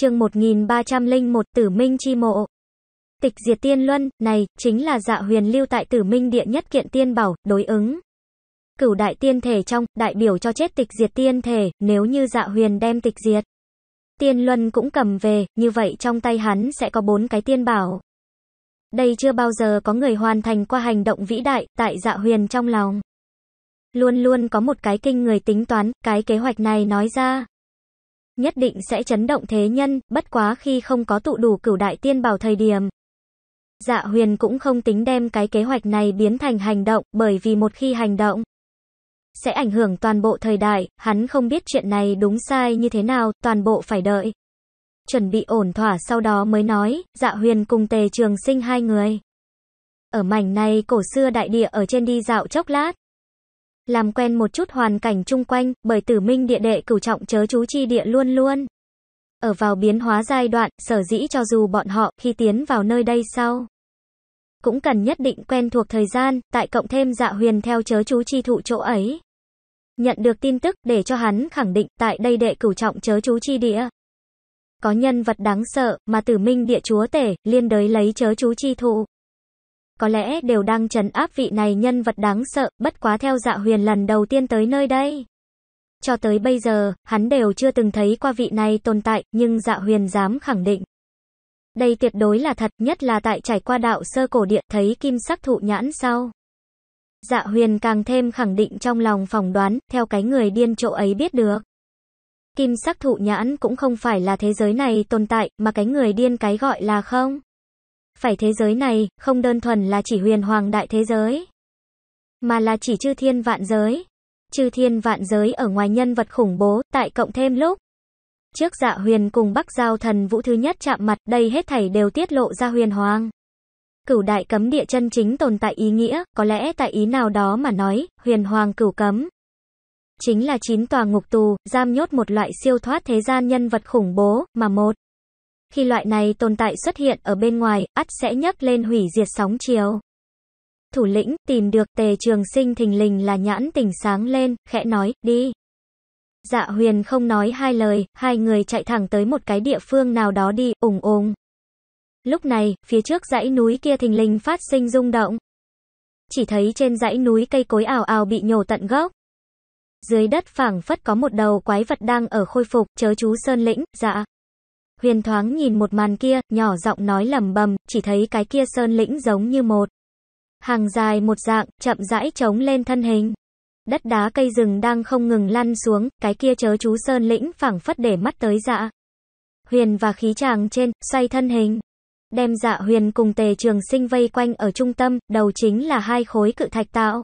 chương 1301 Tử Minh Chi Mộ. Tịch Diệt Tiên Luân, này, chính là dạ huyền lưu tại Tử Minh Địa nhất kiện tiên bảo, đối ứng. Cửu đại tiên thể trong, đại biểu cho chết tịch diệt tiên thể, nếu như dạ huyền đem tịch diệt. Tiên Luân cũng cầm về, như vậy trong tay hắn sẽ có bốn cái tiên bảo. Đây chưa bao giờ có người hoàn thành qua hành động vĩ đại, tại dạ huyền trong lòng. Luôn luôn có một cái kinh người tính toán, cái kế hoạch này nói ra, nhất định sẽ chấn động thế nhân, bất quá khi không có tụ đủ cửu đại tiên bảo thời điểm. Dạ huyền cũng không tính đem cái kế hoạch này biến thành hành động, bởi vì một khi hành động, sẽ ảnh hưởng toàn bộ thời đại, hắn không biết chuyện này đúng sai như thế nào, toàn bộ phải đợi. Chuẩn bị ổn thỏa sau đó mới nói, dạ huyền cùng tề trường sinh hai người. Ở mảnh này cổ xưa đại địa ở trên đi dạo chốc lát làm quen một chút hoàn cảnh chung quanh, bởi tử minh địa đệ cửu trọng chớ chú chi địa luôn luôn. Ở vào biến hóa giai đoạn, sở dĩ cho dù bọn họ, khi tiến vào nơi đây sau, cũng cần nhất định quen thuộc thời gian, tại cộng thêm dạ huyền theo chớ chú chi thụ chỗ ấy. Nhận được tin tức, để cho hắn khẳng định, tại đây đệ cửu trọng chớ chú chi địa. Có nhân vật đáng sợ, mà tử minh địa chúa tể, liên đới lấy chớ chú chi thụ có lẽ đều đang trấn áp vị này nhân vật đáng sợ, bất quá theo dạ huyền lần đầu tiên tới nơi đây. Cho tới bây giờ, hắn đều chưa từng thấy qua vị này tồn tại, nhưng dạ huyền dám khẳng định. Đây tuyệt đối là thật, nhất là tại trải qua đạo sơ cổ địa thấy kim sắc thụ nhãn sau. Dạ huyền càng thêm khẳng định trong lòng phỏng đoán, theo cái người điên chỗ ấy biết được. Kim sắc thụ nhãn cũng không phải là thế giới này tồn tại, mà cái người điên cái gọi là không phải thế giới này, không đơn thuần là chỉ huyền hoàng đại thế giới, mà là chỉ chư thiên vạn giới. Chư thiên vạn giới ở ngoài nhân vật khủng bố, tại cộng thêm lúc. Trước dạ huyền cùng bắc giao thần vũ thứ nhất chạm mặt, đây hết thảy đều tiết lộ ra huyền hoàng. Cửu đại cấm địa chân chính tồn tại ý nghĩa, có lẽ tại ý nào đó mà nói, huyền hoàng cửu cấm. Chính là chín tòa ngục tù, giam nhốt một loại siêu thoát thế gian nhân vật khủng bố, mà một. Khi loại này tồn tại xuất hiện ở bên ngoài, ắt sẽ nhấc lên hủy diệt sóng chiều. Thủ lĩnh, tìm được tề trường sinh thình lình là nhãn tỉnh sáng lên, khẽ nói, đi. Dạ huyền không nói hai lời, hai người chạy thẳng tới một cái địa phương nào đó đi, ủng ủng. Lúc này, phía trước dãy núi kia thình lình phát sinh rung động. Chỉ thấy trên dãy núi cây cối ảo ảo bị nhổ tận gốc. Dưới đất phẳng phất có một đầu quái vật đang ở khôi phục, chớ chú sơn lĩnh, dạ. Huyền thoáng nhìn một màn kia, nhỏ giọng nói lầm bầm, chỉ thấy cái kia sơn lĩnh giống như một hàng dài một dạng, chậm rãi trống lên thân hình. Đất đá cây rừng đang không ngừng lăn xuống, cái kia chớ chú sơn lĩnh phẳng phất để mắt tới dạ. Huyền và khí chàng trên, xoay thân hình. Đem dạ huyền cùng tề trường sinh vây quanh ở trung tâm, đầu chính là hai khối cự thạch tạo.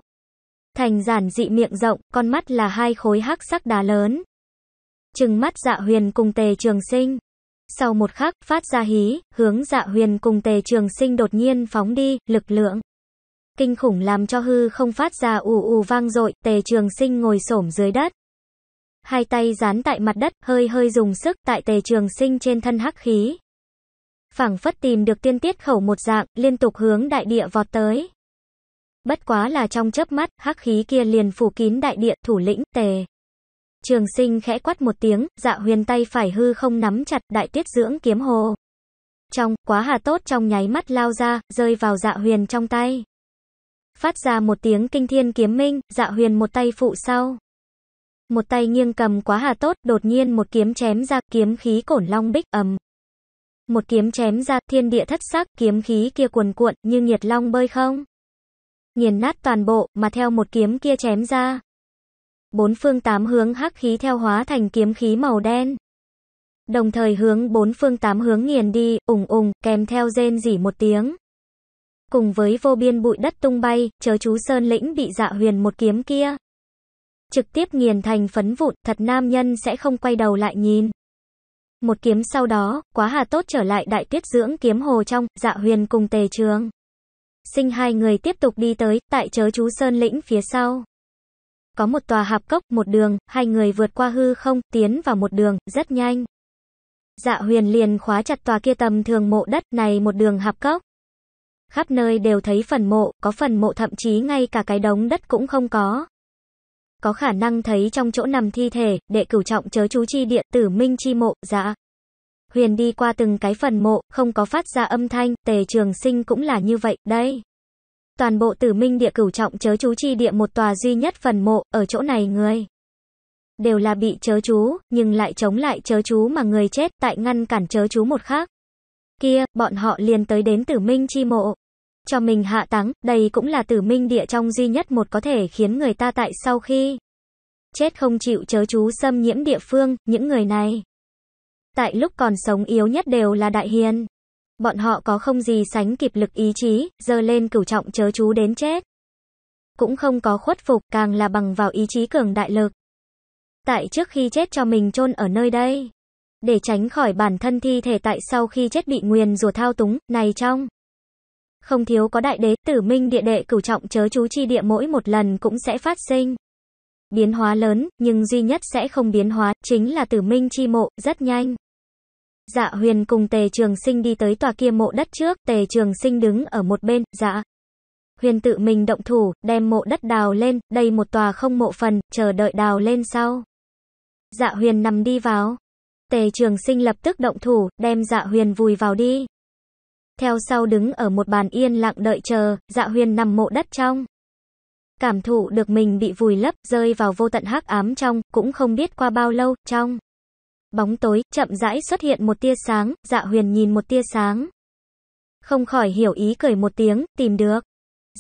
Thành giản dị miệng rộng, con mắt là hai khối hắc sắc đá lớn. Trừng mắt dạ huyền cùng tề trường sinh. Sau một khắc, phát ra hí, hướng dạ huyền cùng tề trường sinh đột nhiên phóng đi, lực lượng. Kinh khủng làm cho hư không phát ra ù ù vang dội tề trường sinh ngồi xổm dưới đất. Hai tay dán tại mặt đất, hơi hơi dùng sức tại tề trường sinh trên thân hắc khí. phảng phất tìm được tiên tiết khẩu một dạng, liên tục hướng đại địa vọt tới. Bất quá là trong chớp mắt, hắc khí kia liền phủ kín đại địa, thủ lĩnh, tề. Trường sinh khẽ quát một tiếng, dạ huyền tay phải hư không nắm chặt đại tiết dưỡng kiếm hồ. Trong, quá hà tốt trong nháy mắt lao ra, rơi vào dạ huyền trong tay. Phát ra một tiếng kinh thiên kiếm minh, dạ huyền một tay phụ sau. Một tay nghiêng cầm quá hà tốt, đột nhiên một kiếm chém ra, kiếm khí cổn long bích ầm. Một kiếm chém ra, thiên địa thất sắc, kiếm khí kia cuồn cuộn, như nhiệt long bơi không. Nghiền nát toàn bộ, mà theo một kiếm kia chém ra bốn phương tám hướng hắc khí theo hóa thành kiếm khí màu đen. Đồng thời hướng bốn phương tám hướng nghiền đi, ủng ủng, kèm theo rên rỉ một tiếng. Cùng với vô biên bụi đất tung bay, chớ chú Sơn Lĩnh bị dạ huyền một kiếm kia. Trực tiếp nghiền thành phấn vụn, thật nam nhân sẽ không quay đầu lại nhìn. Một kiếm sau đó, quá hà tốt trở lại đại tuyết dưỡng kiếm hồ trong, dạ huyền cùng tề trường. Sinh hai người tiếp tục đi tới, tại chớ chú Sơn Lĩnh phía sau có một tòa hạp cốc, một đường, hai người vượt qua hư không, tiến vào một đường, rất nhanh. Dạ huyền liền khóa chặt tòa kia tầm thường mộ đất này một đường hạp cốc. Khắp nơi đều thấy phần mộ, có phần mộ thậm chí ngay cả cái đống đất cũng không có. Có khả năng thấy trong chỗ nằm thi thể, đệ cửu trọng chớ chú chi địa, tử minh chi mộ, dạ. Huyền đi qua từng cái phần mộ, không có phát ra âm thanh, tề trường sinh cũng là như vậy, đây toàn bộ tử minh địa cửu trọng chớ chú chi địa một tòa duy nhất phần mộ, ở chỗ này người. Đều là bị chớ chú, nhưng lại chống lại chớ chú mà người chết tại ngăn cản chớ chú một khác. Kia, bọn họ liền tới đến tử minh chi mộ. Cho mình hạ táng, đây cũng là tử minh địa trong duy nhất một có thể khiến người ta tại sau khi chết không chịu chớ chú xâm nhiễm địa phương, những người này. Tại lúc còn sống yếu nhất đều là đại hiền. Bọn họ có không gì sánh kịp lực ý chí, dơ lên cửu trọng chớ chú đến chết. Cũng không có khuất phục, càng là bằng vào ý chí cường đại lực. Tại trước khi chết cho mình chôn ở nơi đây. Để tránh khỏi bản thân thi thể tại sau khi chết bị nguyền rùa thao túng, này trong. Không thiếu có đại đế, tử minh địa đệ cửu trọng chớ chú chi địa mỗi một lần cũng sẽ phát sinh biến hóa lớn, nhưng duy nhất sẽ không biến hóa, chính là tử minh chi mộ, rất nhanh. Dạ huyền cùng tề trường sinh đi tới tòa kia mộ đất trước, tề trường sinh đứng ở một bên, dạ. Huyền tự mình động thủ, đem mộ đất đào lên, đây một tòa không mộ phần, chờ đợi đào lên sau. Dạ huyền nằm đi vào. Tề trường sinh lập tức động thủ, đem dạ huyền vùi vào đi. Theo sau đứng ở một bàn yên lặng đợi chờ, dạ huyền nằm mộ đất trong. Cảm thụ được mình bị vùi lấp, rơi vào vô tận hắc ám trong, cũng không biết qua bao lâu, trong bóng tối, chậm rãi xuất hiện một tia sáng, dạ huyền nhìn một tia sáng. Không khỏi hiểu ý cười một tiếng, tìm được.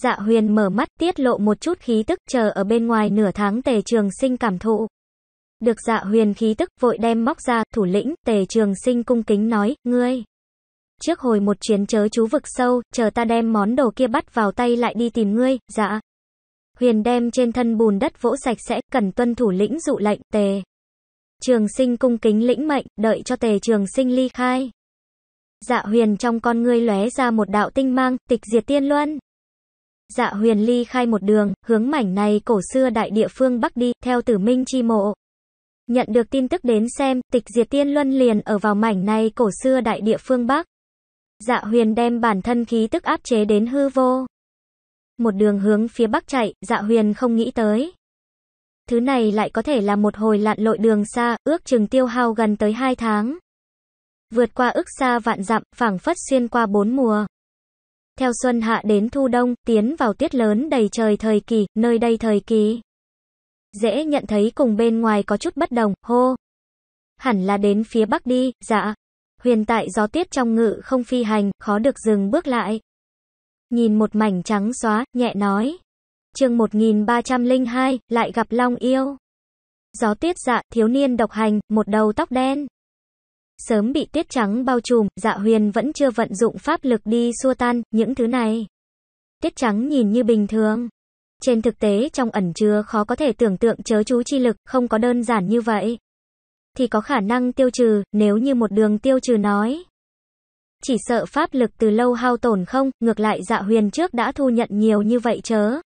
Dạ huyền mở mắt tiết lộ một chút khí tức chờ ở bên ngoài nửa tháng tề trường sinh cảm thụ. Được dạ huyền khí tức vội đem móc ra, thủ lĩnh, tề trường sinh cung kính nói, ngươi. Trước hồi một chuyến chớ chú vực sâu, chờ ta đem món đồ kia bắt vào tay lại đi tìm ngươi, dạ. Huyền đem trên thân bùn đất vỗ sạch sẽ, cần tuân thủ lĩnh dụ lệnh, tề. Trường sinh cung kính lĩnh mệnh, đợi cho tề trường sinh ly khai. Dạ huyền trong con ngươi lóe ra một đạo tinh mang, tịch diệt tiên luân. Dạ huyền ly khai một đường, hướng mảnh này cổ xưa đại địa phương bắc đi, theo tử minh chi mộ. Nhận được tin tức đến xem, tịch diệt tiên luân liền ở vào mảnh này cổ xưa đại địa phương bắc. Dạ huyền đem bản thân khí tức áp chế đến hư vô. Một đường hướng phía bắc chạy, dạ huyền không nghĩ tới thứ này lại có thể là một hồi lặn lội đường xa, ước chừng tiêu hao gần tới 2 tháng. Vượt qua ức xa vạn dặm, phảng phất xuyên qua bốn mùa. Theo xuân hạ đến thu đông, tiến vào tiết lớn đầy trời thời kỳ, nơi đây thời kỳ. Dễ nhận thấy cùng bên ngoài có chút bất đồng, hô. Hẳn là đến phía bắc đi, dạ. Huyền tại gió tiết trong ngự không phi hành, khó được dừng bước lại. Nhìn một mảnh trắng xóa, nhẹ nói chương 1302, lại gặp Long Yêu. Gió tiết dạ, thiếu niên độc hành, một đầu tóc đen. Sớm bị tiết trắng bao trùm, dạ huyền vẫn chưa vận dụng pháp lực đi xua tan, những thứ này. Tiết trắng nhìn như bình thường. Trên thực tế trong ẩn chứa khó có thể tưởng tượng chớ chú chi lực, không có đơn giản như vậy. Thì có khả năng tiêu trừ, nếu như một đường tiêu trừ nói. Chỉ sợ pháp lực từ lâu hao tổn không, ngược lại dạ huyền trước đã thu nhận nhiều như vậy chớ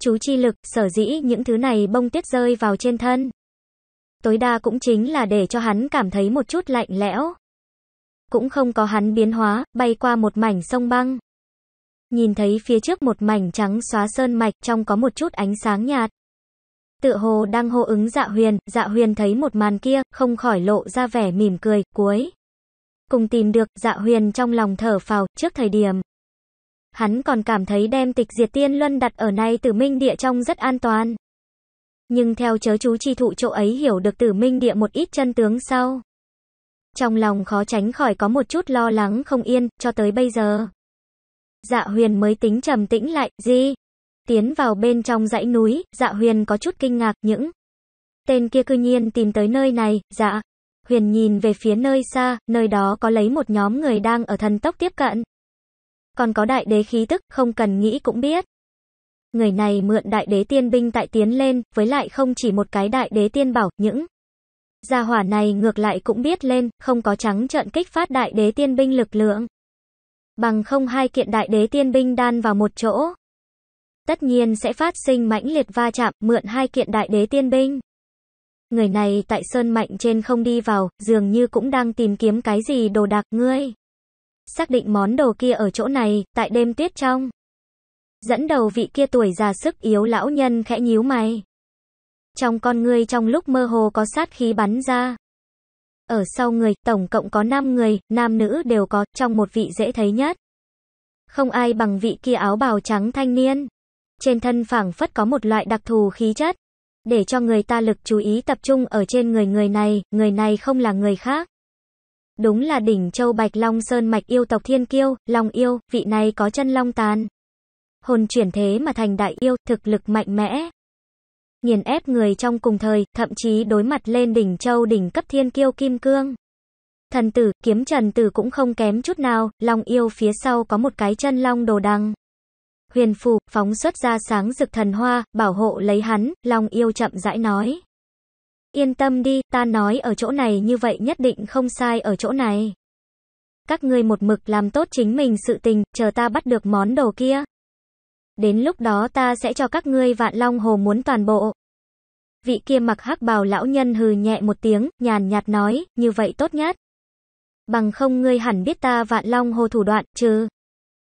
chú chi lực, sở dĩ những thứ này bông tuyết rơi vào trên thân. Tối đa cũng chính là để cho hắn cảm thấy một chút lạnh lẽo. Cũng không có hắn biến hóa, bay qua một mảnh sông băng. Nhìn thấy phía trước một mảnh trắng xóa sơn mạch trong có một chút ánh sáng nhạt. Tựa hồ đang hô ứng dạ huyền, dạ huyền thấy một màn kia, không khỏi lộ ra vẻ mỉm cười, cuối. Cùng tìm được, dạ huyền trong lòng thở phào, trước thời điểm hắn còn cảm thấy đem tịch diệt tiên luân đặt ở nay tử minh địa trong rất an toàn. Nhưng theo chớ chú chi thụ chỗ ấy hiểu được tử minh địa một ít chân tướng sau. Trong lòng khó tránh khỏi có một chút lo lắng không yên, cho tới bây giờ. Dạ huyền mới tính trầm tĩnh lại, gì? Tiến vào bên trong dãy núi, dạ huyền có chút kinh ngạc, những tên kia cư nhiên tìm tới nơi này, dạ. Huyền nhìn về phía nơi xa, nơi đó có lấy một nhóm người đang ở thần tốc tiếp cận còn có đại đế khí tức, không cần nghĩ cũng biết. Người này mượn đại đế tiên binh tại tiến lên, với lại không chỉ một cái đại đế tiên bảo, những gia hỏa này ngược lại cũng biết lên, không có trắng trợn kích phát đại đế tiên binh lực lượng. Bằng không hai kiện đại đế tiên binh đan vào một chỗ. Tất nhiên sẽ phát sinh mãnh liệt va chạm, mượn hai kiện đại đế tiên binh. Người này tại sơn mạnh trên không đi vào, dường như cũng đang tìm kiếm cái gì đồ đạc ngươi xác định món đồ kia ở chỗ này, tại đêm tuyết trong. Dẫn đầu vị kia tuổi già sức yếu lão nhân khẽ nhíu mày. Trong con người trong lúc mơ hồ có sát khí bắn ra. Ở sau người, tổng cộng có 5 người, nam nữ đều có, trong một vị dễ thấy nhất. Không ai bằng vị kia áo bào trắng thanh niên. Trên thân phảng phất có một loại đặc thù khí chất. Để cho người ta lực chú ý tập trung ở trên người người này, người này không là người khác đúng là đỉnh châu Bạch Long Sơn mạch yêu tộc thiên kiêu, Long yêu, vị này có chân long tàn. Hồn chuyển thế mà thành đại yêu, thực lực mạnh mẽ. Nghiền ép người trong cùng thời, thậm chí đối mặt lên đỉnh châu đỉnh cấp thiên kiêu kim cương. Thần tử, kiếm trần tử cũng không kém chút nào, long yêu phía sau có một cái chân long đồ đằng. Huyền phù, phóng xuất ra sáng rực thần hoa, bảo hộ lấy hắn, long yêu chậm rãi nói. Yên tâm đi, ta nói ở chỗ này như vậy nhất định không sai ở chỗ này. Các ngươi một mực làm tốt chính mình sự tình, chờ ta bắt được món đồ kia. Đến lúc đó ta sẽ cho các ngươi vạn long hồ muốn toàn bộ. Vị kia mặc hắc bào lão nhân hừ nhẹ một tiếng, nhàn nhạt nói, như vậy tốt nhất. Bằng không ngươi hẳn biết ta vạn long hồ thủ đoạn, chứ.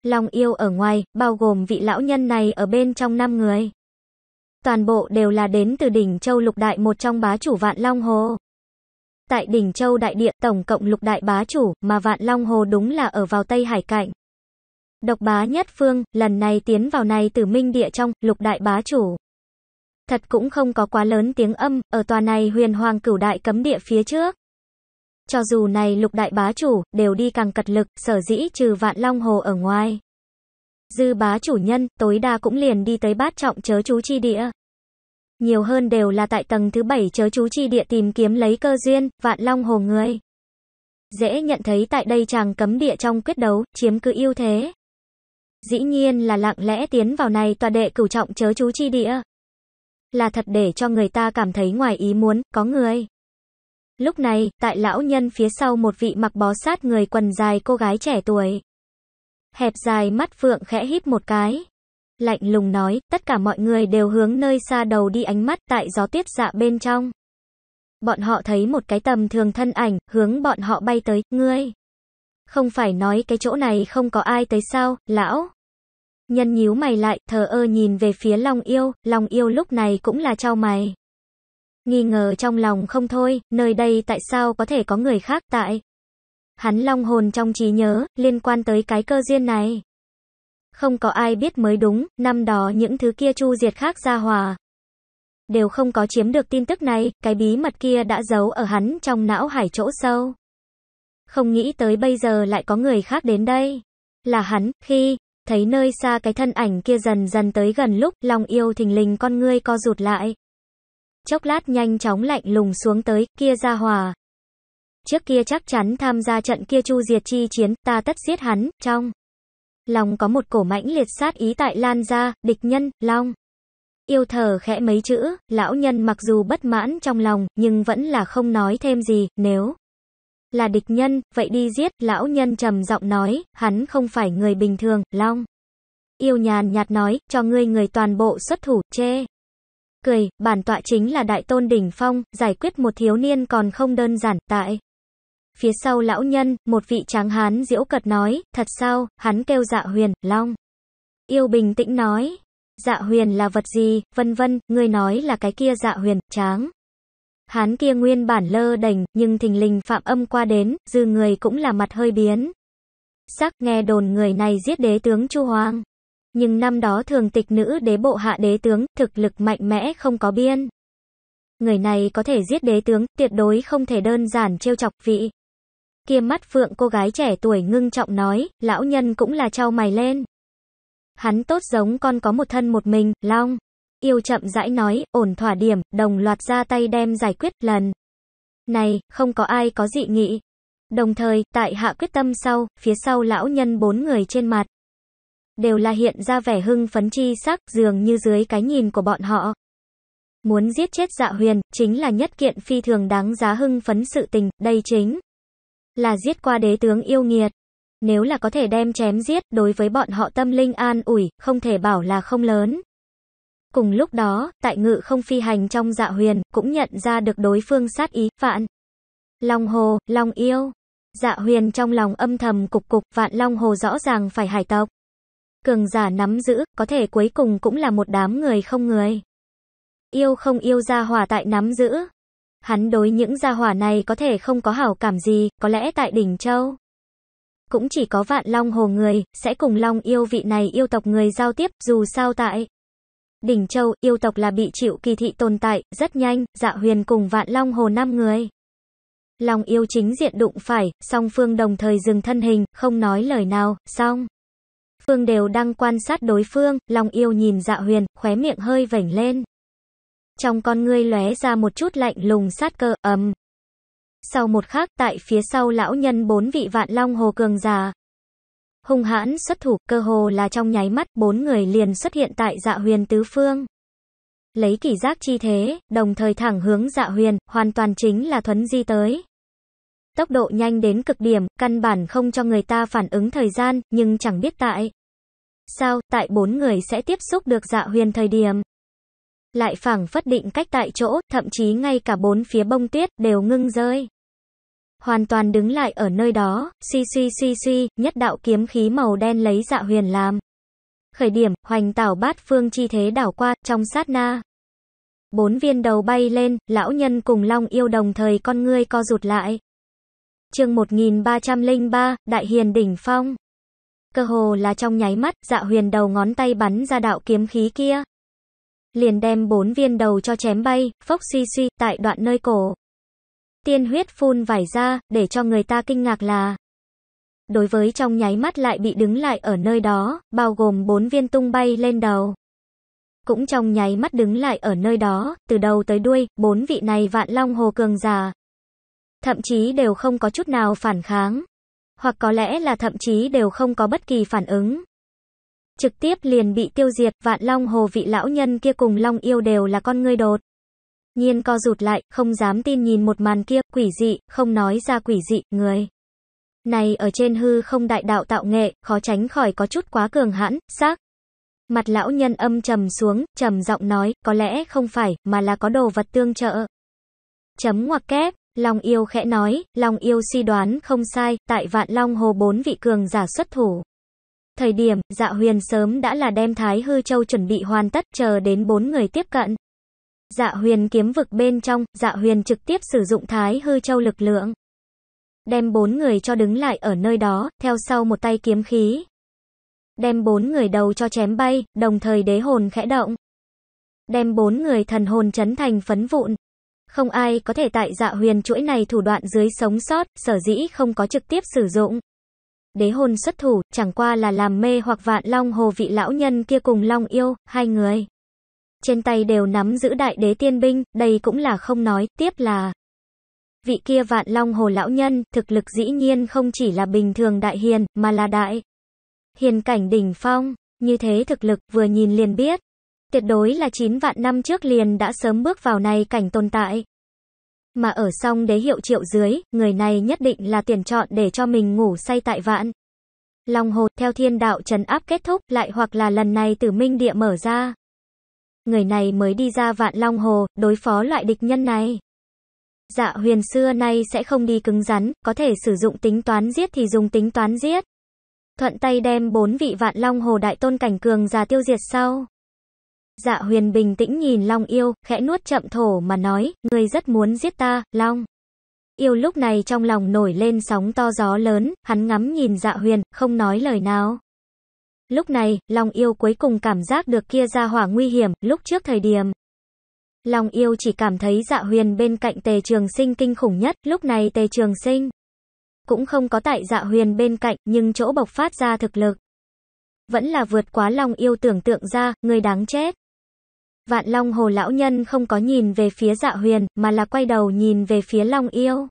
Long yêu ở ngoài, bao gồm vị lão nhân này ở bên trong năm người toàn bộ đều là đến từ đỉnh châu lục đại một trong bá chủ Vạn Long Hồ. Tại đỉnh châu đại địa tổng cộng lục đại bá chủ mà Vạn Long Hồ đúng là ở vào Tây Hải cạnh. Độc bá nhất phương, lần này tiến vào này từ minh địa trong, lục đại bá chủ. Thật cũng không có quá lớn tiếng âm, ở tòa này huyền hoàng cửu đại cấm địa phía trước. Cho dù này lục đại bá chủ, đều đi càng cật lực, sở dĩ trừ vạn long hồ ở ngoài. Dư bá chủ nhân, tối đa cũng liền đi tới bát trọng chớ chú chi địa. Nhiều hơn đều là tại tầng thứ bảy chớ chú chi địa tìm kiếm lấy cơ duyên, vạn long hồ người. Dễ nhận thấy tại đây chàng cấm địa trong quyết đấu, chiếm cứ ưu thế. Dĩ nhiên là lặng lẽ tiến vào này tòa đệ cửu trọng chớ chú chi địa. Là thật để cho người ta cảm thấy ngoài ý muốn, có người. Lúc này, tại lão nhân phía sau một vị mặc bó sát người quần dài cô gái trẻ tuổi. Hẹp dài mắt Phượng khẽ híp một cái. Lạnh lùng nói, tất cả mọi người đều hướng nơi xa đầu đi ánh mắt tại gió tiết dạ bên trong. Bọn họ thấy một cái tầm thường thân ảnh, hướng bọn họ bay tới, ngươi. Không phải nói cái chỗ này không có ai tới sao, lão. Nhân nhíu mày lại, thờ ơ nhìn về phía Long Yêu, Long Yêu lúc này cũng là trao mày. Nghi ngờ trong lòng không thôi, nơi đây tại sao có thể có người khác tại. Hắn long hồn trong trí nhớ, liên quan tới cái cơ duyên này. Không có ai biết mới đúng, năm đó những thứ kia chu diệt khác ra hòa. Đều không có chiếm được tin tức này, cái bí mật kia đã giấu ở hắn trong não hải chỗ sâu. Không nghĩ tới bây giờ lại có người khác đến đây. Là hắn, khi, thấy nơi xa cái thân ảnh kia dần dần tới gần lúc, lòng yêu thình lình con ngươi co rụt lại. Chốc lát nhanh chóng lạnh lùng xuống tới, kia ra hòa. Trước kia chắc chắn tham gia trận kia chu diệt chi chiến, ta tất giết hắn, trong. Lòng có một cổ mãnh liệt sát ý tại lan ra, địch nhân, long. Yêu thờ khẽ mấy chữ, lão nhân mặc dù bất mãn trong lòng, nhưng vẫn là không nói thêm gì, nếu là địch nhân, vậy đi giết, lão nhân trầm giọng nói, hắn không phải người bình thường, long. Yêu nhàn nhạt nói, cho ngươi người toàn bộ xuất thủ, chê. Cười, bản tọa chính là đại tôn đỉnh phong, giải quyết một thiếu niên còn không đơn giản, tại phía sau lão nhân, một vị tráng hán diễu cật nói, thật sao, hắn kêu dạ huyền, long. Yêu bình tĩnh nói, dạ huyền là vật gì, vân vân, người nói là cái kia dạ huyền, tráng. Hán kia nguyên bản lơ đành, nhưng thình lình phạm âm qua đến, dư người cũng là mặt hơi biến. Sắc nghe đồn người này giết đế tướng Chu Hoàng. Nhưng năm đó thường tịch nữ đế bộ hạ đế tướng, thực lực mạnh mẽ không có biên. Người này có thể giết đế tướng, tuyệt đối không thể đơn giản trêu chọc vị kia mắt phượng cô gái trẻ tuổi ngưng trọng nói, lão nhân cũng là trao mày lên. Hắn tốt giống con có một thân một mình, long. Yêu chậm rãi nói, ổn thỏa điểm, đồng loạt ra tay đem giải quyết lần. Này, không có ai có dị nghị. Đồng thời, tại hạ quyết tâm sau, phía sau lão nhân bốn người trên mặt. Đều là hiện ra vẻ hưng phấn chi sắc dường như dưới cái nhìn của bọn họ. Muốn giết chết dạ huyền, chính là nhất kiện phi thường đáng giá hưng phấn sự tình, đây chính là giết qua đế tướng yêu nghiệt. Nếu là có thể đem chém giết, đối với bọn họ tâm linh an ủi, không thể bảo là không lớn. Cùng lúc đó, tại ngự không phi hành trong dạ huyền, cũng nhận ra được đối phương sát ý, vạn. Long hồ, long yêu. Dạ huyền trong lòng âm thầm cục cục, vạn long hồ rõ ràng phải hải tộc. Cường giả nắm giữ, có thể cuối cùng cũng là một đám người không người. Yêu không yêu ra hòa tại nắm giữ, Hắn đối những gia hỏa này có thể không có hảo cảm gì, có lẽ tại đỉnh châu. Cũng chỉ có vạn long hồ người, sẽ cùng long yêu vị này yêu tộc người giao tiếp, dù sao tại. Đỉnh châu, yêu tộc là bị chịu kỳ thị tồn tại, rất nhanh, dạ huyền cùng vạn long hồ năm người. Long yêu chính diện đụng phải, song phương đồng thời dừng thân hình, không nói lời nào, xong. Phương đều đang quan sát đối phương, Long yêu nhìn dạ huyền, khóe miệng hơi vểnh lên trong con ngươi lóe ra một chút lạnh lùng sát cơ, ầm. Sau một khắc, tại phía sau lão nhân bốn vị vạn long hồ cường già. Hung hãn xuất thủ, cơ hồ là trong nháy mắt, bốn người liền xuất hiện tại dạ huyền tứ phương. Lấy kỳ giác chi thế, đồng thời thẳng hướng dạ huyền, hoàn toàn chính là thuấn di tới. Tốc độ nhanh đến cực điểm, căn bản không cho người ta phản ứng thời gian, nhưng chẳng biết tại. Sao, tại bốn người sẽ tiếp xúc được dạ huyền thời điểm lại phảng phất định cách tại chỗ, thậm chí ngay cả bốn phía bông tuyết đều ngưng rơi. Hoàn toàn đứng lại ở nơi đó, suy suy suy suy, nhất đạo kiếm khí màu đen lấy dạ huyền làm. Khởi điểm, hoành tảo bát phương chi thế đảo qua, trong sát na. Bốn viên đầu bay lên, lão nhân cùng long yêu đồng thời con ngươi co rụt lại. chương 1303, Đại Hiền Đỉnh Phong. Cơ hồ là trong nháy mắt, dạ huyền đầu ngón tay bắn ra đạo kiếm khí kia liền đem bốn viên đầu cho chém bay, phốc xi xi tại đoạn nơi cổ. Tiên huyết phun vải ra, để cho người ta kinh ngạc là đối với trong nháy mắt lại bị đứng lại ở nơi đó, bao gồm bốn viên tung bay lên đầu. Cũng trong nháy mắt đứng lại ở nơi đó, từ đầu tới đuôi, bốn vị này vạn long hồ cường già. Thậm chí đều không có chút nào phản kháng. Hoặc có lẽ là thậm chí đều không có bất kỳ phản ứng trực tiếp liền bị tiêu diệt, vạn long hồ vị lão nhân kia cùng long yêu đều là con ngươi đột. Nhiên co rụt lại, không dám tin nhìn một màn kia, quỷ dị, không nói ra quỷ dị, người. Này ở trên hư không đại đạo tạo nghệ, khó tránh khỏi có chút quá cường hãn, xác. Mặt lão nhân âm trầm xuống, trầm giọng nói, có lẽ không phải, mà là có đồ vật tương trợ. Chấm ngoặc kép, Long yêu khẽ nói, Long yêu suy đoán không sai, tại vạn Long hồ bốn vị cường giả xuất thủ. Thời điểm, dạ huyền sớm đã là đem Thái Hư Châu chuẩn bị hoàn tất, chờ đến bốn người tiếp cận. Dạ huyền kiếm vực bên trong, dạ huyền trực tiếp sử dụng Thái Hư Châu lực lượng. Đem bốn người cho đứng lại ở nơi đó, theo sau một tay kiếm khí. Đem bốn người đầu cho chém bay, đồng thời đế hồn khẽ động. Đem bốn người thần hồn chấn thành phấn vụn, không ai có thể tại dạ huyền chuỗi này thủ đoạn dưới sống sót, sở dĩ không có trực tiếp sử dụng. Đế hồn xuất thủ, chẳng qua là làm mê hoặc vạn long hồ vị lão nhân kia cùng long yêu, hai người. Trên tay đều nắm giữ đại đế tiên binh, đây cũng là không nói, tiếp là. Vị kia vạn long hồ lão nhân, thực lực dĩ nhiên không chỉ là bình thường đại hiền, mà là đại. Hiền cảnh đỉnh phong, như thế thực lực vừa nhìn liền biết. Tuyệt đối là 9 vạn năm trước liền đã sớm bước vào này cảnh tồn tại. Mà ở song đế hiệu triệu dưới, người này nhất định là tiền chọn để cho mình ngủ say tại vạn. Long hồ, theo thiên đạo trấn áp kết thúc, lại hoặc là lần này tử minh địa mở ra. Người này mới đi ra vạn long hồ, đối phó loại địch nhân này. Dạ huyền xưa nay sẽ không đi cứng rắn, có thể sử dụng tính toán giết thì dùng tính toán giết. Thuận tay đem bốn vị vạn long hồ đại tôn cảnh cường ra tiêu diệt sau. Dạ huyền bình tĩnh nhìn Long yêu, khẽ nuốt chậm thổ mà nói, ngươi rất muốn giết ta, Long. Yêu lúc này trong lòng nổi lên sóng to gió lớn, hắn ngắm nhìn dạ huyền, không nói lời nào. Lúc này, Long yêu cuối cùng cảm giác được kia ra hỏa nguy hiểm, lúc trước thời điểm. Long yêu chỉ cảm thấy dạ huyền bên cạnh tề trường sinh kinh khủng nhất, lúc này tề trường sinh cũng không có tại dạ huyền bên cạnh, nhưng chỗ bộc phát ra thực lực. Vẫn là vượt quá Long yêu tưởng tượng ra, người đáng chết. Vạn Long Hồ lão nhân không có nhìn về phía Dạ Huyền, mà là quay đầu nhìn về phía Long Yêu.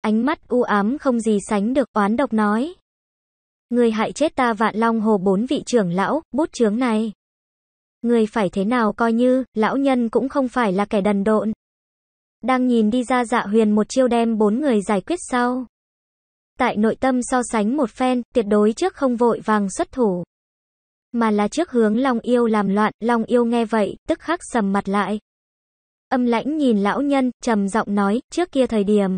Ánh mắt u ám không gì sánh được oán độc nói: người hại chết ta Vạn Long Hồ bốn vị trưởng lão, bút chướng này. người phải thế nào coi như lão nhân cũng không phải là kẻ đần độn." Đang nhìn đi ra Dạ Huyền một chiêu đem bốn người giải quyết sau, tại nội tâm so sánh một phen, tuyệt đối trước không vội vàng xuất thủ mà là trước hướng Long Yêu làm loạn, Long Yêu nghe vậy, tức khắc sầm mặt lại. Âm lãnh nhìn lão nhân, trầm giọng nói, trước kia thời điểm.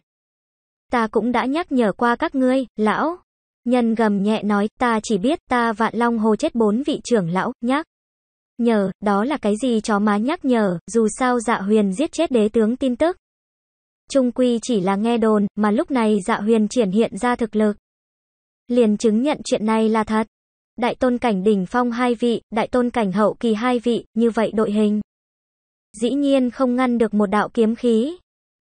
Ta cũng đã nhắc nhở qua các ngươi, lão. Nhân gầm nhẹ nói, ta chỉ biết ta vạn Long Hồ chết bốn vị trưởng lão, nhắc. Nhờ, đó là cái gì chó má nhắc nhở, dù sao dạ huyền giết chết đế tướng tin tức. Trung quy chỉ là nghe đồn, mà lúc này dạ huyền triển hiện ra thực lực. Liền chứng nhận chuyện này là thật đại tôn cảnh đỉnh phong hai vị, đại tôn cảnh hậu kỳ hai vị, như vậy đội hình. Dĩ nhiên không ngăn được một đạo kiếm khí.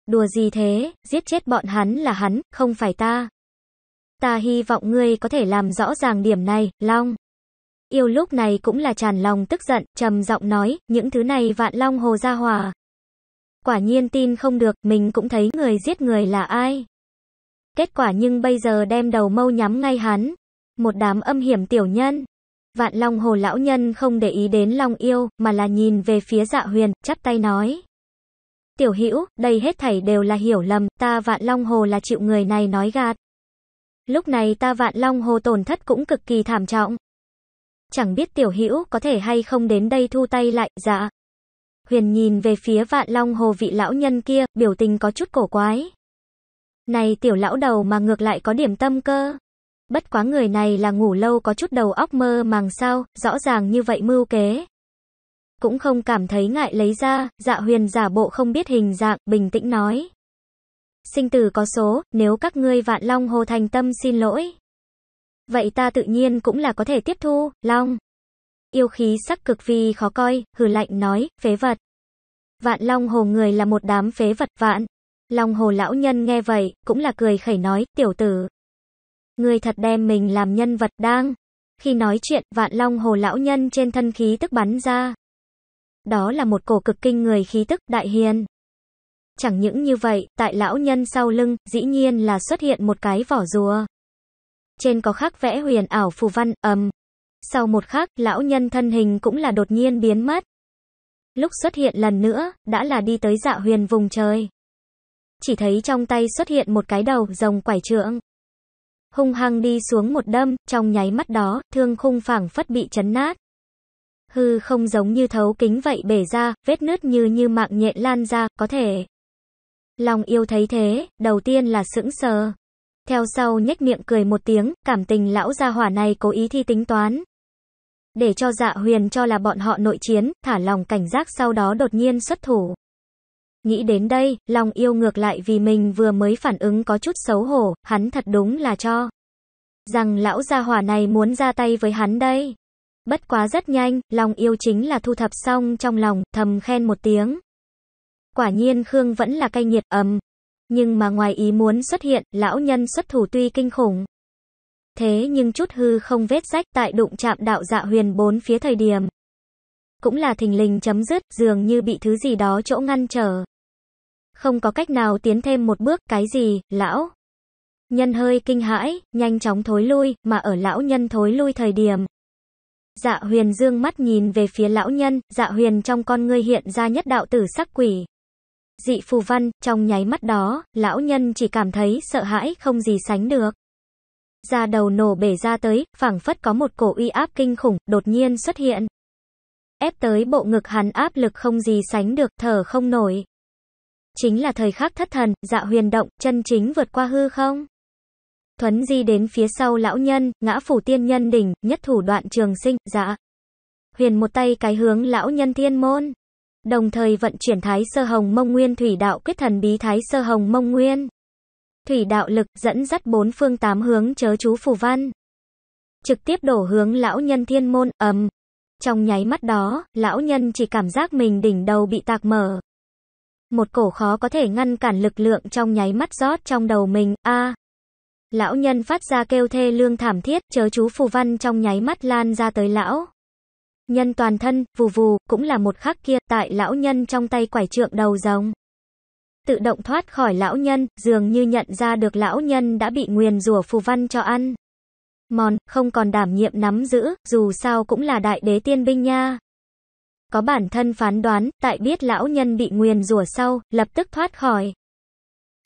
Đùa gì thế, giết chết bọn hắn là hắn, không phải ta. Ta hy vọng ngươi có thể làm rõ ràng điểm này, Long. Yêu lúc này cũng là tràn lòng tức giận, trầm giọng nói, những thứ này vạn Long hồ ra hòa. Quả nhiên tin không được, mình cũng thấy người giết người là ai. Kết quả nhưng bây giờ đem đầu mâu nhắm ngay hắn, một đám âm hiểm tiểu nhân. Vạn Long Hồ lão nhân không để ý đến Long Yêu, mà là nhìn về phía Dạ Huyền, chắp tay nói: "Tiểu Hữu, đây hết thảy đều là hiểu lầm, ta Vạn Long Hồ là chịu người này nói gạt. Lúc này ta Vạn Long Hồ tổn thất cũng cực kỳ thảm trọng. Chẳng biết Tiểu Hữu có thể hay không đến đây thu tay lại, dạ." Huyền nhìn về phía Vạn Long Hồ vị lão nhân kia, biểu tình có chút cổ quái. Này tiểu lão đầu mà ngược lại có điểm tâm cơ bất quá người này là ngủ lâu có chút đầu óc mơ màng sao, rõ ràng như vậy mưu kế. Cũng không cảm thấy ngại lấy ra, dạ huyền giả bộ không biết hình dạng, bình tĩnh nói. Sinh tử có số, nếu các ngươi vạn long hồ thành tâm xin lỗi. Vậy ta tự nhiên cũng là có thể tiếp thu, long. Yêu khí sắc cực vì khó coi, hừ lạnh nói, phế vật. Vạn long hồ người là một đám phế vật vạn. Long hồ lão nhân nghe vậy, cũng là cười khẩy nói, tiểu tử, Người thật đem mình làm nhân vật đang. Khi nói chuyện, vạn long hồ lão nhân trên thân khí tức bắn ra. Đó là một cổ cực kinh người khí tức đại hiền. Chẳng những như vậy, tại lão nhân sau lưng, dĩ nhiên là xuất hiện một cái vỏ rùa. Trên có khắc vẽ huyền ảo phù văn, ầm. Sau một khắc, lão nhân thân hình cũng là đột nhiên biến mất. Lúc xuất hiện lần nữa, đã là đi tới dạ huyền vùng trời. Chỉ thấy trong tay xuất hiện một cái đầu rồng quải trưởng hung hăng đi xuống một đâm, trong nháy mắt đó, thương khung phảng phất bị chấn nát. Hư không giống như thấu kính vậy bể ra, vết nứt như như mạng nhện lan ra, có thể. Lòng yêu thấy thế, đầu tiên là sững sờ. Theo sau nhếch miệng cười một tiếng, cảm tình lão gia hỏa này cố ý thi tính toán. Để cho dạ huyền cho là bọn họ nội chiến, thả lòng cảnh giác sau đó đột nhiên xuất thủ. Nghĩ đến đây, lòng yêu ngược lại vì mình vừa mới phản ứng có chút xấu hổ, hắn thật đúng là cho. Rằng lão gia hỏa này muốn ra tay với hắn đây. Bất quá rất nhanh, lòng yêu chính là thu thập xong trong lòng, thầm khen một tiếng. Quả nhiên Khương vẫn là cay nghiệt ầm. Nhưng mà ngoài ý muốn xuất hiện, lão nhân xuất thủ tuy kinh khủng. Thế nhưng chút hư không vết rách tại đụng chạm đạo dạ huyền bốn phía thời điểm. Cũng là thình lình chấm dứt, dường như bị thứ gì đó chỗ ngăn trở không có cách nào tiến thêm một bước, cái gì, lão? Nhân hơi kinh hãi, nhanh chóng thối lui, mà ở lão nhân thối lui thời điểm. Dạ huyền dương mắt nhìn về phía lão nhân, dạ huyền trong con ngươi hiện ra nhất đạo tử sắc quỷ. Dị phù văn, trong nháy mắt đó, lão nhân chỉ cảm thấy sợ hãi không gì sánh được. Da đầu nổ bể ra tới, phảng phất có một cổ uy áp kinh khủng, đột nhiên xuất hiện. Ép tới bộ ngực hắn áp lực không gì sánh được, thở không nổi. Chính là thời khắc thất thần, dạ huyền động, chân chính vượt qua hư không. Thuấn di đến phía sau lão nhân, ngã phủ tiên nhân đỉnh, nhất thủ đoạn trường sinh, dạ. Huyền một tay cái hướng lão nhân thiên môn. Đồng thời vận chuyển thái sơ hồng mông nguyên thủy đạo quyết thần bí thái sơ hồng mông nguyên. Thủy đạo lực dẫn dắt bốn phương tám hướng chớ chú phù văn. Trực tiếp đổ hướng lão nhân thiên môn, ầm. Trong nháy mắt đó, lão nhân chỉ cảm giác mình đỉnh đầu bị tạc mở, một cổ khó có thể ngăn cản lực lượng trong nháy mắt rót trong đầu mình, a Lão nhân phát ra kêu thê lương thảm thiết, chớ chú phù văn trong nháy mắt lan ra tới lão. Nhân toàn thân, vù vù, cũng là một khắc kia, tại lão nhân trong tay quải trượng đầu rồng. Tự động thoát khỏi lão nhân, dường như nhận ra được lão nhân đã bị nguyền rủa phù văn cho ăn. Mòn, không còn đảm nhiệm nắm giữ, dù sao cũng là đại đế tiên binh nha có bản thân phán đoán, tại biết lão nhân bị nguyền rủa sau, lập tức thoát khỏi.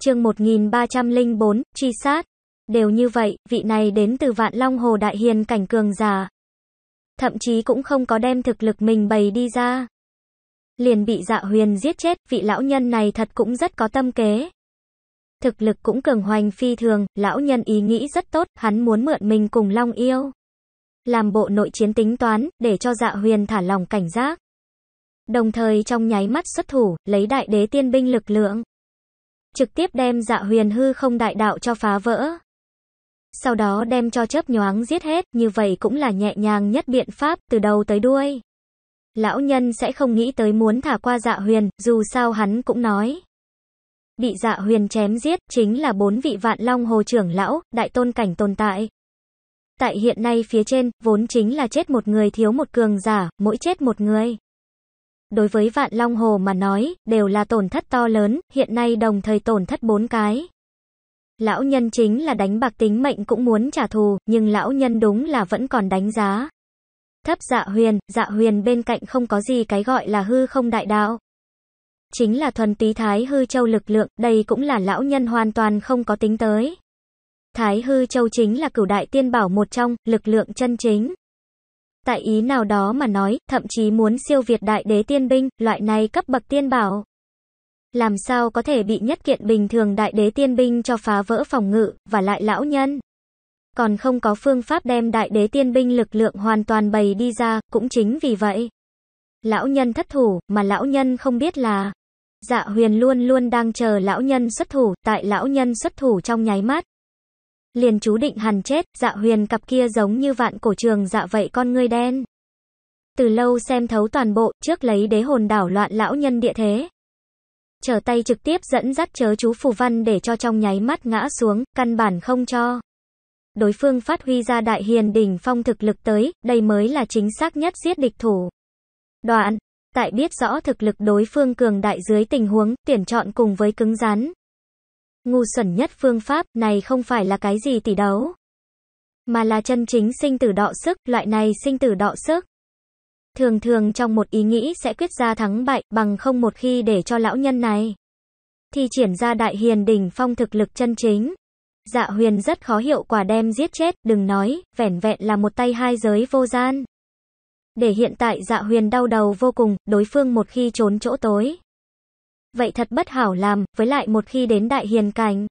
Chương 1304, truy sát. Đều như vậy, vị này đến từ Vạn Long Hồ đại hiền cảnh cường giả Thậm chí cũng không có đem thực lực mình bày đi ra. Liền bị Dạ Huyền giết chết, vị lão nhân này thật cũng rất có tâm kế. Thực lực cũng cường hoành phi thường, lão nhân ý nghĩ rất tốt, hắn muốn mượn mình cùng Long Yêu làm bộ nội chiến tính toán, để cho dạ huyền thả lòng cảnh giác. Đồng thời trong nháy mắt xuất thủ, lấy đại đế tiên binh lực lượng. Trực tiếp đem dạ huyền hư không đại đạo cho phá vỡ. Sau đó đem cho chớp nhoáng giết hết, như vậy cũng là nhẹ nhàng nhất biện pháp, từ đầu tới đuôi. Lão nhân sẽ không nghĩ tới muốn thả qua dạ huyền, dù sao hắn cũng nói. Bị dạ huyền chém giết, chính là bốn vị vạn long hồ trưởng lão, đại tôn cảnh tồn tại, Tại hiện nay phía trên, vốn chính là chết một người thiếu một cường giả, mỗi chết một người đối với Vạn Long Hồ mà nói, đều là tổn thất to lớn, hiện nay đồng thời tổn thất bốn cái. Lão nhân chính là đánh bạc tính mệnh cũng muốn trả thù, nhưng lão nhân đúng là vẫn còn đánh giá. Thấp dạ huyền, dạ huyền bên cạnh không có gì cái gọi là hư không đại đạo. Chính là thuần túy thái hư châu lực lượng, đây cũng là lão nhân hoàn toàn không có tính tới. Thái hư châu chính là cửu đại tiên bảo một trong, lực lượng chân chính tại ý nào đó mà nói, thậm chí muốn siêu việt đại đế tiên binh, loại này cấp bậc tiên bảo. Làm sao có thể bị nhất kiện bình thường đại đế tiên binh cho phá vỡ phòng ngự, và lại lão nhân. Còn không có phương pháp đem đại đế tiên binh lực lượng hoàn toàn bày đi ra, cũng chính vì vậy. Lão nhân thất thủ, mà lão nhân không biết là... Dạ huyền luôn luôn đang chờ lão nhân xuất thủ, tại lão nhân xuất thủ trong nháy mắt, liền chú định hằn chết, dạ huyền cặp kia giống như vạn cổ trường dạ vậy con ngươi đen. Từ lâu xem thấu toàn bộ, trước lấy đế hồn đảo loạn lão nhân địa thế. Trở tay trực tiếp dẫn dắt chớ chú phù văn để cho trong nháy mắt ngã xuống, căn bản không cho. Đối phương phát huy ra đại hiền đỉnh phong thực lực tới, đây mới là chính xác nhất giết địch thủ. Đoạn, tại biết rõ thực lực đối phương cường đại dưới tình huống, tuyển chọn cùng với cứng rắn, ngu xuẩn nhất phương pháp này không phải là cái gì tỷ đấu, mà là chân chính sinh tử đọ sức, loại này sinh tử đọ sức. Thường thường trong một ý nghĩ sẽ quyết ra thắng bại, bằng không một khi để cho lão nhân này. Thì triển ra đại hiền đỉnh phong thực lực chân chính. Dạ huyền rất khó hiệu quả đem giết chết, đừng nói, vẻn vẹn là một tay hai giới vô gian. Để hiện tại dạ huyền đau đầu vô cùng, đối phương một khi trốn chỗ tối vậy thật bất hảo làm, với lại một khi đến đại hiền cảnh.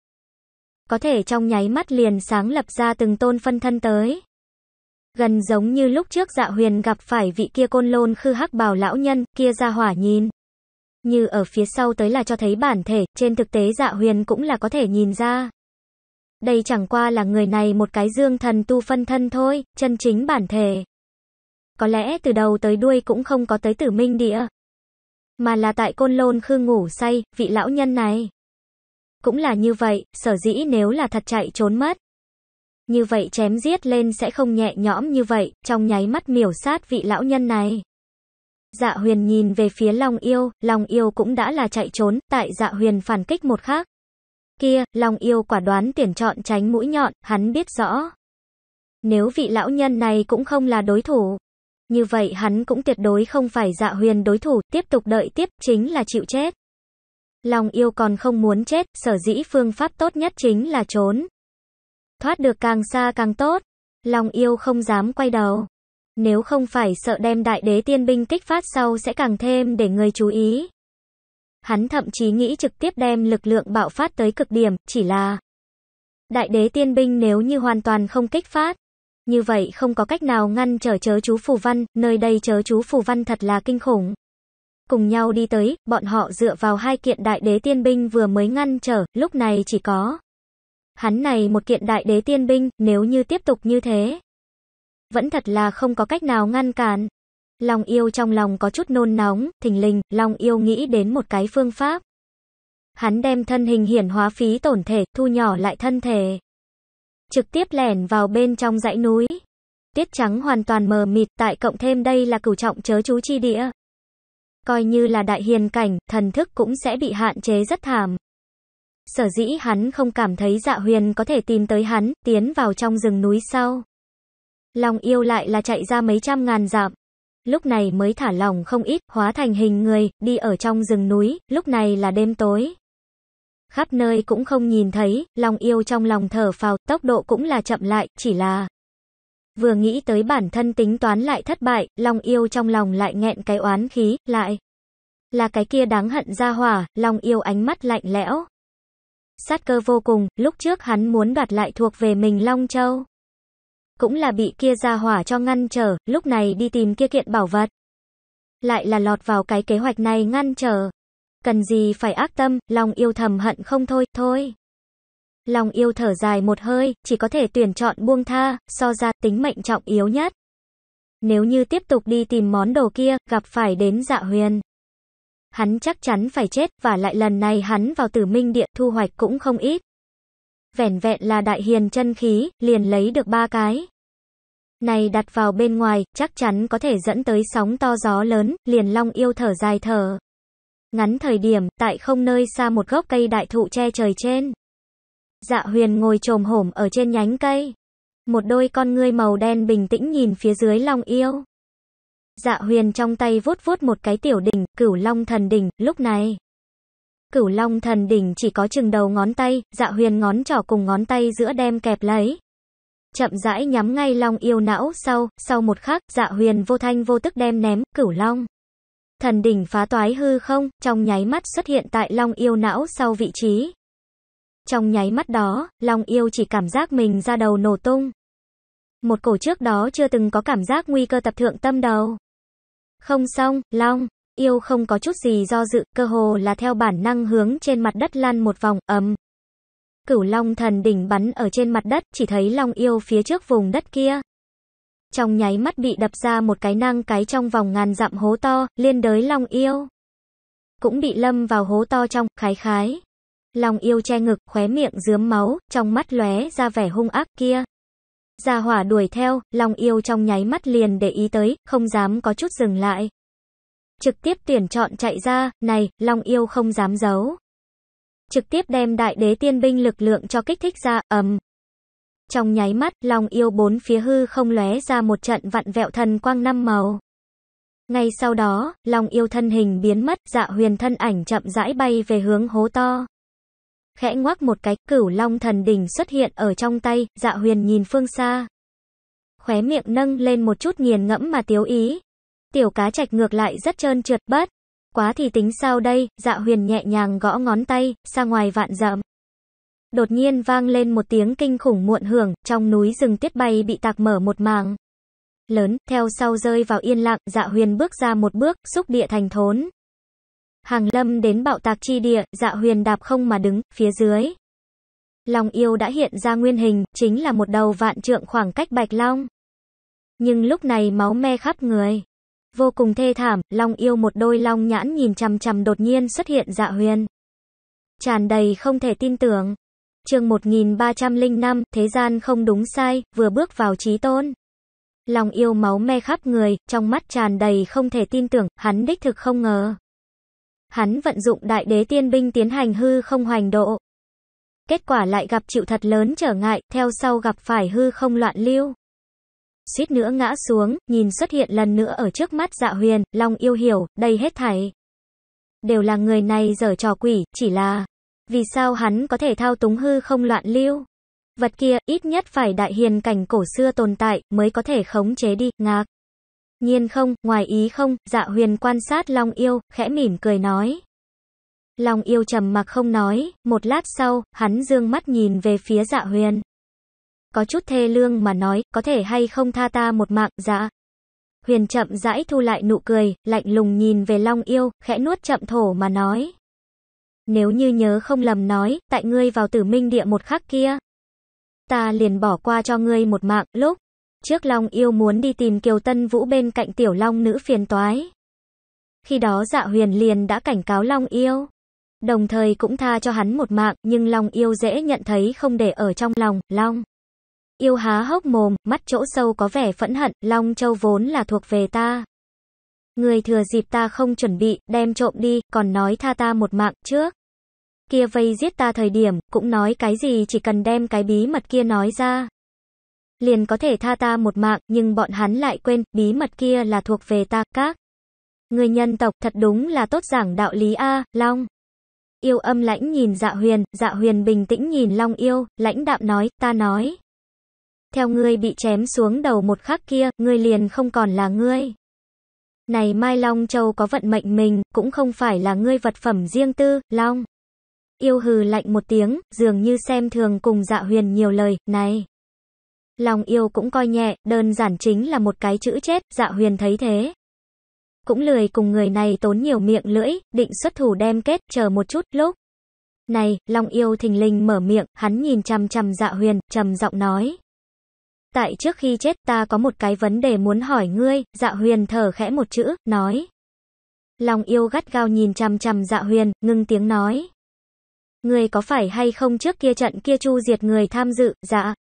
Có thể trong nháy mắt liền sáng lập ra từng tôn phân thân tới. Gần giống như lúc trước dạ huyền gặp phải vị kia côn lôn khư hắc bào lão nhân, kia ra hỏa nhìn. Như ở phía sau tới là cho thấy bản thể, trên thực tế dạ huyền cũng là có thể nhìn ra. Đây chẳng qua là người này một cái dương thần tu phân thân thôi, chân chính bản thể. Có lẽ từ đầu tới đuôi cũng không có tới tử minh địa mà là tại côn lôn khư ngủ say, vị lão nhân này. Cũng là như vậy, sở dĩ nếu là thật chạy trốn mất. Như vậy chém giết lên sẽ không nhẹ nhõm như vậy, trong nháy mắt miểu sát vị lão nhân này. Dạ huyền nhìn về phía Long Yêu, Long Yêu cũng đã là chạy trốn, tại dạ huyền phản kích một khác. Kia, Long Yêu quả đoán tuyển chọn tránh mũi nhọn, hắn biết rõ. Nếu vị lão nhân này cũng không là đối thủ, như vậy hắn cũng tuyệt đối không phải dạ huyền đối thủ, tiếp tục đợi tiếp, chính là chịu chết. Lòng yêu còn không muốn chết, sở dĩ phương pháp tốt nhất chính là trốn. Thoát được càng xa càng tốt. Lòng yêu không dám quay đầu. Nếu không phải sợ đem đại đế tiên binh kích phát sau sẽ càng thêm để người chú ý. Hắn thậm chí nghĩ trực tiếp đem lực lượng bạo phát tới cực điểm, chỉ là Đại đế tiên binh nếu như hoàn toàn không kích phát, như vậy không có cách nào ngăn trở chớ chú Phù Văn, nơi đây chớ chú Phù Văn thật là kinh khủng. Cùng nhau đi tới, bọn họ dựa vào hai kiện đại đế tiên binh vừa mới ngăn trở, lúc này chỉ có. Hắn này một kiện đại đế tiên binh, nếu như tiếp tục như thế. Vẫn thật là không có cách nào ngăn cản. Lòng yêu trong lòng có chút nôn nóng, thình lình, lòng yêu nghĩ đến một cái phương pháp. Hắn đem thân hình hiển hóa phí tổn thể, thu nhỏ lại thân thể trực tiếp lẻn vào bên trong dãy núi. Tuyết trắng hoàn toàn mờ mịt, tại cộng thêm đây là cửu trọng chớ chú chi địa. Coi như là đại hiền cảnh, thần thức cũng sẽ bị hạn chế rất thảm. Sở dĩ hắn không cảm thấy dạ huyền có thể tìm tới hắn, tiến vào trong rừng núi sau. Lòng yêu lại là chạy ra mấy trăm ngàn dặm. Lúc này mới thả lòng không ít, hóa thành hình người, đi ở trong rừng núi, lúc này là đêm tối khắp nơi cũng không nhìn thấy, lòng yêu trong lòng thở phào, tốc độ cũng là chậm lại, chỉ là... Vừa nghĩ tới bản thân tính toán lại thất bại, lòng yêu trong lòng lại nghẹn cái oán khí, lại... Là cái kia đáng hận ra hỏa, lòng yêu ánh mắt lạnh lẽo. Sát cơ vô cùng, lúc trước hắn muốn đoạt lại thuộc về mình Long Châu. Cũng là bị kia ra hỏa cho ngăn trở, lúc này đi tìm kia kiện bảo vật. Lại là lọt vào cái kế hoạch này ngăn trở. Cần gì phải ác tâm, lòng yêu thầm hận không thôi, thôi. Lòng yêu thở dài một hơi, chỉ có thể tuyển chọn buông tha, so ra tính mệnh trọng yếu nhất. Nếu như tiếp tục đi tìm món đồ kia, gặp phải đến dạ huyền. Hắn chắc chắn phải chết, và lại lần này hắn vào tử minh địa, thu hoạch cũng không ít. Vẻn vẹn là đại hiền chân khí, liền lấy được ba cái. Này đặt vào bên ngoài, chắc chắn có thể dẫn tới sóng to gió lớn, liền long yêu thở dài thở. Ngắn thời điểm, tại không nơi xa một gốc cây đại thụ che trời trên. Dạ huyền ngồi trồm hổm ở trên nhánh cây. Một đôi con ngươi màu đen bình tĩnh nhìn phía dưới long yêu. Dạ huyền trong tay vuốt vuốt một cái tiểu đỉnh, cửu long thần đỉnh, lúc này. Cửu long thần đỉnh chỉ có chừng đầu ngón tay, dạ huyền ngón trỏ cùng ngón tay giữa đem kẹp lấy. Chậm rãi nhắm ngay long yêu não sau, sau một khắc, dạ huyền vô thanh vô tức đem ném, cửu long. Thần đỉnh phá toái hư không, trong nháy mắt xuất hiện tại Long Yêu não sau vị trí. Trong nháy mắt đó, Long Yêu chỉ cảm giác mình ra đầu nổ tung. Một cổ trước đó chưa từng có cảm giác nguy cơ tập thượng tâm đầu. Không xong, Long, Yêu không có chút gì do dự, cơ hồ là theo bản năng hướng trên mặt đất lăn một vòng, ầm. Cửu Long thần đỉnh bắn ở trên mặt đất, chỉ thấy Long Yêu phía trước vùng đất kia, trong nháy mắt bị đập ra một cái nang cái trong vòng ngàn dặm hố to, liên đới Long Yêu. Cũng bị lâm vào hố to trong, khái khái. Long Yêu che ngực, khóe miệng dướm máu, trong mắt lóe ra vẻ hung ác kia. Gia hỏa đuổi theo, Long Yêu trong nháy mắt liền để ý tới, không dám có chút dừng lại. Trực tiếp tuyển chọn chạy ra, này, Long Yêu không dám giấu. Trực tiếp đem đại đế tiên binh lực lượng cho kích thích ra, ầm. Trong nháy mắt, lòng yêu bốn phía hư không lóe ra một trận vặn vẹo thần quang năm màu. Ngay sau đó, lòng yêu thân hình biến mất, dạ huyền thân ảnh chậm rãi bay về hướng hố to. Khẽ ngoắc một cái, cửu long thần đỉnh xuất hiện ở trong tay, dạ huyền nhìn phương xa. Khóe miệng nâng lên một chút nghiền ngẫm mà tiếu ý. Tiểu cá trạch ngược lại rất trơn trượt bớt. Quá thì tính sao đây, dạ huyền nhẹ nhàng gõ ngón tay, ra ngoài vạn dặm đột nhiên vang lên một tiếng kinh khủng muộn hưởng, trong núi rừng tuyết bay bị tạc mở một màng. Lớn, theo sau rơi vào yên lặng, dạ huyền bước ra một bước, xúc địa thành thốn. Hàng lâm đến bạo tạc chi địa, dạ huyền đạp không mà đứng, phía dưới. Long yêu đã hiện ra nguyên hình, chính là một đầu vạn trượng khoảng cách bạch long. Nhưng lúc này máu me khắp người. Vô cùng thê thảm, long yêu một đôi long nhãn nhìn chằm chằm đột nhiên xuất hiện dạ huyền. Tràn đầy không thể tin tưởng chương 1305, thế gian không đúng sai, vừa bước vào trí tôn. Lòng yêu máu me khắp người, trong mắt tràn đầy không thể tin tưởng, hắn đích thực không ngờ. Hắn vận dụng đại đế tiên binh tiến hành hư không hoành độ. Kết quả lại gặp chịu thật lớn trở ngại, theo sau gặp phải hư không loạn lưu. Suýt nữa ngã xuống, nhìn xuất hiện lần nữa ở trước mắt dạ huyền, lòng yêu hiểu, đây hết thảy. Đều là người này dở trò quỷ, chỉ là vì sao hắn có thể thao túng hư không loạn lưu? Vật kia, ít nhất phải đại hiền cảnh cổ xưa tồn tại, mới có thể khống chế đi, ngạc. Nhiên không, ngoài ý không, dạ huyền quan sát Long Yêu, khẽ mỉm cười nói. Long Yêu trầm mặc không nói, một lát sau, hắn dương mắt nhìn về phía dạ huyền. Có chút thê lương mà nói, có thể hay không tha ta một mạng, dạ. Huyền chậm rãi thu lại nụ cười, lạnh lùng nhìn về Long Yêu, khẽ nuốt chậm thổ mà nói. Nếu như nhớ không lầm nói, tại ngươi vào tử minh địa một khắc kia. Ta liền bỏ qua cho ngươi một mạng, lúc. Trước Long yêu muốn đi tìm Kiều Tân Vũ bên cạnh tiểu Long nữ phiền toái. Khi đó dạ huyền liền đã cảnh cáo Long yêu. Đồng thời cũng tha cho hắn một mạng, nhưng Long yêu dễ nhận thấy không để ở trong lòng, Long. Yêu há hốc mồm, mắt chỗ sâu có vẻ phẫn hận, Long Châu vốn là thuộc về ta. Người thừa dịp ta không chuẩn bị, đem trộm đi, còn nói tha ta một mạng, trước. Kia vây giết ta thời điểm, cũng nói cái gì chỉ cần đem cái bí mật kia nói ra. Liền có thể tha ta một mạng, nhưng bọn hắn lại quên, bí mật kia là thuộc về ta, các. Người nhân tộc thật đúng là tốt giảng đạo lý A, Long. Yêu âm lãnh nhìn dạ huyền, dạ huyền bình tĩnh nhìn Long yêu, lãnh đạm nói, ta nói. Theo ngươi bị chém xuống đầu một khắc kia, ngươi liền không còn là ngươi. Này Mai Long Châu có vận mệnh mình, cũng không phải là ngươi vật phẩm riêng tư, Long. Yêu hừ lạnh một tiếng, dường như xem thường cùng dạ huyền nhiều lời, này. long yêu cũng coi nhẹ, đơn giản chính là một cái chữ chết, dạ huyền thấy thế. Cũng lười cùng người này tốn nhiều miệng lưỡi, định xuất thủ đem kết, chờ một chút, lúc. Này, Long yêu thình lình mở miệng, hắn nhìn chằm chằm dạ huyền, trầm giọng nói tại trước khi chết ta có một cái vấn đề muốn hỏi ngươi, dạ huyền thở khẽ một chữ, nói. Long yêu gắt gao nhìn chằm chằm dạ huyền, ngưng tiếng nói. Ngươi có phải hay không trước kia trận kia chu diệt người tham dự, dạ.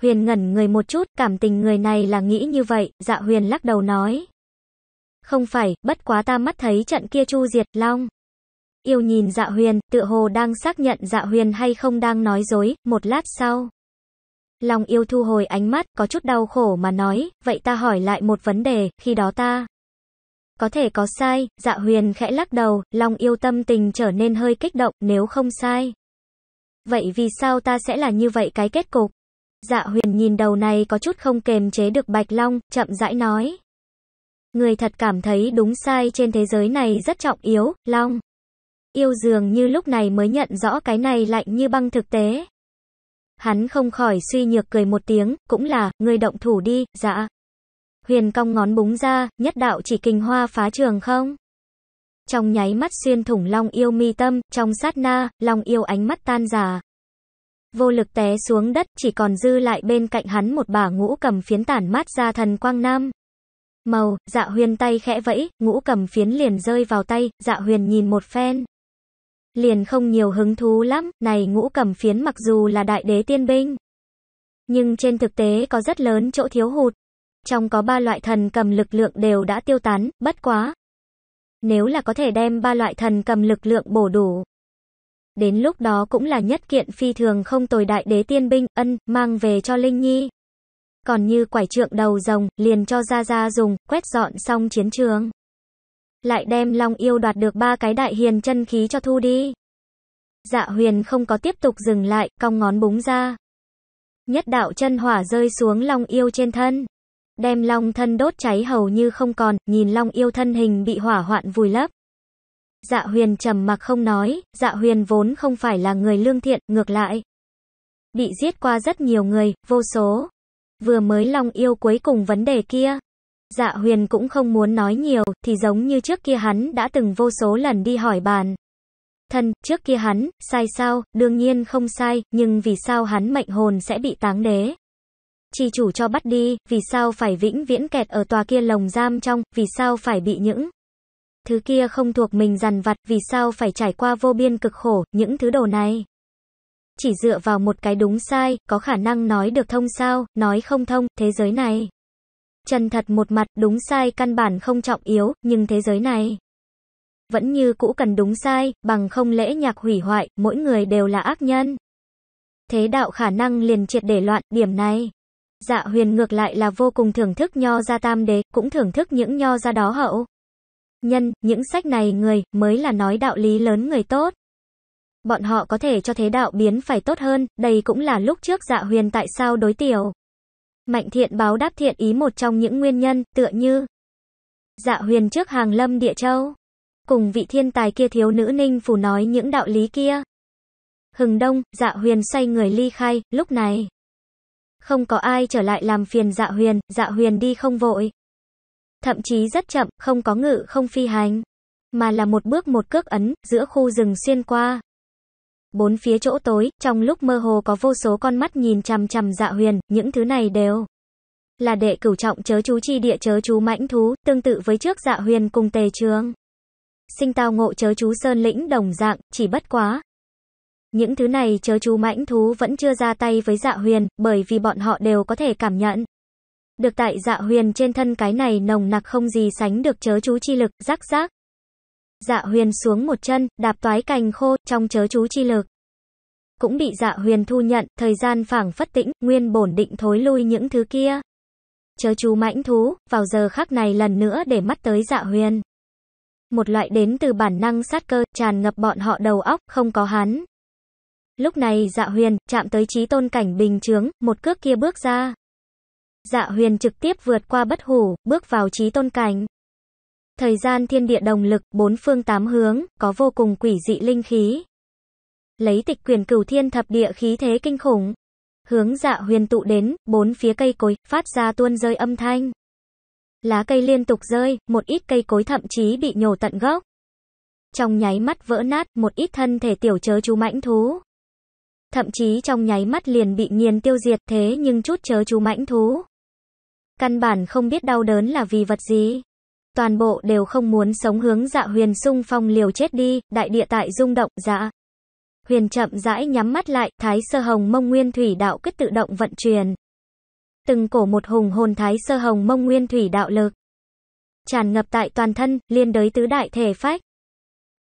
Huyền ngẩn người một chút, cảm tình người này là nghĩ như vậy, dạ huyền lắc đầu nói. Không phải, bất quá ta mắt thấy trận kia chu diệt, long. Yêu nhìn dạ huyền, tựa hồ đang xác nhận dạ huyền hay không đang nói dối, một lát sau. Long yêu thu hồi ánh mắt, có chút đau khổ mà nói, vậy ta hỏi lại một vấn đề, khi đó ta có thể có sai, dạ huyền khẽ lắc đầu, Long yêu tâm tình trở nên hơi kích động, nếu không sai. Vậy vì sao ta sẽ là như vậy cái kết cục? Dạ huyền nhìn đầu này có chút không kềm chế được Bạch Long, chậm rãi nói. Người thật cảm thấy đúng sai trên thế giới này rất trọng yếu, Long. Yêu dường như lúc này mới nhận rõ cái này lạnh như băng thực tế. Hắn không khỏi suy nhược cười một tiếng, cũng là, người động thủ đi, dạ. Huyền cong ngón búng ra, nhất đạo chỉ kình hoa phá trường không? Trong nháy mắt xuyên thủng long yêu mi tâm, trong sát na, long yêu ánh mắt tan giả. Vô lực té xuống đất, chỉ còn dư lại bên cạnh hắn một bà ngũ cầm phiến tản mát ra thần quang nam. Màu, dạ huyền tay khẽ vẫy, ngũ cầm phiến liền rơi vào tay, dạ huyền nhìn một phen liền không nhiều hứng thú lắm, này ngũ cầm phiến mặc dù là đại đế tiên binh, nhưng trên thực tế có rất lớn chỗ thiếu hụt. Trong có ba loại thần cầm lực lượng đều đã tiêu tán, bất quá. Nếu là có thể đem ba loại thần cầm lực lượng bổ đủ. Đến lúc đó cũng là nhất kiện phi thường không tồi đại đế tiên binh, ân, mang về cho Linh Nhi. Còn như quải trượng đầu rồng, liền cho ra ra dùng, quét dọn xong chiến trường lại đem Long Yêu đoạt được ba cái đại hiền chân khí cho thu đi. Dạ huyền không có tiếp tục dừng lại, cong ngón búng ra. Nhất đạo chân hỏa rơi xuống Long Yêu trên thân. Đem Long thân đốt cháy hầu như không còn, nhìn Long Yêu thân hình bị hỏa hoạn vùi lấp. Dạ huyền trầm mặc không nói, dạ huyền vốn không phải là người lương thiện, ngược lại. Bị giết qua rất nhiều người, vô số. Vừa mới Long Yêu cuối cùng vấn đề kia, Dạ huyền cũng không muốn nói nhiều, thì giống như trước kia hắn đã từng vô số lần đi hỏi bàn. Thân, trước kia hắn, sai sao, đương nhiên không sai, nhưng vì sao hắn mệnh hồn sẽ bị táng đế? Chỉ chủ cho bắt đi, vì sao phải vĩnh viễn kẹt ở tòa kia lồng giam trong, vì sao phải bị những thứ kia không thuộc mình dằn vặt, vì sao phải trải qua vô biên cực khổ, những thứ đồ này. Chỉ dựa vào một cái đúng sai, có khả năng nói được thông sao, nói không thông, thế giới này chân thật một mặt, đúng sai căn bản không trọng yếu, nhưng thế giới này vẫn như cũ cần đúng sai, bằng không lễ nhạc hủy hoại, mỗi người đều là ác nhân. Thế đạo khả năng liền triệt để loạn, điểm này. Dạ huyền ngược lại là vô cùng thưởng thức nho gia tam đế, cũng thưởng thức những nho gia đó hậu. Nhân, những sách này người, mới là nói đạo lý lớn người tốt. Bọn họ có thể cho thế đạo biến phải tốt hơn, đây cũng là lúc trước dạ huyền tại sao đối tiểu. Mạnh thiện báo đáp thiện ý một trong những nguyên nhân, tựa như Dạ huyền trước hàng lâm địa châu. Cùng vị thiên tài kia thiếu nữ ninh phủ nói những đạo lý kia. Hừng đông, dạ huyền xoay người ly khai, lúc này. Không có ai trở lại làm phiền dạ huyền, dạ huyền đi không vội. Thậm chí rất chậm, không có ngự không phi hành. Mà là một bước một cước ấn, giữa khu rừng xuyên qua. Bốn phía chỗ tối, trong lúc mơ hồ có vô số con mắt nhìn chằm chằm dạ huyền, những thứ này đều là đệ cửu trọng chớ chú chi địa chớ chú mãnh thú, tương tự với trước dạ huyền cùng tề trương Sinh tao ngộ chớ chú sơn lĩnh đồng dạng, chỉ bất quá. Những thứ này chớ chú mãnh thú vẫn chưa ra tay với dạ huyền, bởi vì bọn họ đều có thể cảm nhận. Được tại dạ huyền trên thân cái này nồng nặc không gì sánh được chớ chú chi lực, rắc rác dạ huyền xuống một chân, đạp toái cành khô, trong chớ chú chi lực. Cũng bị dạ huyền thu nhận, thời gian phảng phất tĩnh, nguyên bổn định thối lui những thứ kia. Chớ chú mãnh thú, vào giờ khắc này lần nữa để mắt tới dạ huyền. Một loại đến từ bản năng sát cơ, tràn ngập bọn họ đầu óc, không có hắn. Lúc này dạ huyền, chạm tới trí tôn cảnh bình chướng, một cước kia bước ra. Dạ huyền trực tiếp vượt qua bất hủ, bước vào trí tôn cảnh. Thời gian thiên địa đồng lực, bốn phương tám hướng, có vô cùng quỷ dị linh khí. Lấy tịch quyền cửu thiên thập địa khí thế kinh khủng. Hướng dạ huyền tụ đến, bốn phía cây cối, phát ra tuôn rơi âm thanh. Lá cây liên tục rơi, một ít cây cối thậm chí bị nhổ tận gốc. Trong nháy mắt vỡ nát, một ít thân thể tiểu chớ chú mãnh thú. Thậm chí trong nháy mắt liền bị nghiền tiêu diệt thế nhưng chút chớ chú mãnh thú. Căn bản không biết đau đớn là vì vật gì toàn bộ đều không muốn sống hướng dạ huyền sung phong liều chết đi, đại địa tại rung động, dạ. Huyền chậm rãi nhắm mắt lại, thái sơ hồng mông nguyên thủy đạo quyết tự động vận chuyển. Từng cổ một hùng hồn thái sơ hồng mông nguyên thủy đạo lực. Tràn ngập tại toàn thân, liên đới tứ đại thể phách.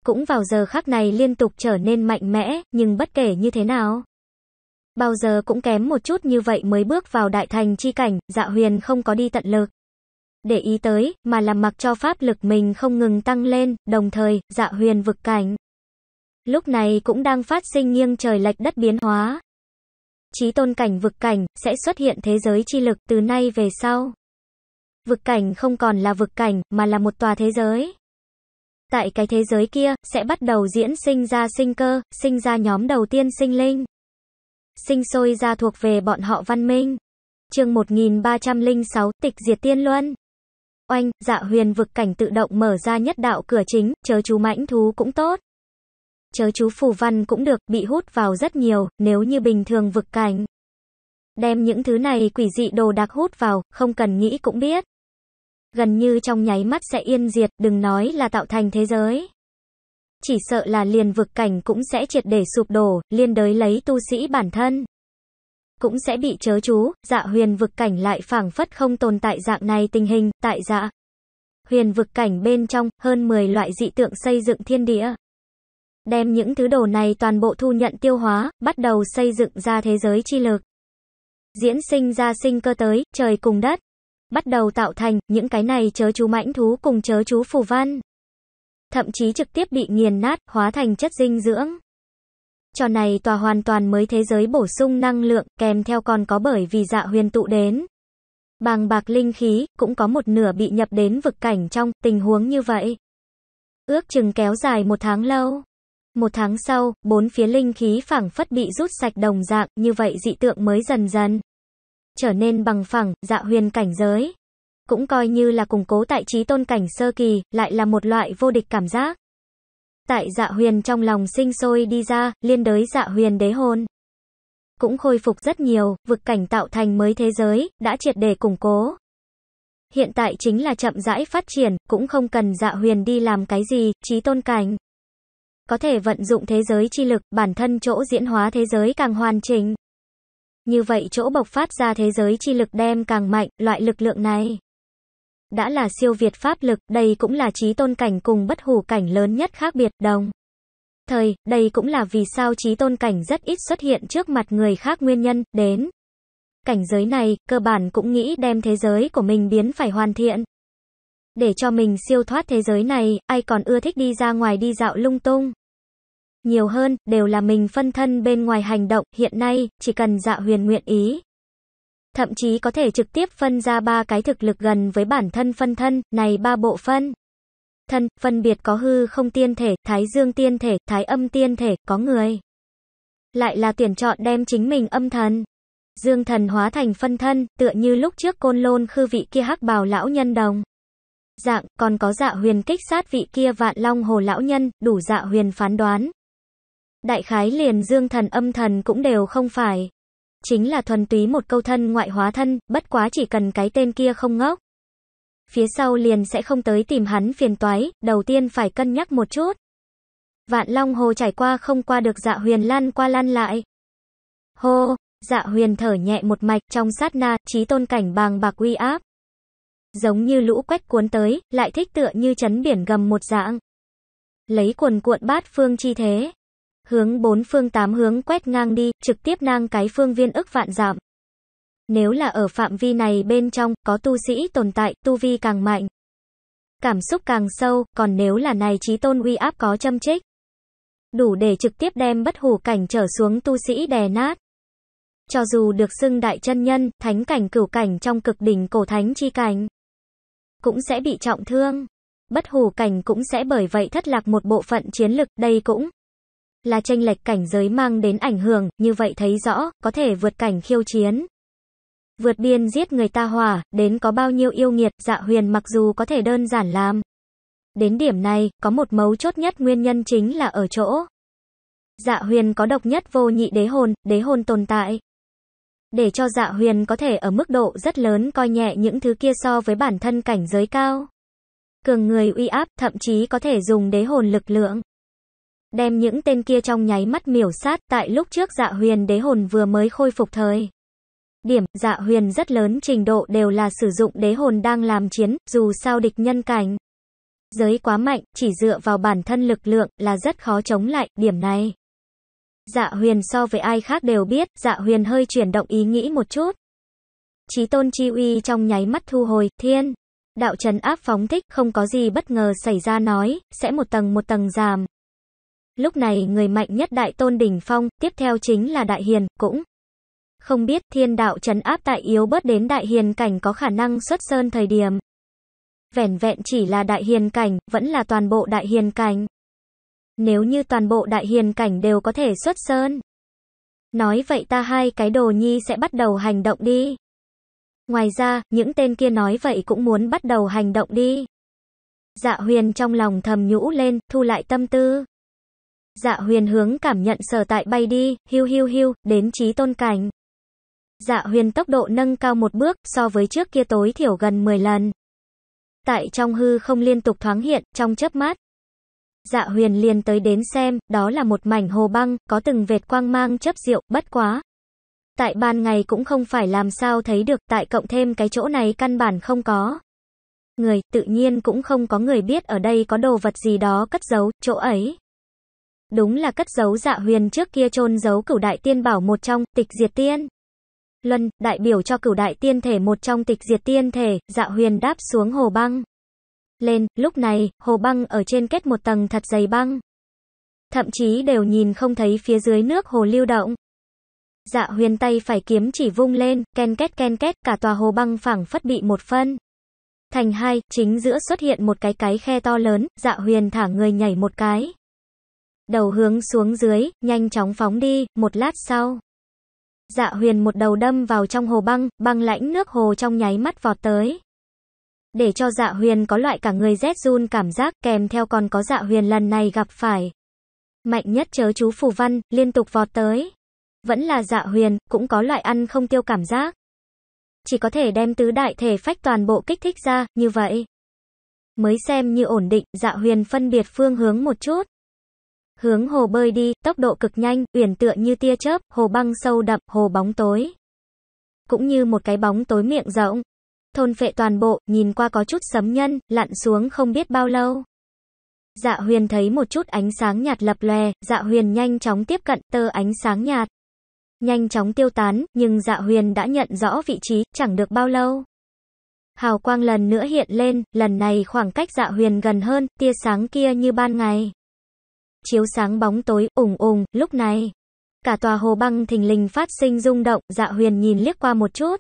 Cũng vào giờ khắc này liên tục trở nên mạnh mẽ, nhưng bất kể như thế nào. Bao giờ cũng kém một chút như vậy mới bước vào đại thành chi cảnh, dạ huyền không có đi tận lực để ý tới, mà làm mặc cho pháp lực mình không ngừng tăng lên, đồng thời, dạ huyền vực cảnh. Lúc này cũng đang phát sinh nghiêng trời lệch đất biến hóa. Chí tôn cảnh vực cảnh, sẽ xuất hiện thế giới chi lực từ nay về sau. Vực cảnh không còn là vực cảnh, mà là một tòa thế giới. Tại cái thế giới kia, sẽ bắt đầu diễn sinh ra sinh cơ, sinh ra nhóm đầu tiên sinh linh. Sinh sôi ra thuộc về bọn họ văn minh. Chương 1306 Tịch Diệt Tiên Luân Oanh, dạ huyền vực cảnh tự động mở ra nhất đạo cửa chính, chớ chú mãnh thú cũng tốt. Chớ chú phù văn cũng được, bị hút vào rất nhiều, nếu như bình thường vực cảnh. Đem những thứ này quỷ dị đồ đặc hút vào, không cần nghĩ cũng biết. Gần như trong nháy mắt sẽ yên diệt, đừng nói là tạo thành thế giới. Chỉ sợ là liền vực cảnh cũng sẽ triệt để sụp đổ, liên đới lấy tu sĩ bản thân cũng sẽ bị chớ chú, dạ huyền vực cảnh lại phảng phất không tồn tại dạng này tình hình, tại dạ. Huyền vực cảnh bên trong, hơn 10 loại dị tượng xây dựng thiên địa. Đem những thứ đồ này toàn bộ thu nhận tiêu hóa, bắt đầu xây dựng ra thế giới chi lực. Diễn sinh ra sinh cơ tới, trời cùng đất. Bắt đầu tạo thành, những cái này chớ chú mãnh thú cùng chớ chú phù văn. Thậm chí trực tiếp bị nghiền nát, hóa thành chất dinh dưỡng. Trò này tòa hoàn toàn mới thế giới bổ sung năng lượng, kèm theo còn có bởi vì dạ huyền tụ đến. Bàng bạc linh khí, cũng có một nửa bị nhập đến vực cảnh trong tình huống như vậy. Ước chừng kéo dài một tháng lâu. Một tháng sau, bốn phía linh khí phảng phất bị rút sạch đồng dạng, như vậy dị tượng mới dần dần. Trở nên bằng phẳng, dạ huyền cảnh giới. Cũng coi như là củng cố tại trí tôn cảnh sơ kỳ, lại là một loại vô địch cảm giác. Tại dạ huyền trong lòng sinh sôi đi ra, liên đới dạ huyền đế hồn. Cũng khôi phục rất nhiều, vực cảnh tạo thành mới thế giới, đã triệt để củng cố. Hiện tại chính là chậm rãi phát triển, cũng không cần dạ huyền đi làm cái gì, trí tôn cảnh. Có thể vận dụng thế giới chi lực, bản thân chỗ diễn hóa thế giới càng hoàn chỉnh. Như vậy chỗ bộc phát ra thế giới chi lực đem càng mạnh, loại lực lượng này đã là siêu việt pháp lực, đây cũng là trí tôn cảnh cùng bất hủ cảnh lớn nhất khác biệt, đồng. Thời, đây cũng là vì sao trí tôn cảnh rất ít xuất hiện trước mặt người khác nguyên nhân, đến. Cảnh giới này, cơ bản cũng nghĩ đem thế giới của mình biến phải hoàn thiện. Để cho mình siêu thoát thế giới này, ai còn ưa thích đi ra ngoài đi dạo lung tung. Nhiều hơn, đều là mình phân thân bên ngoài hành động, hiện nay, chỉ cần dạ huyền nguyện ý, thậm chí có thể trực tiếp phân ra ba cái thực lực gần với bản thân phân thân, này ba bộ phân. Thân, phân biệt có hư không tiên thể, thái dương tiên thể, thái âm tiên thể, có người. Lại là tuyển chọn đem chính mình âm thần. Dương thần hóa thành phân thân, tựa như lúc trước côn lôn khư vị kia hắc bào lão nhân đồng. Dạng, còn có dạ huyền kích sát vị kia vạn long hồ lão nhân, đủ dạ huyền phán đoán. Đại khái liền dương thần âm thần cũng đều không phải chính là thuần túy một câu thân ngoại hóa thân, bất quá chỉ cần cái tên kia không ngốc. Phía sau liền sẽ không tới tìm hắn phiền toái, đầu tiên phải cân nhắc một chút. Vạn Long Hồ trải qua không qua được dạ huyền lan qua lan lại. Hô, dạ huyền thở nhẹ một mạch trong sát na, trí tôn cảnh bàng bạc uy áp. Giống như lũ quét cuốn tới, lại thích tựa như chấn biển gầm một dạng. Lấy cuồn cuộn bát phương chi thế, hướng bốn phương tám hướng quét ngang đi, trực tiếp nang cái phương viên ức vạn giảm. Nếu là ở phạm vi này bên trong, có tu sĩ tồn tại, tu vi càng mạnh, cảm xúc càng sâu, còn nếu là này trí tôn uy áp có châm trích, đủ để trực tiếp đem bất hủ cảnh trở xuống tu sĩ đè nát. Cho dù được xưng đại chân nhân, thánh cảnh cửu cảnh trong cực đỉnh cổ thánh chi cảnh, cũng sẽ bị trọng thương. Bất hủ cảnh cũng sẽ bởi vậy thất lạc một bộ phận chiến lực, đây cũng là tranh lệch cảnh giới mang đến ảnh hưởng, như vậy thấy rõ, có thể vượt cảnh khiêu chiến. Vượt biên giết người ta hòa đến có bao nhiêu yêu nghiệt, dạ huyền mặc dù có thể đơn giản làm. Đến điểm này, có một mấu chốt nhất nguyên nhân chính là ở chỗ. Dạ huyền có độc nhất vô nhị đế hồn, đế hồn tồn tại. Để cho dạ huyền có thể ở mức độ rất lớn coi nhẹ những thứ kia so với bản thân cảnh giới cao. Cường người uy áp, thậm chí có thể dùng đế hồn lực lượng đem những tên kia trong nháy mắt miểu sát, tại lúc trước dạ huyền đế hồn vừa mới khôi phục thời. Điểm, dạ huyền rất lớn trình độ đều là sử dụng đế hồn đang làm chiến, dù sao địch nhân cảnh. Giới quá mạnh, chỉ dựa vào bản thân lực lượng là rất khó chống lại, điểm này. Dạ huyền so với ai khác đều biết, dạ huyền hơi chuyển động ý nghĩ một chút. Chí tôn chi uy trong nháy mắt thu hồi, thiên. Đạo trần áp phóng thích, không có gì bất ngờ xảy ra nói, sẽ một tầng một tầng giảm. Lúc này người mạnh nhất đại tôn đỉnh phong, tiếp theo chính là đại hiền, cũng không biết thiên đạo trấn áp tại yếu bớt đến đại hiền cảnh có khả năng xuất sơn thời điểm. Vẻn vẹn chỉ là đại hiền cảnh, vẫn là toàn bộ đại hiền cảnh. Nếu như toàn bộ đại hiền cảnh đều có thể xuất sơn. Nói vậy ta hai cái đồ nhi sẽ bắt đầu hành động đi. Ngoài ra, những tên kia nói vậy cũng muốn bắt đầu hành động đi. Dạ huyền trong lòng thầm nhũ lên, thu lại tâm tư. Dạ huyền hướng cảm nhận sở tại bay đi, hiu hiu hiu, đến trí tôn cảnh. Dạ huyền tốc độ nâng cao một bước, so với trước kia tối thiểu gần 10 lần. Tại trong hư không liên tục thoáng hiện, trong chớp mắt, Dạ huyền liền tới đến xem, đó là một mảnh hồ băng, có từng vệt quang mang chấp rượu, bất quá. Tại ban ngày cũng không phải làm sao thấy được, tại cộng thêm cái chỗ này căn bản không có. Người, tự nhiên cũng không có người biết ở đây có đồ vật gì đó cất giấu, chỗ ấy đúng là cất giấu dạ huyền trước kia chôn giấu cửu đại tiên bảo một trong tịch diệt tiên. Luân, đại biểu cho cửu đại tiên thể một trong tịch diệt tiên thể, dạ huyền đáp xuống hồ băng. Lên, lúc này, hồ băng ở trên kết một tầng thật dày băng. Thậm chí đều nhìn không thấy phía dưới nước hồ lưu động. Dạ huyền tay phải kiếm chỉ vung lên, ken két ken két, cả tòa hồ băng phẳng phất bị một phân. Thành hai, chính giữa xuất hiện một cái cái khe to lớn, dạ huyền thả người nhảy một cái đầu hướng xuống dưới, nhanh chóng phóng đi, một lát sau. Dạ huyền một đầu đâm vào trong hồ băng, băng lãnh nước hồ trong nháy mắt vọt tới. Để cho dạ huyền có loại cả người rét run cảm giác kèm theo còn có dạ huyền lần này gặp phải. Mạnh nhất chớ chú phù văn, liên tục vọt tới. Vẫn là dạ huyền, cũng có loại ăn không tiêu cảm giác. Chỉ có thể đem tứ đại thể phách toàn bộ kích thích ra, như vậy. Mới xem như ổn định, dạ huyền phân biệt phương hướng một chút hướng hồ bơi đi, tốc độ cực nhanh, uyển tựa như tia chớp, hồ băng sâu đậm, hồ bóng tối. Cũng như một cái bóng tối miệng rộng, thôn phệ toàn bộ, nhìn qua có chút sấm nhân, lặn xuống không biết bao lâu. Dạ huyền thấy một chút ánh sáng nhạt lập lè, dạ huyền nhanh chóng tiếp cận tơ ánh sáng nhạt. Nhanh chóng tiêu tán, nhưng dạ huyền đã nhận rõ vị trí, chẳng được bao lâu. Hào quang lần nữa hiện lên, lần này khoảng cách dạ huyền gần hơn, tia sáng kia như ban ngày chiếu sáng bóng tối, ủng ủng, lúc này. Cả tòa hồ băng thình lình phát sinh rung động, dạ huyền nhìn liếc qua một chút.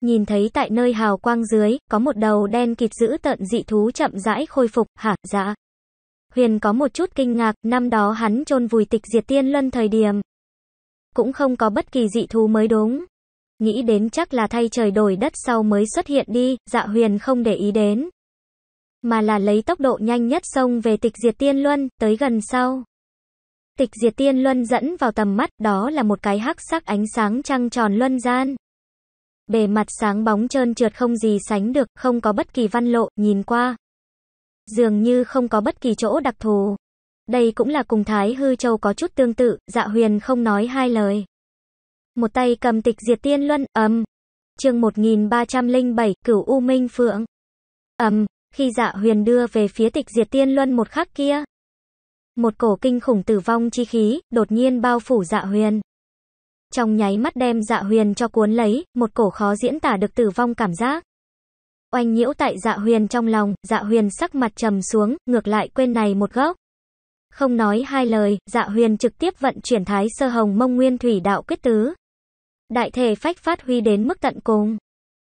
Nhìn thấy tại nơi hào quang dưới, có một đầu đen kịt giữ tận dị thú chậm rãi khôi phục, hả, dạ. Huyền có một chút kinh ngạc, năm đó hắn chôn vùi tịch diệt tiên luân thời điểm. Cũng không có bất kỳ dị thú mới đúng. Nghĩ đến chắc là thay trời đổi đất sau mới xuất hiện đi, dạ huyền không để ý đến mà là lấy tốc độ nhanh nhất xông về tịch diệt tiên luân, tới gần sau. Tịch diệt tiên luân dẫn vào tầm mắt, đó là một cái hắc sắc ánh sáng trăng tròn luân gian. Bề mặt sáng bóng trơn trượt không gì sánh được, không có bất kỳ văn lộ, nhìn qua. Dường như không có bất kỳ chỗ đặc thù. Đây cũng là cùng Thái Hư Châu có chút tương tự, dạ huyền không nói hai lời. Một tay cầm tịch diệt tiên luân, ầm. chương 1307, cửu U Minh Phượng. Ầm. Khi dạ huyền đưa về phía tịch diệt tiên luân một khắc kia, một cổ kinh khủng tử vong chi khí, đột nhiên bao phủ dạ huyền. Trong nháy mắt đem dạ huyền cho cuốn lấy, một cổ khó diễn tả được tử vong cảm giác. Oanh nhiễu tại dạ huyền trong lòng, dạ huyền sắc mặt trầm xuống, ngược lại quên này một góc. Không nói hai lời, dạ huyền trực tiếp vận chuyển thái sơ hồng mông nguyên thủy đạo quyết tứ. Đại thể phách phát huy đến mức tận cùng.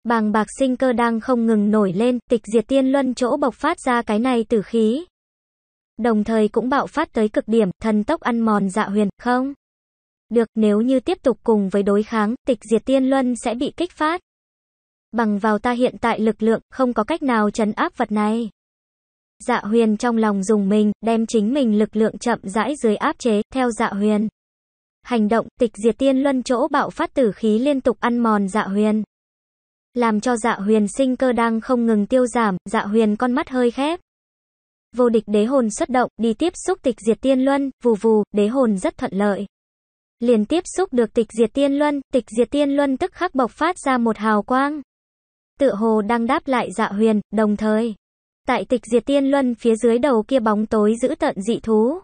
Bàng bạc sinh cơ đang không ngừng nổi lên, tịch diệt tiên luân chỗ bộc phát ra cái này tử khí. Đồng thời cũng bạo phát tới cực điểm, thần tốc ăn mòn dạ huyền, không? Được, nếu như tiếp tục cùng với đối kháng, tịch diệt tiên luân sẽ bị kích phát. Bằng vào ta hiện tại lực lượng, không có cách nào chấn áp vật này. Dạ huyền trong lòng dùng mình, đem chính mình lực lượng chậm rãi dưới áp chế, theo dạ huyền. Hành động, tịch diệt tiên luân chỗ bạo phát tử khí liên tục ăn mòn dạ huyền làm cho dạ huyền sinh cơ đang không ngừng tiêu giảm, dạ huyền con mắt hơi khép. Vô địch đế hồn xuất động, đi tiếp xúc tịch diệt tiên luân, vù vù, đế hồn rất thuận lợi. Liền tiếp xúc được tịch diệt tiên luân, tịch diệt tiên luân tức khắc bộc phát ra một hào quang. Tựa hồ đang đáp lại dạ huyền, đồng thời. Tại tịch diệt tiên luân phía dưới đầu kia bóng tối giữ tận dị thú.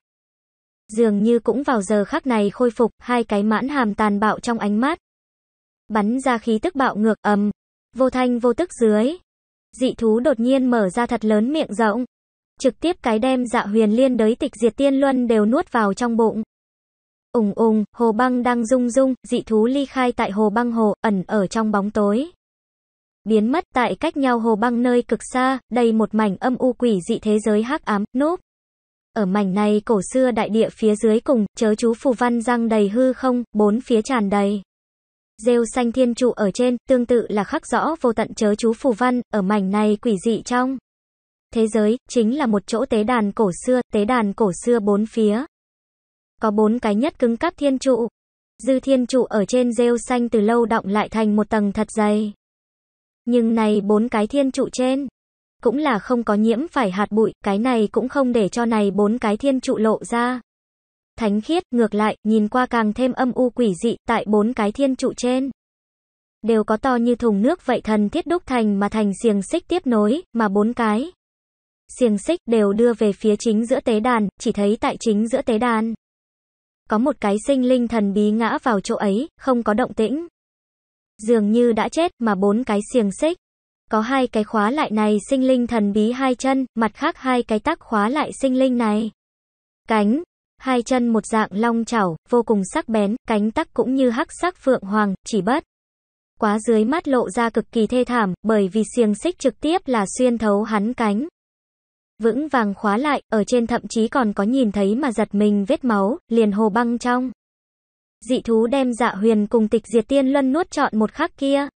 Dường như cũng vào giờ khắc này khôi phục, hai cái mãn hàm tàn bạo trong ánh mắt. Bắn ra khí tức bạo ngược ầm, Vô thanh vô tức dưới. Dị thú đột nhiên mở ra thật lớn miệng rộng. Trực tiếp cái đem dạ huyền liên đới tịch diệt tiên luân đều nuốt vào trong bụng. Ùng ùng, hồ băng đang rung rung, dị thú ly khai tại hồ băng hồ, ẩn ở trong bóng tối. Biến mất tại cách nhau hồ băng nơi cực xa, đầy một mảnh âm u quỷ dị thế giới hắc ám, núp. Ở mảnh này cổ xưa đại địa phía dưới cùng, chớ chú phù văn răng đầy hư không, bốn phía tràn đầy rêu xanh thiên trụ ở trên, tương tự là khắc rõ vô tận chớ chú phù văn, ở mảnh này quỷ dị trong. Thế giới, chính là một chỗ tế đàn cổ xưa, tế đàn cổ xưa bốn phía. Có bốn cái nhất cứng cáp thiên trụ. Dư thiên trụ ở trên rêu xanh từ lâu động lại thành một tầng thật dày. Nhưng này bốn cái thiên trụ trên, cũng là không có nhiễm phải hạt bụi, cái này cũng không để cho này bốn cái thiên trụ lộ ra thánh khiết, ngược lại, nhìn qua càng thêm âm u quỷ dị, tại bốn cái thiên trụ trên. Đều có to như thùng nước vậy thần thiết đúc thành mà thành xiềng xích tiếp nối, mà bốn cái. Xiềng xích đều đưa về phía chính giữa tế đàn, chỉ thấy tại chính giữa tế đàn. Có một cái sinh linh thần bí ngã vào chỗ ấy, không có động tĩnh. Dường như đã chết mà bốn cái xiềng xích. Có hai cái khóa lại này sinh linh thần bí hai chân, mặt khác hai cái tắc khóa lại sinh linh này. Cánh, Hai chân một dạng long chảo, vô cùng sắc bén, cánh tắc cũng như hắc sắc phượng hoàng, chỉ bất. Quá dưới mắt lộ ra cực kỳ thê thảm, bởi vì xiềng xích trực tiếp là xuyên thấu hắn cánh. Vững vàng khóa lại, ở trên thậm chí còn có nhìn thấy mà giật mình vết máu, liền hồ băng trong. Dị thú đem dạ huyền cùng tịch diệt tiên luân nuốt trọn một khắc kia.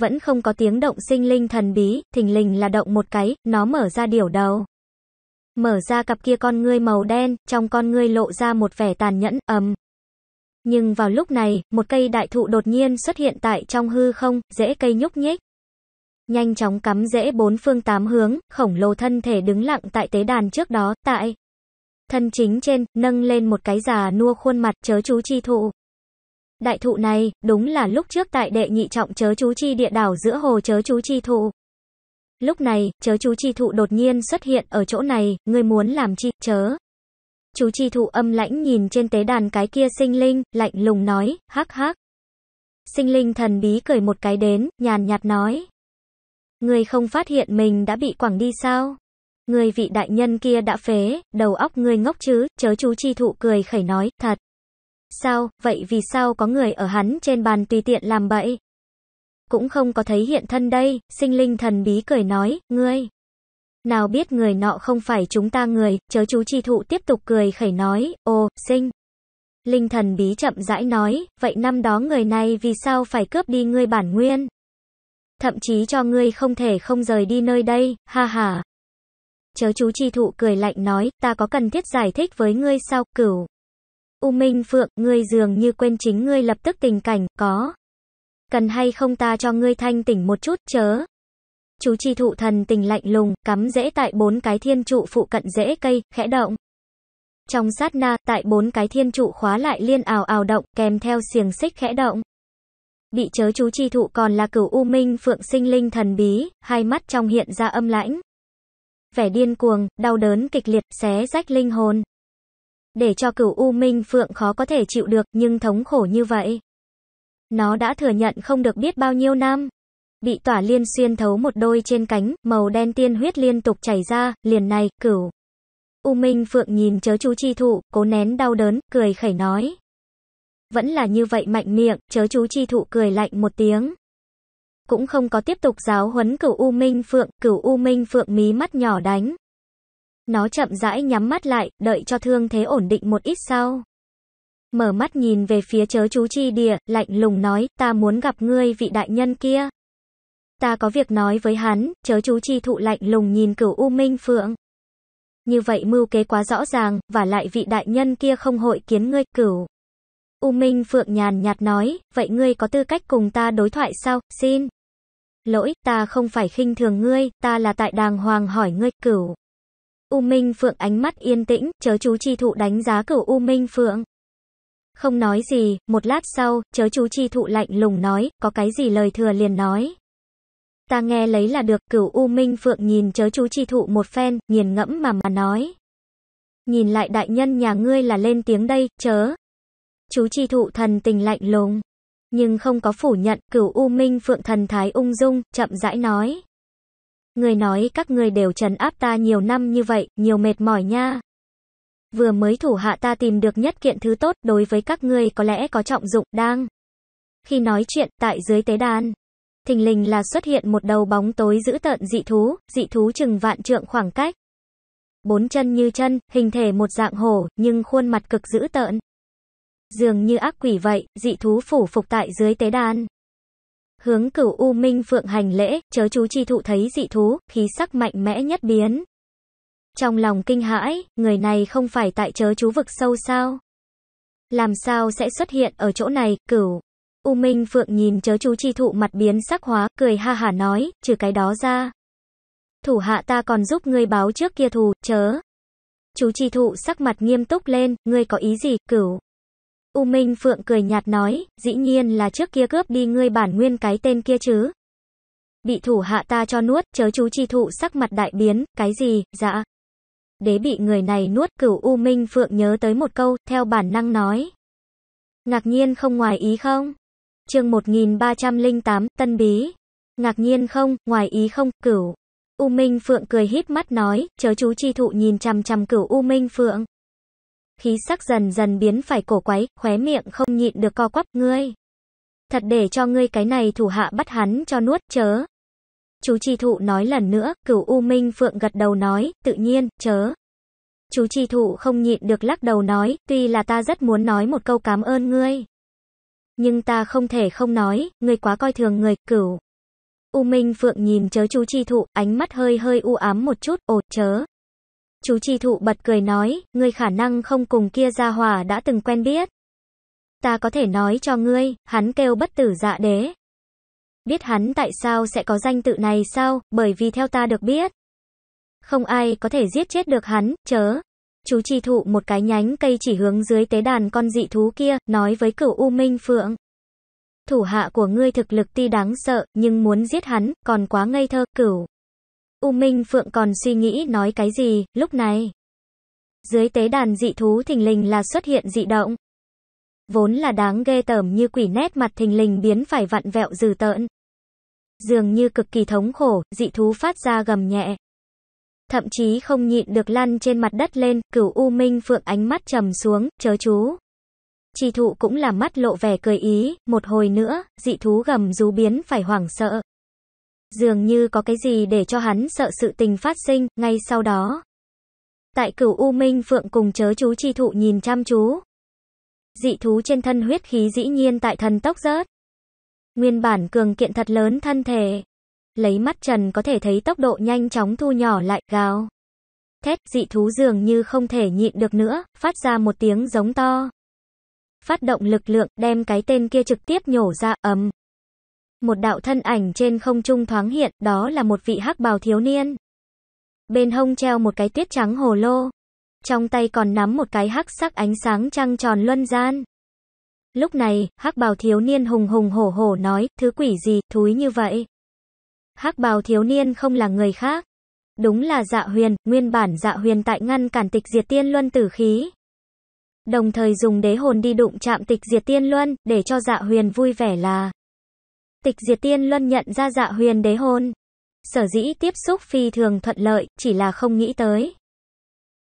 Vẫn không có tiếng động sinh linh thần bí, thình lình là động một cái, nó mở ra điểu đầu. Mở ra cặp kia con ngươi màu đen, trong con ngươi lộ ra một vẻ tàn nhẫn, ầm. Nhưng vào lúc này, một cây đại thụ đột nhiên xuất hiện tại trong hư không, rễ cây nhúc nhích. Nhanh chóng cắm rễ bốn phương tám hướng, khổng lồ thân thể đứng lặng tại tế đàn trước đó, tại thân chính trên, nâng lên một cái già nua khuôn mặt chớ chú chi thụ. Đại thụ này, đúng là lúc trước tại đệ nhị trọng chớ chú chi địa đảo giữa hồ chớ chú chi thụ. Lúc này, chớ chú chi thụ đột nhiên xuất hiện ở chỗ này, ngươi muốn làm chi, chớ. Chú chi thụ âm lãnh nhìn trên tế đàn cái kia sinh linh, lạnh lùng nói, hắc hắc. Sinh linh thần bí cười một cái đến, nhàn nhạt nói. Ngươi không phát hiện mình đã bị quẳng đi sao? người vị đại nhân kia đã phế, đầu óc ngươi ngốc chứ, chớ chú chi thụ cười khẩy nói, thật. Sao, vậy vì sao có người ở hắn trên bàn tùy tiện làm bậy? cũng không có thấy hiện thân đây, sinh linh thần bí cười nói, ngươi. Nào biết người nọ không phải chúng ta người, chớ chú chi thụ tiếp tục cười khẩy nói, ô, sinh. Linh thần bí chậm rãi nói, vậy năm đó người này vì sao phải cướp đi ngươi bản nguyên? Thậm chí cho ngươi không thể không rời đi nơi đây, ha ha. Chớ chú chi thụ cười lạnh nói, ta có cần thiết giải thích với ngươi sao, cửu. U Minh Phượng, ngươi dường như quên chính ngươi lập tức tình cảnh, có cần hay không ta cho ngươi thanh tỉnh một chút, chớ. Chú chi thụ thần tình lạnh lùng, cắm rễ tại bốn cái thiên trụ phụ cận rễ cây, khẽ động. Trong sát na, tại bốn cái thiên trụ khóa lại liên ảo ảo động, kèm theo xiềng xích khẽ động. Bị chớ chú chi thụ còn là cửu u minh phượng sinh linh thần bí, hai mắt trong hiện ra âm lãnh. Vẻ điên cuồng, đau đớn kịch liệt, xé rách linh hồn. Để cho cửu u minh phượng khó có thể chịu được, nhưng thống khổ như vậy. Nó đã thừa nhận không được biết bao nhiêu năm. Bị tỏa liên xuyên thấu một đôi trên cánh, màu đen tiên huyết liên tục chảy ra, liền này, cửu. U Minh Phượng nhìn chớ chú chi thụ, cố nén đau đớn, cười khẩy nói. Vẫn là như vậy mạnh miệng, chớ chú chi thụ cười lạnh một tiếng. Cũng không có tiếp tục giáo huấn cửu U Minh Phượng, cửu U Minh Phượng mí mắt nhỏ đánh. Nó chậm rãi nhắm mắt lại, đợi cho thương thế ổn định một ít sau mở mắt nhìn về phía chớ chú chi địa, lạnh lùng nói, ta muốn gặp ngươi vị đại nhân kia. Ta có việc nói với hắn, chớ chú chi thụ lạnh lùng nhìn cửu U Minh Phượng. Như vậy mưu kế quá rõ ràng, và lại vị đại nhân kia không hội kiến ngươi, cửu. U Minh Phượng nhàn nhạt nói, vậy ngươi có tư cách cùng ta đối thoại sao, xin. Lỗi, ta không phải khinh thường ngươi, ta là tại đàng hoàng hỏi ngươi, cửu. U Minh Phượng ánh mắt yên tĩnh, chớ chú chi thụ đánh giá cửu U Minh Phượng. Không nói gì, một lát sau, chớ chú chi thụ lạnh lùng nói, có cái gì lời thừa liền nói. Ta nghe lấy là được, cửu U Minh Phượng nhìn chớ chú chi thụ một phen, nghiền ngẫm mà mà nói. Nhìn lại đại nhân nhà ngươi là lên tiếng đây, chớ. Chú chi thụ thần tình lạnh lùng, nhưng không có phủ nhận, cửu U Minh Phượng thần thái ung dung, chậm rãi nói. Người nói các người đều trần áp ta nhiều năm như vậy, nhiều mệt mỏi nha, vừa mới thủ hạ ta tìm được nhất kiện thứ tốt đối với các ngươi có lẽ có trọng dụng, đang. Khi nói chuyện, tại dưới tế đàn, thình lình là xuất hiện một đầu bóng tối dữ tợn dị thú, dị thú chừng vạn trượng khoảng cách. Bốn chân như chân, hình thể một dạng hổ, nhưng khuôn mặt cực dữ tợn. Dường như ác quỷ vậy, dị thú phủ phục tại dưới tế đàn. Hướng cửu U Minh Phượng hành lễ, chớ chú chi thụ thấy dị thú, khí sắc mạnh mẽ nhất biến, trong lòng kinh hãi, người này không phải tại chớ chú vực sâu sao? Làm sao sẽ xuất hiện ở chỗ này, cửu? U Minh Phượng nhìn chớ chú chi thụ mặt biến sắc hóa, cười ha hả nói, trừ cái đó ra. Thủ hạ ta còn giúp ngươi báo trước kia thù, chớ. Chú chi thụ sắc mặt nghiêm túc lên, ngươi có ý gì, cửu? U Minh Phượng cười nhạt nói, dĩ nhiên là trước kia cướp đi ngươi bản nguyên cái tên kia chứ. Bị thủ hạ ta cho nuốt, chớ chú chi thụ sắc mặt đại biến, cái gì, dạ. Đế bị người này nuốt cửu U Minh Phượng nhớ tới một câu, theo bản năng nói. Ngạc nhiên không ngoài ý không? chương 1308, Tân Bí. Ngạc nhiên không, ngoài ý không, cửu. U Minh Phượng cười híp mắt nói, chớ chú chi thụ nhìn chằm chằm cửu U Minh Phượng. Khí sắc dần dần biến phải cổ quái khóe miệng không nhịn được co quắp ngươi. Thật để cho ngươi cái này thủ hạ bắt hắn cho nuốt chớ. Chú Chi Thụ nói lần nữa, cửu U Minh Phượng gật đầu nói, tự nhiên, chớ. Chú Chi Thụ không nhịn được lắc đầu nói, tuy là ta rất muốn nói một câu cảm ơn ngươi. Nhưng ta không thể không nói, ngươi quá coi thường người, cửu. U Minh Phượng nhìn chớ chú Chi Thụ, ánh mắt hơi hơi u ám một chút, ồ, chớ. Chú Chi Thụ bật cười nói, ngươi khả năng không cùng kia gia hòa đã từng quen biết. Ta có thể nói cho ngươi, hắn kêu bất tử dạ đế. Biết hắn tại sao sẽ có danh tự này sao, bởi vì theo ta được biết. Không ai có thể giết chết được hắn, chớ. Chú trì thụ một cái nhánh cây chỉ hướng dưới tế đàn con dị thú kia, nói với cửu U Minh Phượng. Thủ hạ của ngươi thực lực tuy đáng sợ, nhưng muốn giết hắn, còn quá ngây thơ, cửu. U Minh Phượng còn suy nghĩ nói cái gì, lúc này. Dưới tế đàn dị thú thình lình là xuất hiện dị động. Vốn là đáng ghê tởm như quỷ nét mặt thình lình biến phải vặn vẹo dừ tợn dường như cực kỳ thống khổ, dị thú phát ra gầm nhẹ. Thậm chí không nhịn được lăn trên mặt đất lên, cửu U Minh Phượng ánh mắt trầm xuống, chớ chú. Chỉ thụ cũng là mắt lộ vẻ cười ý, một hồi nữa, dị thú gầm rú biến phải hoảng sợ. Dường như có cái gì để cho hắn sợ sự tình phát sinh, ngay sau đó. Tại cửu U Minh Phượng cùng chớ chú chi thụ nhìn chăm chú. Dị thú trên thân huyết khí dĩ nhiên tại thần tốc rớt. Nguyên bản cường kiện thật lớn thân thể. Lấy mắt trần có thể thấy tốc độ nhanh chóng thu nhỏ lại, gào. Thét dị thú dường như không thể nhịn được nữa, phát ra một tiếng giống to. Phát động lực lượng, đem cái tên kia trực tiếp nhổ ra, ầm. Một đạo thân ảnh trên không trung thoáng hiện, đó là một vị hắc bào thiếu niên. Bên hông treo một cái tuyết trắng hồ lô. Trong tay còn nắm một cái hắc sắc ánh sáng trăng tròn luân gian. Lúc này, hắc bào thiếu niên hùng hùng hổ hổ nói, thứ quỷ gì, thúi như vậy. hắc bào thiếu niên không là người khác. Đúng là dạ huyền, nguyên bản dạ huyền tại ngăn cản tịch diệt tiên luân tử khí. Đồng thời dùng đế hồn đi đụng chạm tịch diệt tiên luân, để cho dạ huyền vui vẻ là. Tịch diệt tiên luân nhận ra dạ huyền đế hồn. Sở dĩ tiếp xúc phi thường thuận lợi, chỉ là không nghĩ tới.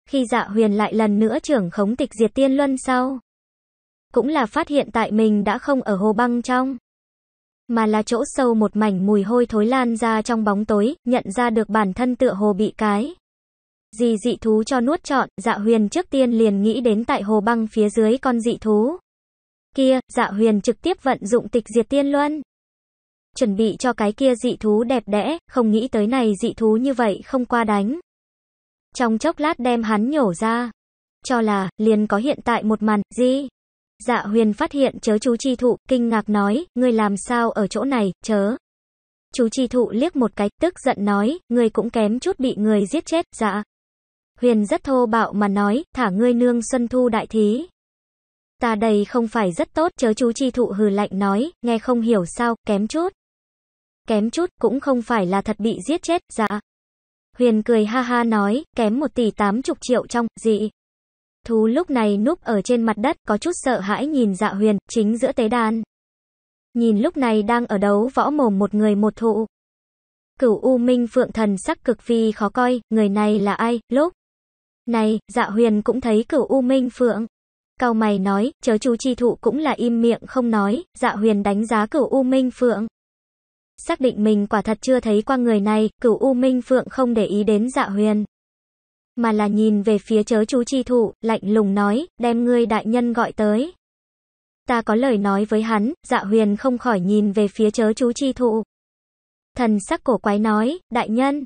Khi dạ huyền lại lần nữa trưởng khống tịch diệt tiên luân sau cũng là phát hiện tại mình đã không ở hồ băng trong, mà là chỗ sâu một mảnh mùi hôi thối lan ra trong bóng tối, nhận ra được bản thân tựa hồ bị cái. Gì dị thú cho nuốt trọn, dạ huyền trước tiên liền nghĩ đến tại hồ băng phía dưới con dị thú. Kia, dạ huyền trực tiếp vận dụng tịch diệt tiên luân. Chuẩn bị cho cái kia dị thú đẹp đẽ, không nghĩ tới này dị thú như vậy không qua đánh. Trong chốc lát đem hắn nhổ ra. Cho là, liền có hiện tại một màn, gì? Dạ huyền phát hiện chớ chú chi thụ, kinh ngạc nói, ngươi làm sao ở chỗ này, chớ. Chú chi thụ liếc một cái, tức giận nói, ngươi cũng kém chút bị người giết chết, dạ. Huyền rất thô bạo mà nói, thả ngươi nương xuân thu đại thí. Ta đây không phải rất tốt, chớ chú chi thụ hừ lạnh nói, nghe không hiểu sao, kém chút. Kém chút, cũng không phải là thật bị giết chết, dạ. Huyền cười ha ha nói, kém một tỷ tám chục triệu trong, gì thú lúc này núp ở trên mặt đất có chút sợ hãi nhìn dạ huyền, chính giữa tế đàn. Nhìn lúc này đang ở đấu võ mồm một người một thụ. Cửu U Minh Phượng Thần sắc cực phi khó coi, người này là ai, lúc. Này, dạ huyền cũng thấy cửu U Minh Phượng. Cao mày nói, chớ chú chi thụ cũng là im miệng không nói, dạ huyền đánh giá cửu U Minh Phượng. Xác định mình quả thật chưa thấy qua người này, cửu U Minh Phượng không để ý đến dạ huyền mà là nhìn về phía chớ chú chi thụ, lạnh lùng nói, đem ngươi đại nhân gọi tới. Ta có lời nói với hắn, dạ huyền không khỏi nhìn về phía chớ chú chi thụ. Thần sắc cổ quái nói, đại nhân,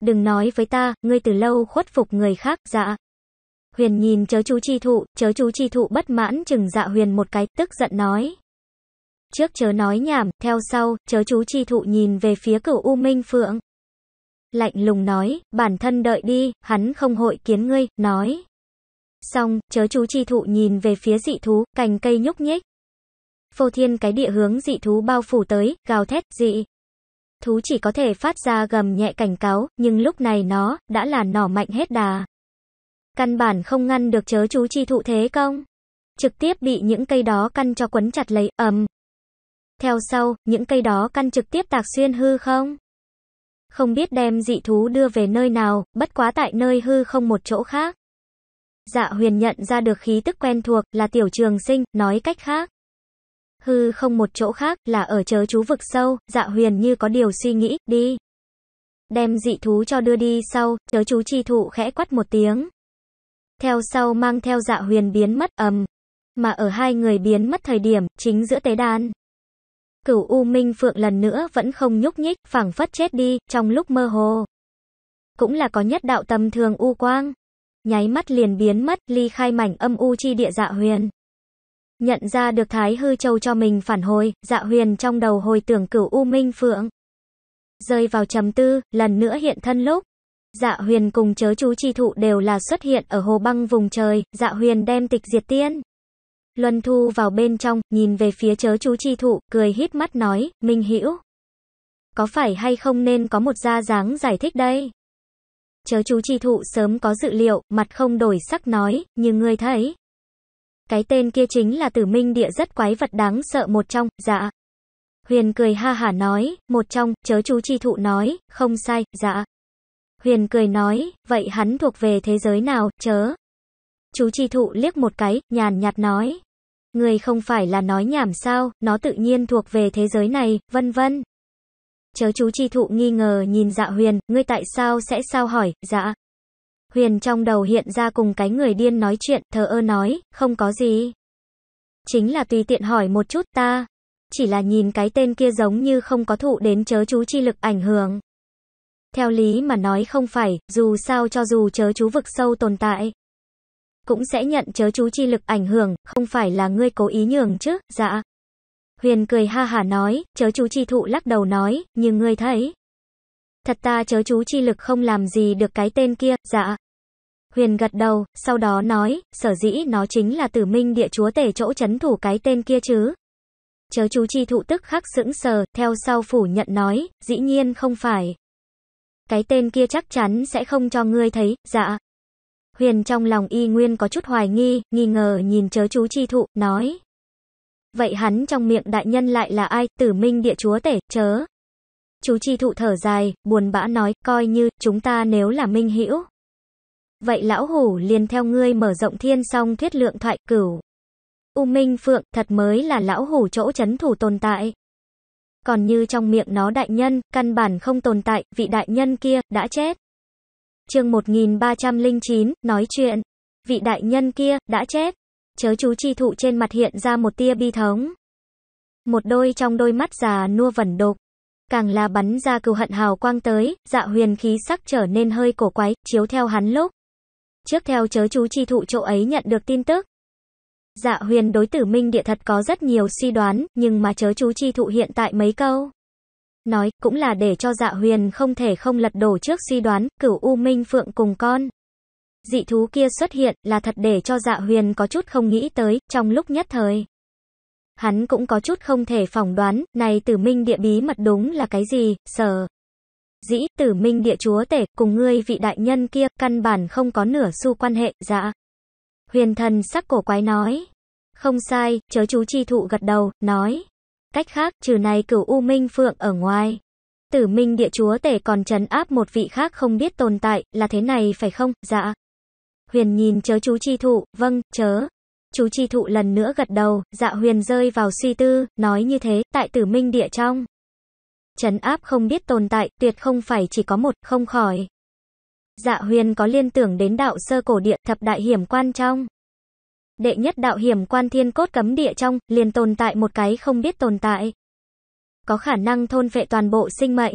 đừng nói với ta, ngươi từ lâu khuất phục người khác, dạ. Huyền nhìn chớ chú chi thụ, chớ chú chi thụ bất mãn chừng dạ huyền một cái, tức giận nói. Trước chớ nói nhảm, theo sau, chớ chú chi thụ nhìn về phía cửu U Minh Phượng lạnh lùng nói, bản thân đợi đi, hắn không hội kiến ngươi, nói. Xong, chớ chú chi thụ nhìn về phía dị thú, cành cây nhúc nhích. Phô thiên cái địa hướng dị thú bao phủ tới, gào thét, dị. Thú chỉ có thể phát ra gầm nhẹ cảnh cáo, nhưng lúc này nó, đã là nỏ mạnh hết đà. Căn bản không ngăn được chớ chú chi thụ thế công. Trực tiếp bị những cây đó căn cho quấn chặt lấy, ầm. Theo sau, những cây đó căn trực tiếp tạc xuyên hư không. Không biết đem dị thú đưa về nơi nào, bất quá tại nơi hư không một chỗ khác. Dạ huyền nhận ra được khí tức quen thuộc là tiểu trường sinh, nói cách khác. Hư không một chỗ khác là ở chớ chú vực sâu, dạ huyền như có điều suy nghĩ, đi. Đem dị thú cho đưa đi sau, chớ chú chi thụ khẽ quắt một tiếng. Theo sau mang theo dạ huyền biến mất ầm. Mà ở hai người biến mất thời điểm, chính giữa tế đàn. Cửu U Minh Phượng lần nữa vẫn không nhúc nhích, phảng phất chết đi, trong lúc mơ hồ. Cũng là có nhất đạo tâm thường U Quang. Nháy mắt liền biến mất, ly khai mảnh âm U chi địa dạ huyền. Nhận ra được Thái Hư Châu cho mình phản hồi, dạ huyền trong đầu hồi tưởng cửu U Minh Phượng. Rơi vào trầm tư, lần nữa hiện thân lúc. Dạ huyền cùng chớ chú chi thụ đều là xuất hiện ở hồ băng vùng trời, dạ huyền đem tịch diệt tiên. Luân Thu vào bên trong, nhìn về phía chớ chú chi thụ, cười hít mắt nói, Minh Hữu Có phải hay không nên có một gia dáng giải thích đây? Chớ chú chi thụ sớm có dự liệu, mặt không đổi sắc nói, như ngươi thấy. Cái tên kia chính là tử minh địa rất quái vật đáng sợ một trong, dạ. Huyền cười ha hả nói, một trong, chớ chú chi thụ nói, không sai, dạ. Huyền cười nói, vậy hắn thuộc về thế giới nào, chớ. Chú chi thụ liếc một cái, nhàn nhạt nói, Người không phải là nói nhảm sao, nó tự nhiên thuộc về thế giới này, vân vân. Chớ chú chi thụ nghi ngờ nhìn dạ huyền, ngươi tại sao sẽ sao hỏi, dạ. Huyền trong đầu hiện ra cùng cái người điên nói chuyện, thờ ơ nói, không có gì. Chính là tùy tiện hỏi một chút ta. Chỉ là nhìn cái tên kia giống như không có thụ đến chớ chú chi lực ảnh hưởng. Theo lý mà nói không phải, dù sao cho dù chớ chú vực sâu tồn tại, cũng sẽ nhận chớ chú chi lực ảnh hưởng, không phải là ngươi cố ý nhường chứ, dạ. Huyền cười ha hả nói, chớ chú chi thụ lắc đầu nói, như ngươi thấy. Thật ta chớ chú chi lực không làm gì được cái tên kia, dạ. Huyền gật đầu, sau đó nói, sở dĩ nó chính là tử minh địa chúa tể chỗ chấn thủ cái tên kia chứ. Chớ chú chi thụ tức khắc sững sờ, theo sau phủ nhận nói, dĩ nhiên không phải. Cái tên kia chắc chắn sẽ không cho ngươi thấy, dạ. Huyền trong lòng y nguyên có chút hoài nghi, nghi ngờ nhìn chớ chú chi thụ, nói. Vậy hắn trong miệng đại nhân lại là ai, tử minh địa chúa tể, chớ. Chú chi thụ thở dài, buồn bã nói, coi như, chúng ta nếu là minh hữu Vậy lão hủ liền theo ngươi mở rộng thiên song thuyết lượng thoại cửu. U Minh Phượng thật mới là lão hủ chỗ chấn thủ tồn tại. Còn như trong miệng nó đại nhân, căn bản không tồn tại, vị đại nhân kia, đã chết chương 1309, nói chuyện. Vị đại nhân kia, đã chết. Chớ chú chi thụ trên mặt hiện ra một tia bi thống. Một đôi trong đôi mắt già nua vẩn đục. Càng là bắn ra cừu hận hào quang tới, dạ huyền khí sắc trở nên hơi cổ quái, chiếu theo hắn lúc. Trước theo chớ chú chi thụ chỗ ấy nhận được tin tức. Dạ huyền đối tử minh địa thật có rất nhiều suy đoán, nhưng mà chớ chú chi thụ hiện tại mấy câu nói, cũng là để cho dạ huyền không thể không lật đổ trước suy đoán, cửu U Minh Phượng cùng con. Dị thú kia xuất hiện, là thật để cho dạ huyền có chút không nghĩ tới, trong lúc nhất thời. Hắn cũng có chút không thể phỏng đoán, này tử minh địa bí mật đúng là cái gì, sợ. Dĩ, tử minh địa chúa tể, cùng ngươi vị đại nhân kia, căn bản không có nửa xu quan hệ, dạ. Huyền thần sắc cổ quái nói. Không sai, chớ chú chi thụ gật đầu, nói. Cách khác, trừ này cửu U Minh Phượng ở ngoài. Tử Minh địa chúa tể còn trấn áp một vị khác không biết tồn tại, là thế này phải không? Dạ. Huyền nhìn chớ chú chi thụ, vâng, chớ. Chú chi thụ lần nữa gật đầu, dạ huyền rơi vào suy tư, nói như thế, tại tử minh địa trong. Trấn áp không biết tồn tại, tuyệt không phải chỉ có một, không khỏi. Dạ huyền có liên tưởng đến đạo sơ cổ địa, thập đại hiểm quan trong đệ nhất đạo hiểm quan thiên cốt cấm địa trong, liền tồn tại một cái không biết tồn tại. Có khả năng thôn vệ toàn bộ sinh mệnh.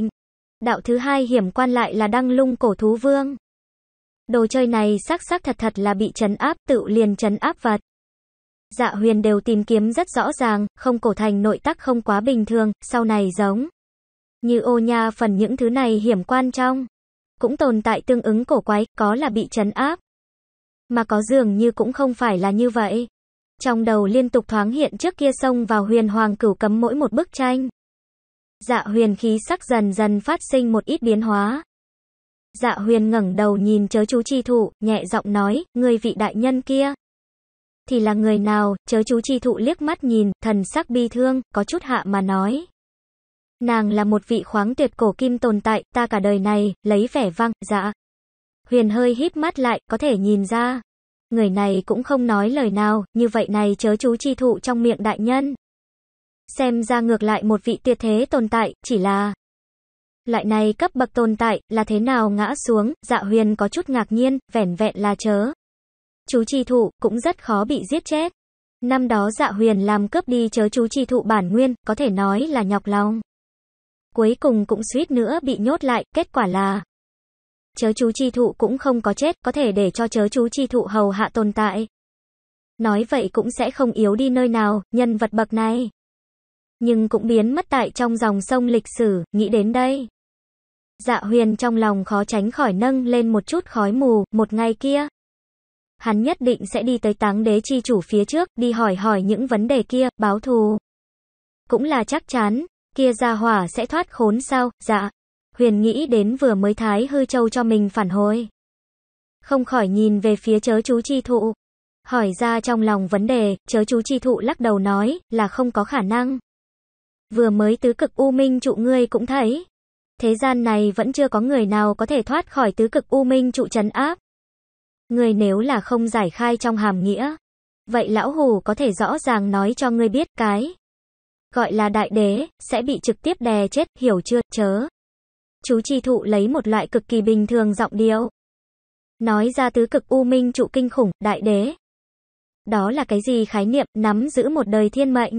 Đạo thứ hai hiểm quan lại là đăng lung cổ thú vương. Đồ chơi này sắc sắc thật thật là bị chấn áp, tự liền chấn áp và Dạ huyền đều tìm kiếm rất rõ ràng, không cổ thành nội tắc không quá bình thường, sau này giống. Như ô nha phần những thứ này hiểm quan trong. Cũng tồn tại tương ứng cổ quái, có là bị chấn áp mà có dường như cũng không phải là như vậy. Trong đầu liên tục thoáng hiện trước kia sông vào huyền hoàng cửu cấm mỗi một bức tranh. Dạ huyền khí sắc dần dần phát sinh một ít biến hóa. Dạ huyền ngẩng đầu nhìn chớ chú chi thụ, nhẹ giọng nói, người vị đại nhân kia. Thì là người nào, chớ chú chi thụ liếc mắt nhìn, thần sắc bi thương, có chút hạ mà nói. Nàng là một vị khoáng tuyệt cổ kim tồn tại, ta cả đời này, lấy vẻ vang, dạ. Huyền hơi híp mắt lại, có thể nhìn ra. Người này cũng không nói lời nào, như vậy này chớ chú chi thụ trong miệng đại nhân. Xem ra ngược lại một vị tuyệt thế tồn tại, chỉ là... Loại này cấp bậc tồn tại, là thế nào ngã xuống, dạ huyền có chút ngạc nhiên, vẻn vẹn là chớ. Chú chi thụ, cũng rất khó bị giết chết. Năm đó dạ huyền làm cướp đi chớ chú chi thụ bản nguyên, có thể nói là nhọc lòng. Cuối cùng cũng suýt nữa bị nhốt lại, kết quả là chớ chú chi thụ cũng không có chết, có thể để cho chớ chú chi thụ hầu hạ tồn tại. Nói vậy cũng sẽ không yếu đi nơi nào, nhân vật bậc này. Nhưng cũng biến mất tại trong dòng sông lịch sử, nghĩ đến đây. Dạ huyền trong lòng khó tránh khỏi nâng lên một chút khói mù, một ngày kia. Hắn nhất định sẽ đi tới táng đế chi chủ phía trước, đi hỏi hỏi những vấn đề kia, báo thù. Cũng là chắc chắn, kia gia hỏa sẽ thoát khốn sao, dạ. Huyền nghĩ đến vừa mới Thái Hư Châu cho mình phản hồi. Không khỏi nhìn về phía chớ chú chi thụ. Hỏi ra trong lòng vấn đề, chớ chú chi thụ lắc đầu nói là không có khả năng. Vừa mới tứ cực U Minh trụ ngươi cũng thấy. Thế gian này vẫn chưa có người nào có thể thoát khỏi tứ cực U Minh trụ trấn áp. Người nếu là không giải khai trong hàm nghĩa. Vậy lão hù có thể rõ ràng nói cho ngươi biết cái. Gọi là đại đế, sẽ bị trực tiếp đè chết, hiểu chưa, chớ chú Tri Thụ lấy một loại cực kỳ bình thường giọng điệu. Nói ra tứ cực u minh trụ kinh khủng, đại đế. Đó là cái gì khái niệm nắm giữ một đời thiên mệnh?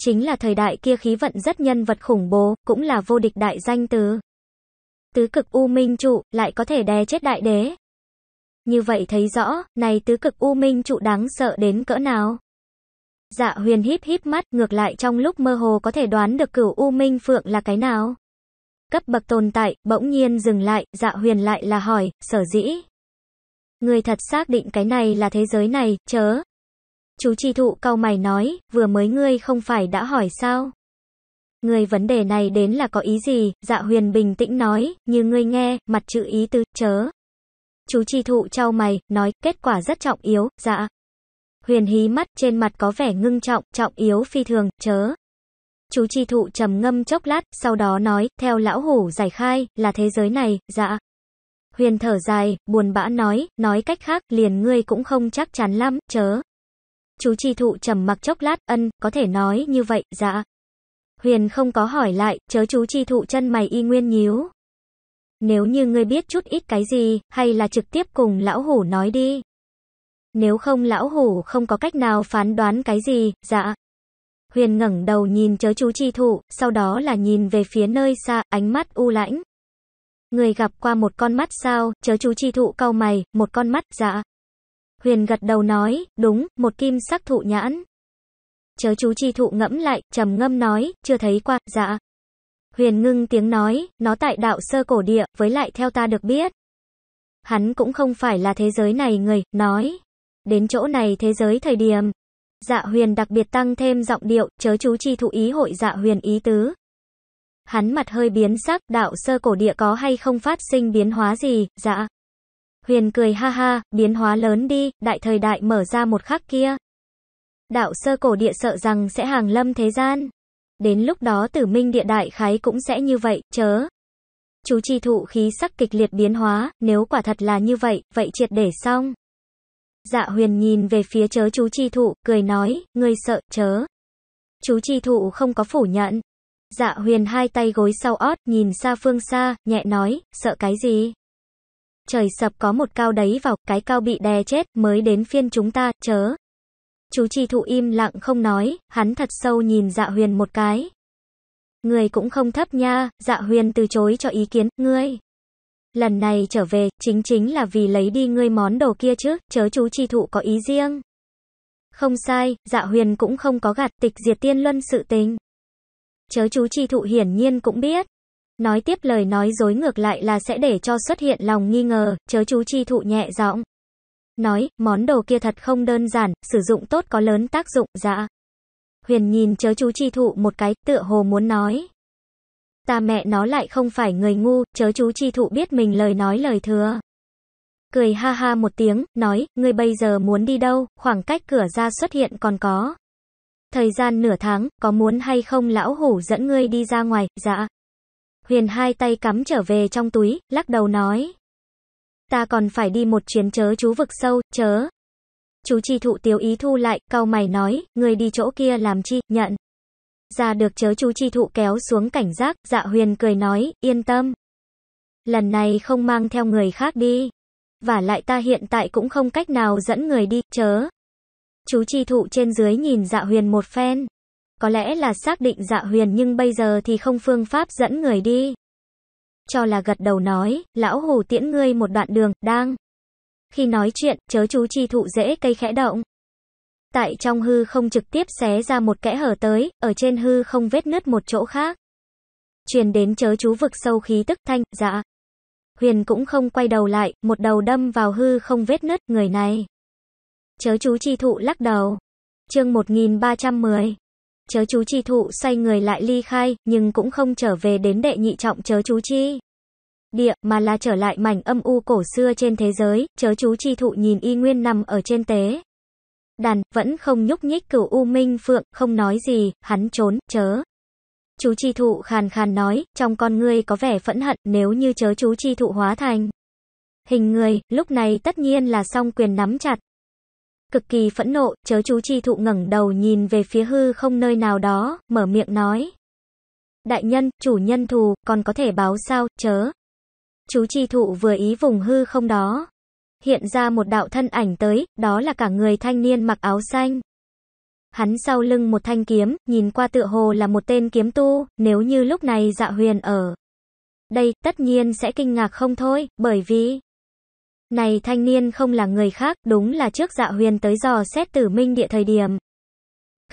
Chính là thời đại kia khí vận rất nhân vật khủng bố, cũng là vô địch đại danh từ. Tứ cực u minh trụ lại có thể đè chết đại đế. Như vậy thấy rõ, này tứ cực u minh trụ đáng sợ đến cỡ nào? Dạ huyền híp híp mắt, ngược lại trong lúc mơ hồ có thể đoán được cửu U Minh Phượng là cái nào cấp bậc tồn tại, bỗng nhiên dừng lại, dạ huyền lại là hỏi, sở dĩ. Người thật xác định cái này là thế giới này, chớ. Chú tri thụ cau mày nói, vừa mới ngươi không phải đã hỏi sao? Người vấn đề này đến là có ý gì? Dạ huyền bình tĩnh nói, như ngươi nghe, mặt chữ ý tư, chớ. Chú tri thụ trao mày, nói, kết quả rất trọng yếu, dạ. Huyền hí mắt trên mặt có vẻ ngưng trọng, trọng yếu phi thường, chớ. Chú chi thụ trầm ngâm chốc lát, sau đó nói, theo lão hủ giải khai, là thế giới này, dạ. Huyền thở dài, buồn bã nói, nói cách khác, liền ngươi cũng không chắc chắn lắm, chớ. Chú chi thụ trầm mặc chốc lát, ân, có thể nói như vậy, dạ. Huyền không có hỏi lại, chớ chú chi thụ chân mày y nguyên nhíu. Nếu như ngươi biết chút ít cái gì, hay là trực tiếp cùng lão hủ nói đi. Nếu không lão hủ không có cách nào phán đoán cái gì, dạ. Huyền ngẩng đầu nhìn chớ chú chi thụ, sau đó là nhìn về phía nơi xa, ánh mắt u lãnh. Người gặp qua một con mắt sao, chớ chú chi thụ cau mày, một con mắt, dạ. Huyền gật đầu nói, đúng, một kim sắc thụ nhãn. Chớ chú chi thụ ngẫm lại, trầm ngâm nói, chưa thấy qua, dạ. Huyền ngưng tiếng nói, nó tại đạo sơ cổ địa, với lại theo ta được biết. Hắn cũng không phải là thế giới này người, nói. Đến chỗ này thế giới thời điểm, dạ huyền đặc biệt tăng thêm giọng điệu, chớ chú chi thụ ý hội dạ huyền ý tứ. Hắn mặt hơi biến sắc, đạo sơ cổ địa có hay không phát sinh biến hóa gì, dạ. Huyền cười ha ha, biến hóa lớn đi, đại thời đại mở ra một khắc kia. Đạo sơ cổ địa sợ rằng sẽ hàng lâm thế gian. Đến lúc đó tử minh địa đại khái cũng sẽ như vậy, chớ. Chú chi thụ khí sắc kịch liệt biến hóa, nếu quả thật là như vậy, vậy triệt để xong. Dạ huyền nhìn về phía chớ chú chi thụ, cười nói, ngươi sợ, chớ. Chú chi thụ không có phủ nhận. Dạ huyền hai tay gối sau ót, nhìn xa phương xa, nhẹ nói, sợ cái gì? Trời sập có một cao đấy vào, cái cao bị đè chết, mới đến phiên chúng ta, chớ. Chú chi thụ im lặng không nói, hắn thật sâu nhìn dạ huyền một cái. Người cũng không thấp nha, dạ huyền từ chối cho ý kiến, ngươi. Lần này trở về, chính chính là vì lấy đi ngươi món đồ kia chứ, chớ chú chi thụ có ý riêng. Không sai, dạ huyền cũng không có gạt tịch diệt tiên luân sự tình. Chớ chú chi thụ hiển nhiên cũng biết. Nói tiếp lời nói dối ngược lại là sẽ để cho xuất hiện lòng nghi ngờ, chớ chú chi thụ nhẹ giọng. Nói, món đồ kia thật không đơn giản, sử dụng tốt có lớn tác dụng, dạ. Huyền nhìn chớ chú chi thụ một cái, tựa hồ muốn nói ta mẹ nó lại không phải người ngu, chớ chú chi thụ biết mình lời nói lời thừa. Cười ha ha một tiếng, nói, ngươi bây giờ muốn đi đâu, khoảng cách cửa ra xuất hiện còn có. Thời gian nửa tháng, có muốn hay không lão hủ dẫn ngươi đi ra ngoài, dạ. Huyền hai tay cắm trở về trong túi, lắc đầu nói. Ta còn phải đi một chuyến chớ chú vực sâu, chớ. Chú chi thụ tiếu ý thu lại, cau mày nói, ngươi đi chỗ kia làm chi, nhận ra được chớ chú chi thụ kéo xuống cảnh giác, dạ huyền cười nói, yên tâm. Lần này không mang theo người khác đi. Và lại ta hiện tại cũng không cách nào dẫn người đi, chớ. Chú chi thụ trên dưới nhìn dạ huyền một phen. Có lẽ là xác định dạ huyền nhưng bây giờ thì không phương pháp dẫn người đi. Cho là gật đầu nói, lão hủ tiễn ngươi một đoạn đường, đang. Khi nói chuyện, chớ chú chi thụ dễ cây khẽ động tại trong hư không trực tiếp xé ra một kẽ hở tới, ở trên hư không vết nứt một chỗ khác. Truyền đến chớ chú vực sâu khí tức thanh, dạ. Huyền cũng không quay đầu lại, một đầu đâm vào hư không vết nứt, người này. Chớ chú chi thụ lắc đầu. Chương 1310 Chớ chú chi thụ xoay người lại ly khai, nhưng cũng không trở về đến đệ nhị trọng chớ chú chi địa mà là trở lại mảnh âm u cổ xưa trên thế giới, chớ chú chi thụ nhìn y nguyên nằm ở trên tế đàn, vẫn không nhúc nhích cửu U Minh Phượng, không nói gì, hắn trốn, chớ. Chú Chi Thụ khàn khàn nói, trong con ngươi có vẻ phẫn hận, nếu như chớ chú Chi Thụ hóa thành. Hình người, lúc này tất nhiên là song quyền nắm chặt. Cực kỳ phẫn nộ, chớ chú Chi Thụ ngẩng đầu nhìn về phía hư không nơi nào đó, mở miệng nói. Đại nhân, chủ nhân thù, còn có thể báo sao, chớ. Chú Chi Thụ vừa ý vùng hư không đó, hiện ra một đạo thân ảnh tới, đó là cả người thanh niên mặc áo xanh. Hắn sau lưng một thanh kiếm, nhìn qua tựa hồ là một tên kiếm tu, nếu như lúc này dạ huyền ở. Đây, tất nhiên sẽ kinh ngạc không thôi, bởi vì... Này thanh niên không là người khác, đúng là trước dạ huyền tới dò xét tử minh địa thời điểm.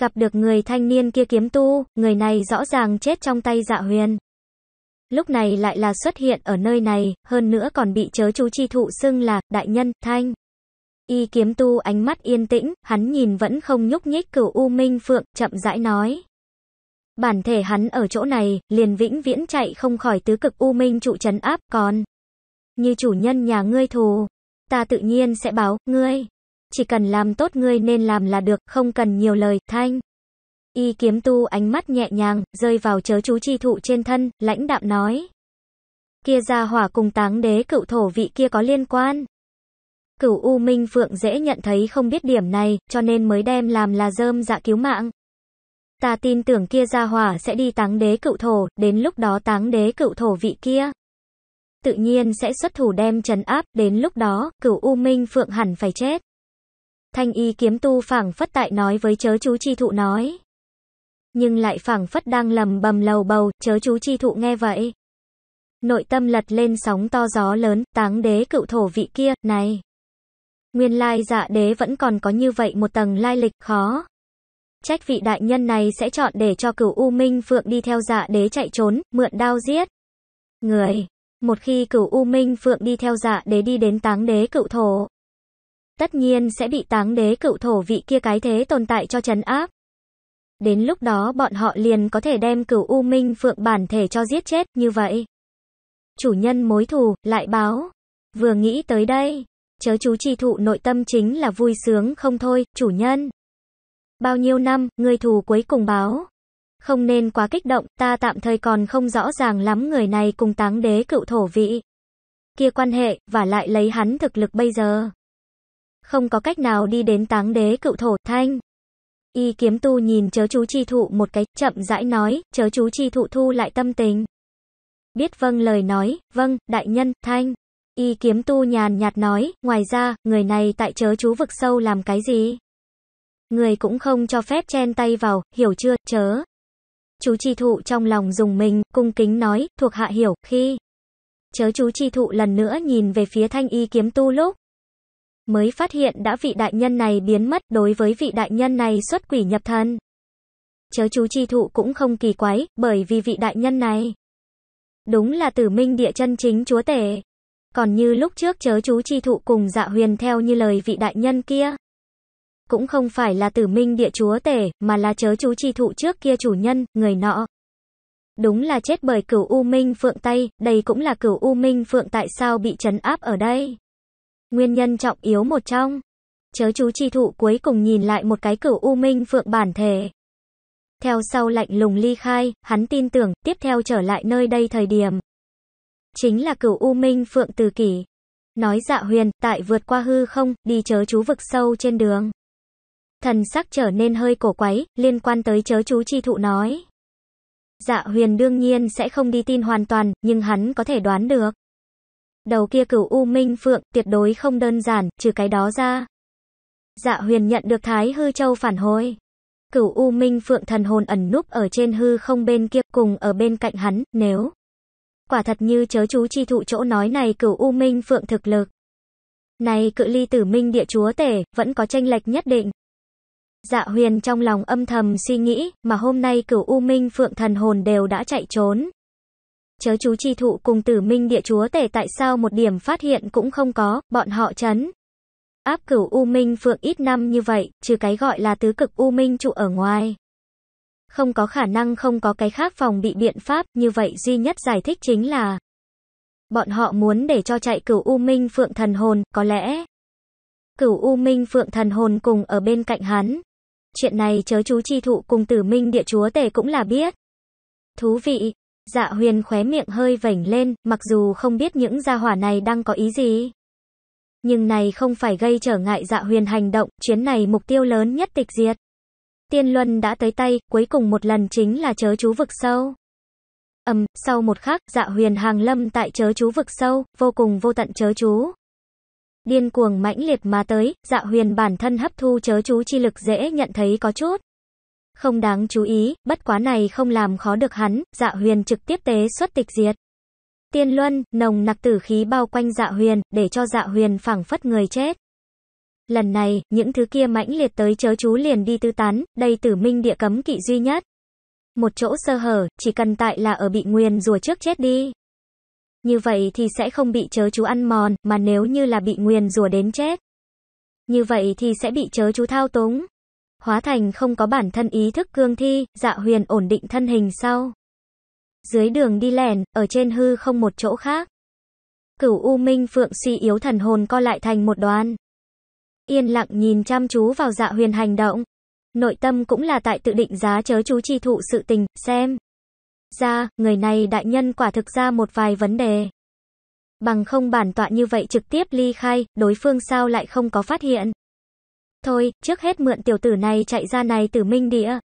Gặp được người thanh niên kia kiếm tu, người này rõ ràng chết trong tay dạ huyền. Lúc này lại là xuất hiện ở nơi này, hơn nữa còn bị chớ chú chi thụ xưng là đại nhân, thanh. Y kiếm tu ánh mắt yên tĩnh, hắn nhìn vẫn không nhúc nhích cửu U Minh Phượng, chậm rãi nói. Bản thể hắn ở chỗ này, liền vĩnh viễn chạy không khỏi tứ cực U Minh trụ trấn áp, còn như chủ nhân nhà ngươi thù, ta tự nhiên sẽ báo, ngươi. Chỉ cần làm tốt ngươi nên làm là được, không cần nhiều lời, thanh. Y kiếm tu ánh mắt nhẹ nhàng, rơi vào chớ chú chi thụ trên thân, lãnh đạm nói. Kia ra hỏa cùng táng đế cựu thổ vị kia có liên quan. Cửu U Minh Phượng dễ nhận thấy không biết điểm này, cho nên mới đem làm là dơm dạ cứu mạng. Ta tin tưởng kia ra hỏa sẽ đi táng đế cựu thổ, đến lúc đó táng đế cựu thổ vị kia. Tự nhiên sẽ xuất thủ đem trấn áp, đến lúc đó, cửu U Minh Phượng hẳn phải chết. Thanh y kiếm tu phảng phất tại nói với chớ chú chi thụ nói nhưng lại phảng phất đang lầm bầm lầu bầu, chớ chú chi thụ nghe vậy. Nội tâm lật lên sóng to gió lớn, táng đế cựu thổ vị kia, này. Nguyên lai dạ đế vẫn còn có như vậy một tầng lai lịch khó. Trách vị đại nhân này sẽ chọn để cho cửu U Minh Phượng đi theo dạ đế chạy trốn, mượn đao giết. Người, một khi cửu U Minh Phượng đi theo dạ đế đi đến táng đế cựu thổ, tất nhiên sẽ bị táng đế cựu thổ vị kia cái thế tồn tại cho trấn áp. Đến lúc đó bọn họ liền có thể đem cửu U Minh Phượng bản thể cho giết chết như vậy. Chủ nhân mối thù, lại báo. Vừa nghĩ tới đây, chớ chú trì thụ nội tâm chính là vui sướng không thôi, chủ nhân. Bao nhiêu năm, người thù cuối cùng báo. Không nên quá kích động, ta tạm thời còn không rõ ràng lắm người này cùng táng đế cựu thổ vị. Kia quan hệ, và lại lấy hắn thực lực bây giờ. Không có cách nào đi đến táng đế cựu thổ thanh. Y kiếm tu nhìn chớ chú chi thụ một cái, chậm rãi nói, chớ chú chi thụ thu lại tâm tình. Biết vâng lời nói, vâng, đại nhân, thanh. Y kiếm tu nhàn nhạt nói, ngoài ra, người này tại chớ chú vực sâu làm cái gì? Người cũng không cho phép chen tay vào, hiểu chưa, chớ. Chú chi thụ trong lòng dùng mình, cung kính nói, thuộc hạ hiểu, khi. Chớ chú chi thụ lần nữa nhìn về phía thanh y kiếm tu lúc mới phát hiện đã vị đại nhân này biến mất đối với vị đại nhân này xuất quỷ nhập thần. Chớ chú chi thụ cũng không kỳ quái, bởi vì vị đại nhân này đúng là tử minh địa chân chính chúa tể. Còn như lúc trước chớ chú chi thụ cùng dạ huyền theo như lời vị đại nhân kia. Cũng không phải là tử minh địa chúa tể, mà là chớ chú chi thụ trước kia chủ nhân, người nọ. Đúng là chết bởi cửu U Minh Phượng Tây, đây cũng là cửu U Minh Phượng tại sao bị trấn áp ở đây. Nguyên nhân trọng yếu một trong. Chớ chú chi thụ cuối cùng nhìn lại một cái cửu u minh phượng bản thể. Theo sau lạnh lùng ly khai, hắn tin tưởng, tiếp theo trở lại nơi đây thời điểm. Chính là cửu u minh phượng từ kỷ. Nói dạ huyền, tại vượt qua hư không, đi chớ chú vực sâu trên đường. Thần sắc trở nên hơi cổ quái liên quan tới chớ chú chi thụ nói. Dạ huyền đương nhiên sẽ không đi tin hoàn toàn, nhưng hắn có thể đoán được đầu kia cửu U Minh Phượng, tuyệt đối không đơn giản, trừ cái đó ra. Dạ huyền nhận được Thái Hư Châu phản hồi. Cửu U Minh Phượng thần hồn ẩn núp ở trên hư không bên kia, cùng ở bên cạnh hắn, nếu. Quả thật như chớ chú chi thụ chỗ nói này cửu U Minh Phượng thực lực. Này cự ly tử minh địa chúa tể, vẫn có tranh lệch nhất định. Dạ huyền trong lòng âm thầm suy nghĩ, mà hôm nay cửu U Minh Phượng thần hồn đều đã chạy trốn, chớ chú chi thụ cùng tử minh địa chúa tể tại sao một điểm phát hiện cũng không có, bọn họ chấn. Áp cửu U Minh Phượng ít năm như vậy, trừ cái gọi là tứ cực U Minh trụ ở ngoài. Không có khả năng không có cái khác phòng bị biện pháp, như vậy duy nhất giải thích chính là Bọn họ muốn để cho chạy cửu U Minh Phượng thần hồn, có lẽ Cửu U Minh Phượng thần hồn cùng ở bên cạnh hắn. Chuyện này chớ chú chi thụ cùng tử minh địa chúa tể cũng là biết. Thú vị, Dạ huyền khóe miệng hơi vểnh lên, mặc dù không biết những gia hỏa này đang có ý gì. Nhưng này không phải gây trở ngại dạ huyền hành động, chuyến này mục tiêu lớn nhất tịch diệt. Tiên Luân đã tới tay, cuối cùng một lần chính là chớ chú vực sâu. Ầm, sau một khắc, Dạ Huyền Hàng Lâm tại chớ chú vực sâu, vô cùng vô tận chớ chú. Điên cuồng mãnh liệt mà tới, Dạ Huyền bản thân hấp thu chớ chú chi lực dễ nhận thấy có chút không đáng chú ý, bất quá này không làm khó được hắn, dạ huyền trực tiếp tế xuất tịch diệt. Tiên luân, nồng nặc tử khí bao quanh dạ huyền, để cho dạ huyền phảng phất người chết. Lần này, những thứ kia mãnh liệt tới chớ chú liền đi tư tán, đây tử minh địa cấm kỵ duy nhất. Một chỗ sơ hở, chỉ cần tại là ở bị nguyền rùa trước chết đi. Như vậy thì sẽ không bị chớ chú ăn mòn, mà nếu như là bị nguyền rùa đến chết. Như vậy thì sẽ bị chớ chú thao túng hóa thành không có bản thân ý thức cương thi, dạ huyền ổn định thân hình sau. Dưới đường đi lẻn, ở trên hư không một chỗ khác. Cửu U Minh Phượng suy yếu thần hồn co lại thành một đoàn. Yên lặng nhìn chăm chú vào dạ huyền hành động. Nội tâm cũng là tại tự định giá chớ chú chi thụ sự tình, xem. Ra, người này đại nhân quả thực ra một vài vấn đề. Bằng không bản tọa như vậy trực tiếp ly khai, đối phương sao lại không có phát hiện thôi, trước hết mượn tiểu tử này chạy ra này từ Minh Địa.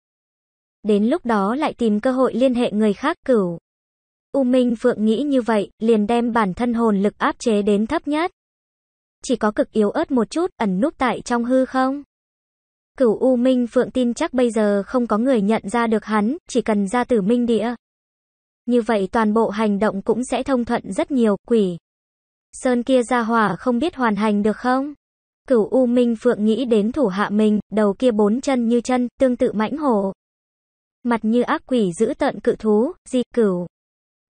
Đến lúc đó lại tìm cơ hội liên hệ người khác cửu. U Minh Phượng nghĩ như vậy, liền đem bản thân hồn lực áp chế đến thấp nhất. Chỉ có cực yếu ớt một chút, ẩn núp tại trong hư không. Cửu U Minh Phượng tin chắc bây giờ không có người nhận ra được hắn, chỉ cần ra tử Minh Địa. Như vậy toàn bộ hành động cũng sẽ thông thuận rất nhiều, quỷ. Sơn kia ra hỏa không biết hoàn hành được không? Cửu U Minh Phượng nghĩ đến thủ hạ mình, đầu kia bốn chân như chân, tương tự mãnh hổ. Mặt như ác quỷ giữ tận cự thú, di cửu.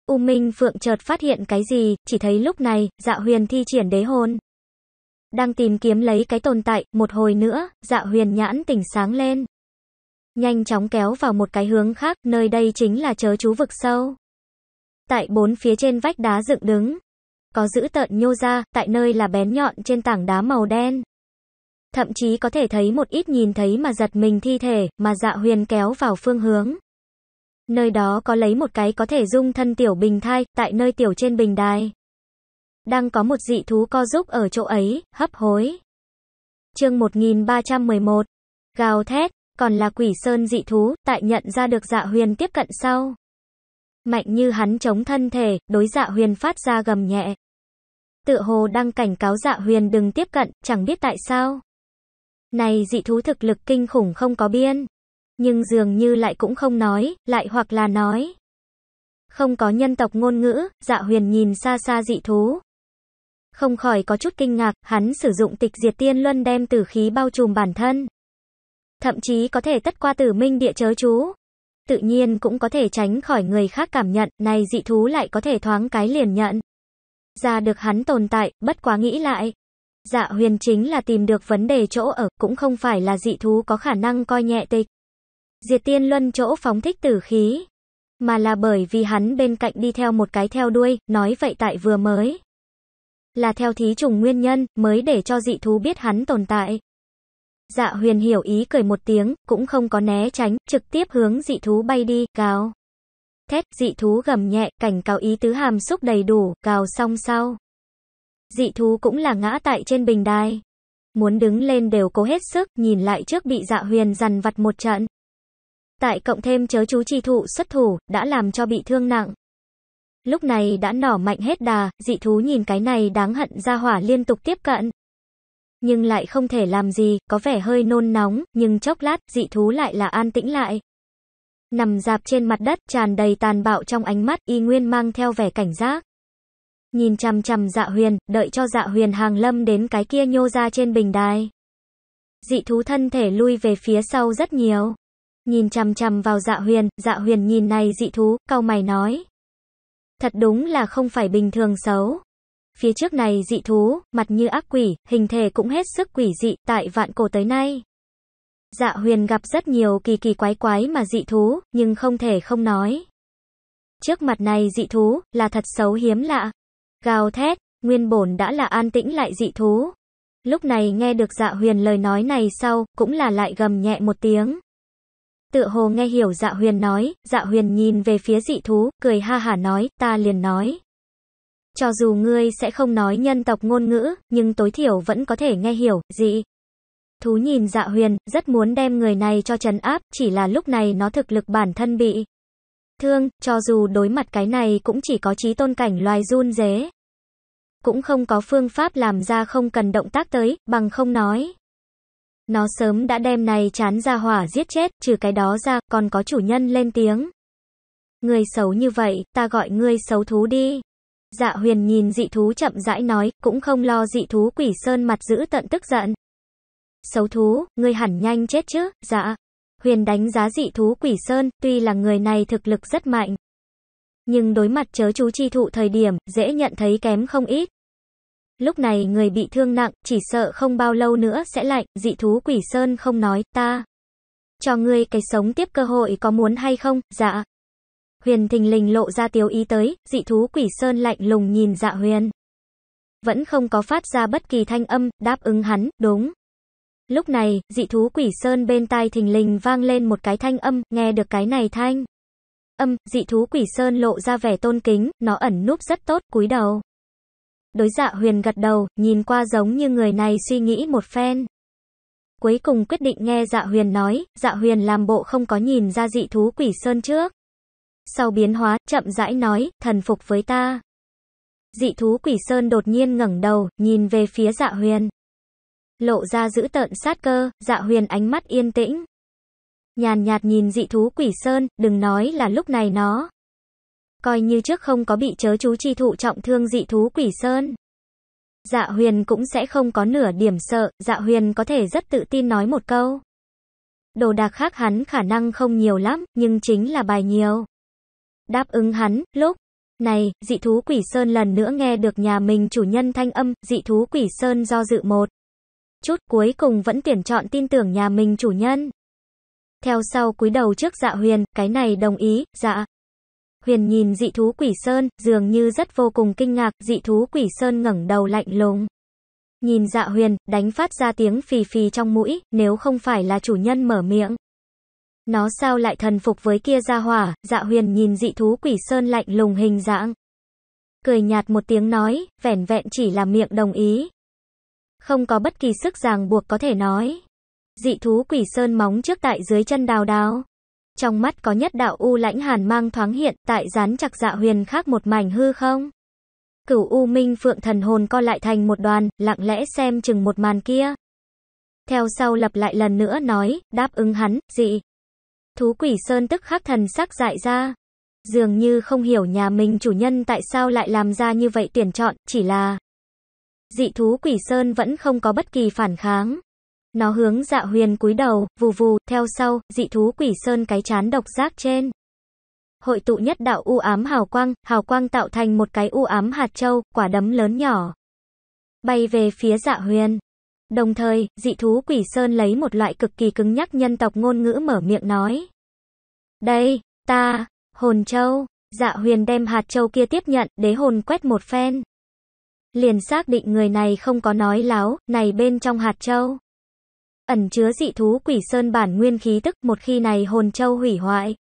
U Minh Phượng chợt phát hiện cái gì, chỉ thấy lúc này, dạ huyền thi triển đế hôn Đang tìm kiếm lấy cái tồn tại, một hồi nữa, dạ huyền nhãn tỉnh sáng lên. Nhanh chóng kéo vào một cái hướng khác, nơi đây chính là chớ chú vực sâu. Tại bốn phía trên vách đá dựng đứng, có giữ tợn nhô ra, tại nơi là bén nhọn trên tảng đá màu đen. Thậm chí có thể thấy một ít nhìn thấy mà giật mình thi thể, mà dạ huyền kéo vào phương hướng. Nơi đó có lấy một cái có thể dung thân tiểu bình thai, tại nơi tiểu trên bình đài. Đang có một dị thú co giúp ở chỗ ấy, hấp hối. chương 1311, gào thét, còn là quỷ sơn dị thú, tại nhận ra được dạ huyền tiếp cận sau. Mạnh như hắn chống thân thể, đối dạ huyền phát ra gầm nhẹ tựa hồ đang cảnh cáo dạ huyền đừng tiếp cận, chẳng biết tại sao. Này dị thú thực lực kinh khủng không có biên. Nhưng dường như lại cũng không nói, lại hoặc là nói. Không có nhân tộc ngôn ngữ, dạ huyền nhìn xa xa dị thú. Không khỏi có chút kinh ngạc, hắn sử dụng tịch diệt tiên luân đem tử khí bao trùm bản thân. Thậm chí có thể tất qua tử minh địa chớ chú. Tự nhiên cũng có thể tránh khỏi người khác cảm nhận, này dị thú lại có thể thoáng cái liền nhận ra được hắn tồn tại, bất quá nghĩ lại. Dạ huyền chính là tìm được vấn đề chỗ ở, cũng không phải là dị thú có khả năng coi nhẹ tịch. Diệt tiên luân chỗ phóng thích tử khí. Mà là bởi vì hắn bên cạnh đi theo một cái theo đuôi, nói vậy tại vừa mới. Là theo thí trùng nguyên nhân, mới để cho dị thú biết hắn tồn tại. Dạ huyền hiểu ý cười một tiếng, cũng không có né tránh, trực tiếp hướng dị thú bay đi, gào. Thét, dị thú gầm nhẹ, cảnh cáo ý tứ hàm xúc đầy đủ, cào xong sau. Dị thú cũng là ngã tại trên bình đài. Muốn đứng lên đều cố hết sức, nhìn lại trước bị dạ huyền dằn vặt một trận. Tại cộng thêm chớ chú chi thụ xuất thủ, đã làm cho bị thương nặng. Lúc này đã nỏ mạnh hết đà, dị thú nhìn cái này đáng hận ra hỏa liên tục tiếp cận. Nhưng lại không thể làm gì, có vẻ hơi nôn nóng, nhưng chốc lát, dị thú lại là an tĩnh lại nằm dạp trên mặt đất, tràn đầy tàn bạo trong ánh mắt, y nguyên mang theo vẻ cảnh giác. Nhìn chằm chằm dạ huyền, đợi cho dạ huyền hàng lâm đến cái kia nhô ra trên bình đài. Dị thú thân thể lui về phía sau rất nhiều. Nhìn chằm chằm vào dạ huyền, dạ huyền nhìn này dị thú, cau mày nói. Thật đúng là không phải bình thường xấu. Phía trước này dị thú, mặt như ác quỷ, hình thể cũng hết sức quỷ dị, tại vạn cổ tới nay. Dạ huyền gặp rất nhiều kỳ kỳ quái quái mà dị thú, nhưng không thể không nói. Trước mặt này dị thú, là thật xấu hiếm lạ. Gào thét, nguyên bổn đã là an tĩnh lại dị thú. Lúc này nghe được dạ huyền lời nói này sau, cũng là lại gầm nhẹ một tiếng. Tựa hồ nghe hiểu dạ huyền nói, dạ huyền nhìn về phía dị thú, cười ha hả nói, ta liền nói. Cho dù ngươi sẽ không nói nhân tộc ngôn ngữ, nhưng tối thiểu vẫn có thể nghe hiểu, dị. Thú nhìn dạ huyền, rất muốn đem người này cho trấn áp, chỉ là lúc này nó thực lực bản thân bị thương, cho dù đối mặt cái này cũng chỉ có trí tôn cảnh loài run dế. Cũng không có phương pháp làm ra không cần động tác tới, bằng không nói. Nó sớm đã đem này chán ra hỏa giết chết, trừ cái đó ra, còn có chủ nhân lên tiếng. Người xấu như vậy, ta gọi ngươi xấu thú đi. Dạ huyền nhìn dị thú chậm rãi nói, cũng không lo dị thú quỷ sơn mặt giữ tận tức giận. Xấu thú, ngươi hẳn nhanh chết chứ, dạ. Huyền đánh giá dị thú quỷ sơn, tuy là người này thực lực rất mạnh. Nhưng đối mặt chớ chú chi thụ thời điểm, dễ nhận thấy kém không ít. Lúc này người bị thương nặng, chỉ sợ không bao lâu nữa sẽ lạnh, dị thú quỷ sơn không nói, ta. Cho ngươi cái sống tiếp cơ hội có muốn hay không, dạ. Huyền thình lình lộ ra tiêu ý tới, dị thú quỷ sơn lạnh lùng nhìn dạ huyền. Vẫn không có phát ra bất kỳ thanh âm, đáp ứng hắn, đúng. Lúc này, dị thú quỷ sơn bên tai thình lình vang lên một cái thanh âm, nghe được cái này thanh. Âm, dị thú quỷ sơn lộ ra vẻ tôn kính, nó ẩn núp rất tốt, cúi đầu. Đối dạ huyền gật đầu, nhìn qua giống như người này suy nghĩ một phen. Cuối cùng quyết định nghe dạ huyền nói, dạ huyền làm bộ không có nhìn ra dị thú quỷ sơn trước. Sau biến hóa, chậm rãi nói, thần phục với ta. Dị thú quỷ sơn đột nhiên ngẩng đầu, nhìn về phía dạ huyền lộ ra dữ tợn sát cơ, dạ huyền ánh mắt yên tĩnh. Nhàn nhạt nhìn dị thú quỷ sơn, đừng nói là lúc này nó. Coi như trước không có bị chớ chú chi thụ trọng thương dị thú quỷ sơn. Dạ huyền cũng sẽ không có nửa điểm sợ, dạ huyền có thể rất tự tin nói một câu. Đồ đạc khác hắn khả năng không nhiều lắm, nhưng chính là bài nhiều. Đáp ứng hắn, lúc này, dị thú quỷ sơn lần nữa nghe được nhà mình chủ nhân thanh âm, dị thú quỷ sơn do dự một chút, cuối cùng vẫn tuyển chọn tin tưởng nhà mình chủ nhân. Theo sau cúi đầu trước dạ huyền, cái này đồng ý, dạ. Huyền nhìn dị thú quỷ sơn, dường như rất vô cùng kinh ngạc, dị thú quỷ sơn ngẩng đầu lạnh lùng. Nhìn dạ huyền, đánh phát ra tiếng phì phì trong mũi, nếu không phải là chủ nhân mở miệng. Nó sao lại thần phục với kia ra hỏa, dạ huyền nhìn dị thú quỷ sơn lạnh lùng hình dạng. Cười nhạt một tiếng nói, vẻn vẹn chỉ là miệng đồng ý không có bất kỳ sức ràng buộc có thể nói. Dị thú quỷ sơn móng trước tại dưới chân đào đào. Trong mắt có nhất đạo u lãnh hàn mang thoáng hiện tại rán chặt dạ huyền khác một mảnh hư không. Cửu U Minh Phượng thần hồn co lại thành một đoàn, lặng lẽ xem chừng một màn kia. Theo sau lặp lại lần nữa nói, đáp ứng hắn, dị. Thú quỷ sơn tức khắc thần sắc dại ra. Dường như không hiểu nhà mình chủ nhân tại sao lại làm ra như vậy tuyển chọn, chỉ là dị thú quỷ sơn vẫn không có bất kỳ phản kháng. Nó hướng dạ huyền cúi đầu, vù vù, theo sau, dị thú quỷ sơn cái chán độc giác trên. Hội tụ nhất đạo u ám hào quang, hào quang tạo thành một cái u ám hạt châu, quả đấm lớn nhỏ. Bay về phía dạ huyền. Đồng thời, dị thú quỷ sơn lấy một loại cực kỳ cứng nhắc nhân tộc ngôn ngữ mở miệng nói. Đây, ta, hồn châu, dạ huyền đem hạt châu kia tiếp nhận, đế hồn quét một phen liền xác định người này không có nói láo, này bên trong hạt châu. Ẩn chứa dị thú quỷ sơn bản nguyên khí tức một khi này hồn châu hủy hoại.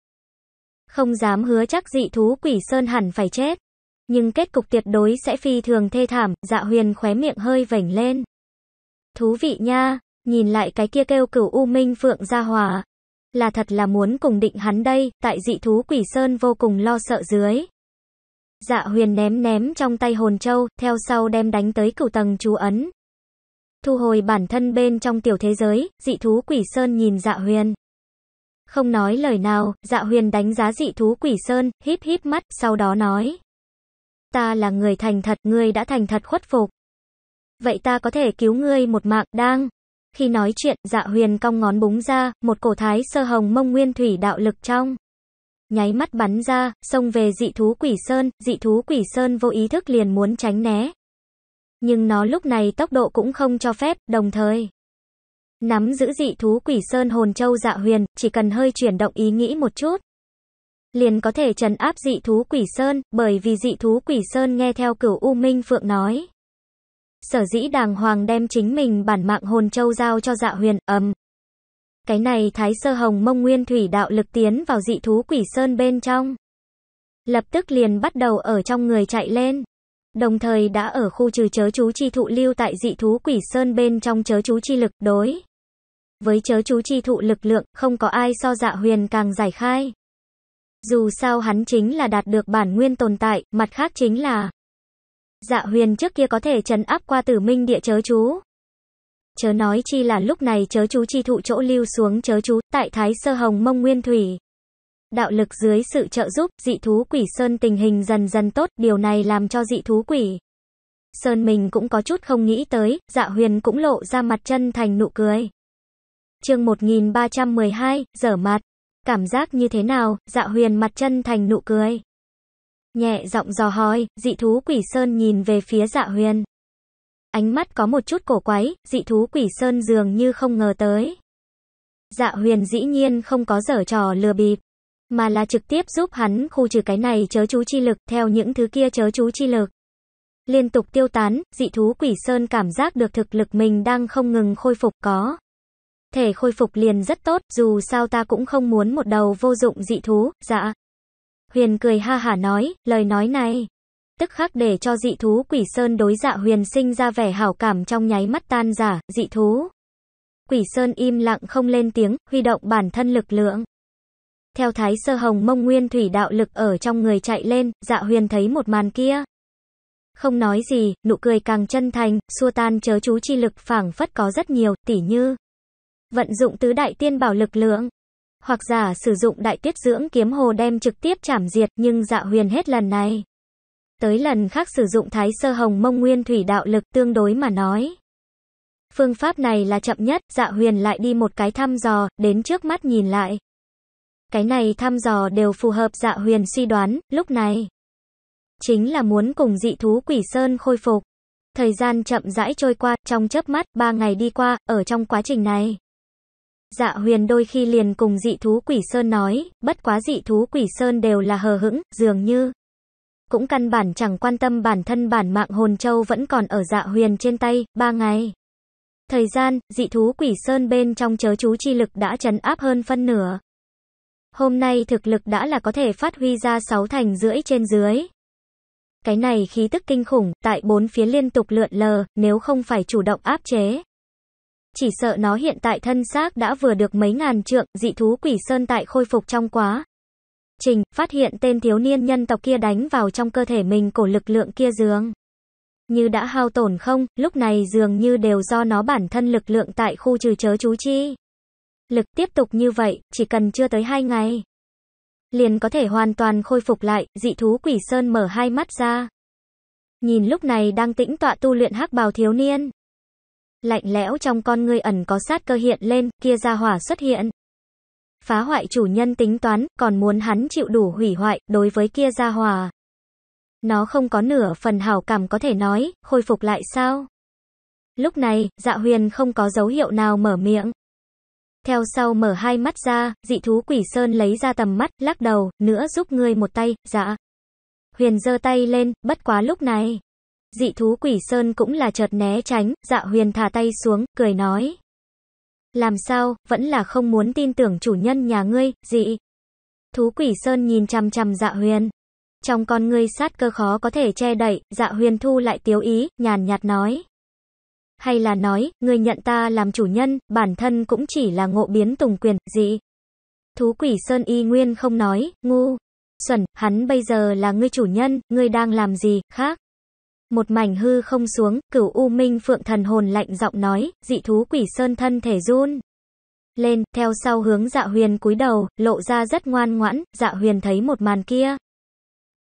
Không dám hứa chắc dị thú quỷ sơn hẳn phải chết. Nhưng kết cục tuyệt đối sẽ phi thường thê thảm, dạ huyền khóe miệng hơi vảnh lên. Thú vị nha, nhìn lại cái kia kêu cửu U Minh Phượng ra hỏa. Là thật là muốn cùng định hắn đây, tại dị thú quỷ sơn vô cùng lo sợ dưới. Dạ huyền ném ném trong tay hồn châu, theo sau đem đánh tới cửu tầng chú ấn. Thu hồi bản thân bên trong tiểu thế giới, dị thú quỷ sơn nhìn dạ huyền. Không nói lời nào, dạ huyền đánh giá dị thú quỷ sơn, híp híp mắt, sau đó nói. Ta là người thành thật, ngươi đã thành thật khuất phục. Vậy ta có thể cứu ngươi một mạng, đang. Khi nói chuyện, dạ huyền cong ngón búng ra, một cổ thái sơ hồng mông nguyên thủy đạo lực trong nháy mắt bắn ra, xông về dị thú quỷ sơn, dị thú quỷ sơn vô ý thức liền muốn tránh né. Nhưng nó lúc này tốc độ cũng không cho phép, đồng thời. Nắm giữ dị thú quỷ sơn hồn châu dạ huyền, chỉ cần hơi chuyển động ý nghĩ một chút. Liền có thể trấn áp dị thú quỷ sơn, bởi vì dị thú quỷ sơn nghe theo cửu U Minh Phượng nói. Sở dĩ đàng hoàng đem chính mình bản mạng hồn châu giao cho dạ huyền, ầm, cái này thái sơ hồng mông nguyên thủy đạo lực tiến vào dị thú quỷ sơn bên trong. Lập tức liền bắt đầu ở trong người chạy lên. Đồng thời đã ở khu trừ chớ chú chi thụ lưu tại dị thú quỷ sơn bên trong chớ chú chi lực đối. Với chớ chú chi thụ lực lượng, không có ai so dạ huyền càng giải khai. Dù sao hắn chính là đạt được bản nguyên tồn tại, mặt khác chính là Dạ huyền trước kia có thể trấn áp qua tử minh địa chớ chú chớ nói chi là lúc này chớ chú chi thụ chỗ lưu xuống chớ chú, tại Thái Sơ Hồng Mông Nguyên Thủy. Đạo lực dưới sự trợ giúp, dị thú quỷ Sơn tình hình dần dần tốt, điều này làm cho dị thú quỷ. Sơn mình cũng có chút không nghĩ tới, dạ huyền cũng lộ ra mặt chân thành nụ cười. chương 1312, dở mặt. Cảm giác như thế nào, dạ huyền mặt chân thành nụ cười. Nhẹ giọng dò hỏi, dị thú quỷ Sơn nhìn về phía dạ huyền ánh mắt có một chút cổ quái, dị thú quỷ sơn dường như không ngờ tới. Dạ huyền dĩ nhiên không có giở trò lừa bịp, mà là trực tiếp giúp hắn khu trừ cái này chớ chú chi lực theo những thứ kia chớ chú chi lực. Liên tục tiêu tán, dị thú quỷ sơn cảm giác được thực lực mình đang không ngừng khôi phục có. Thể khôi phục liền rất tốt, dù sao ta cũng không muốn một đầu vô dụng dị thú, dạ. Huyền cười ha hả nói, lời nói này tức khắc để cho dị thú quỷ sơn đối dạ huyền sinh ra vẻ hảo cảm trong nháy mắt tan giả, dị thú. Quỷ sơn im lặng không lên tiếng, huy động bản thân lực lượng. Theo thái sơ hồng mông nguyên thủy đạo lực ở trong người chạy lên, dạ huyền thấy một màn kia. Không nói gì, nụ cười càng chân thành, xua tan chớ chú chi lực phảng phất có rất nhiều, tỉ như. Vận dụng tứ đại tiên bảo lực lượng. Hoặc giả sử dụng đại tuyết dưỡng kiếm hồ đem trực tiếp chảm diệt, nhưng dạ huyền hết lần này. Tới lần khác sử dụng thái sơ hồng mông nguyên thủy đạo lực tương đối mà nói. Phương pháp này là chậm nhất, dạ huyền lại đi một cái thăm dò, đến trước mắt nhìn lại. Cái này thăm dò đều phù hợp dạ huyền suy đoán, lúc này. Chính là muốn cùng dị thú quỷ sơn khôi phục. Thời gian chậm rãi trôi qua, trong chớp mắt, ba ngày đi qua, ở trong quá trình này. Dạ huyền đôi khi liền cùng dị thú quỷ sơn nói, bất quá dị thú quỷ sơn đều là hờ hững, dường như cũng căn bản chẳng quan tâm bản thân bản mạng hồn châu vẫn còn ở dạ huyền trên tay, ba ngày. Thời gian, dị thú quỷ sơn bên trong chớ chú chi lực đã chấn áp hơn phân nửa. Hôm nay thực lực đã là có thể phát huy ra sáu thành rưỡi trên dưới. Cái này khí tức kinh khủng, tại bốn phía liên tục lượn lờ, nếu không phải chủ động áp chế. Chỉ sợ nó hiện tại thân xác đã vừa được mấy ngàn trượng, dị thú quỷ sơn tại khôi phục trong quá, trình, phát hiện tên thiếu niên nhân tộc kia đánh vào trong cơ thể mình cổ lực lượng kia dường. Như đã hao tổn không, lúc này dường như đều do nó bản thân lực lượng tại khu trừ chớ chú chi. Lực tiếp tục như vậy, chỉ cần chưa tới hai ngày. Liền có thể hoàn toàn khôi phục lại, dị thú quỷ sơn mở hai mắt ra. Nhìn lúc này đang tĩnh tọa tu luyện hắc bào thiếu niên. Lạnh lẽo trong con ngươi ẩn có sát cơ hiện lên, kia ra hỏa xuất hiện phá hoại chủ nhân tính toán, còn muốn hắn chịu đủ hủy hoại, đối với kia gia hòa. Nó không có nửa phần hảo cảm có thể nói, khôi phục lại sao? Lúc này, dạ huyền không có dấu hiệu nào mở miệng. Theo sau mở hai mắt ra, dị thú quỷ sơn lấy ra tầm mắt, lắc đầu, nữa giúp ngươi một tay, dạ. Huyền giơ tay lên, bất quá lúc này. Dị thú quỷ sơn cũng là chợt né tránh, dạ huyền thả tay xuống, cười nói. Làm sao, vẫn là không muốn tin tưởng chủ nhân nhà ngươi, dị. Thú quỷ sơn nhìn chằm chằm dạ huyền. Trong con ngươi sát cơ khó có thể che đậy, dạ huyền thu lại tiếu ý, nhàn nhạt nói. Hay là nói, ngươi nhận ta làm chủ nhân, bản thân cũng chỉ là ngộ biến tùng quyền, dị. Thú quỷ sơn y nguyên không nói, ngu. Xuẩn, hắn bây giờ là ngươi chủ nhân, ngươi đang làm gì, khác. Một mảnh hư không xuống, cửu U Minh Phượng thần hồn lạnh giọng nói, dị thú quỷ sơn thân thể run. Lên, theo sau hướng dạ huyền cúi đầu, lộ ra rất ngoan ngoãn, dạ huyền thấy một màn kia.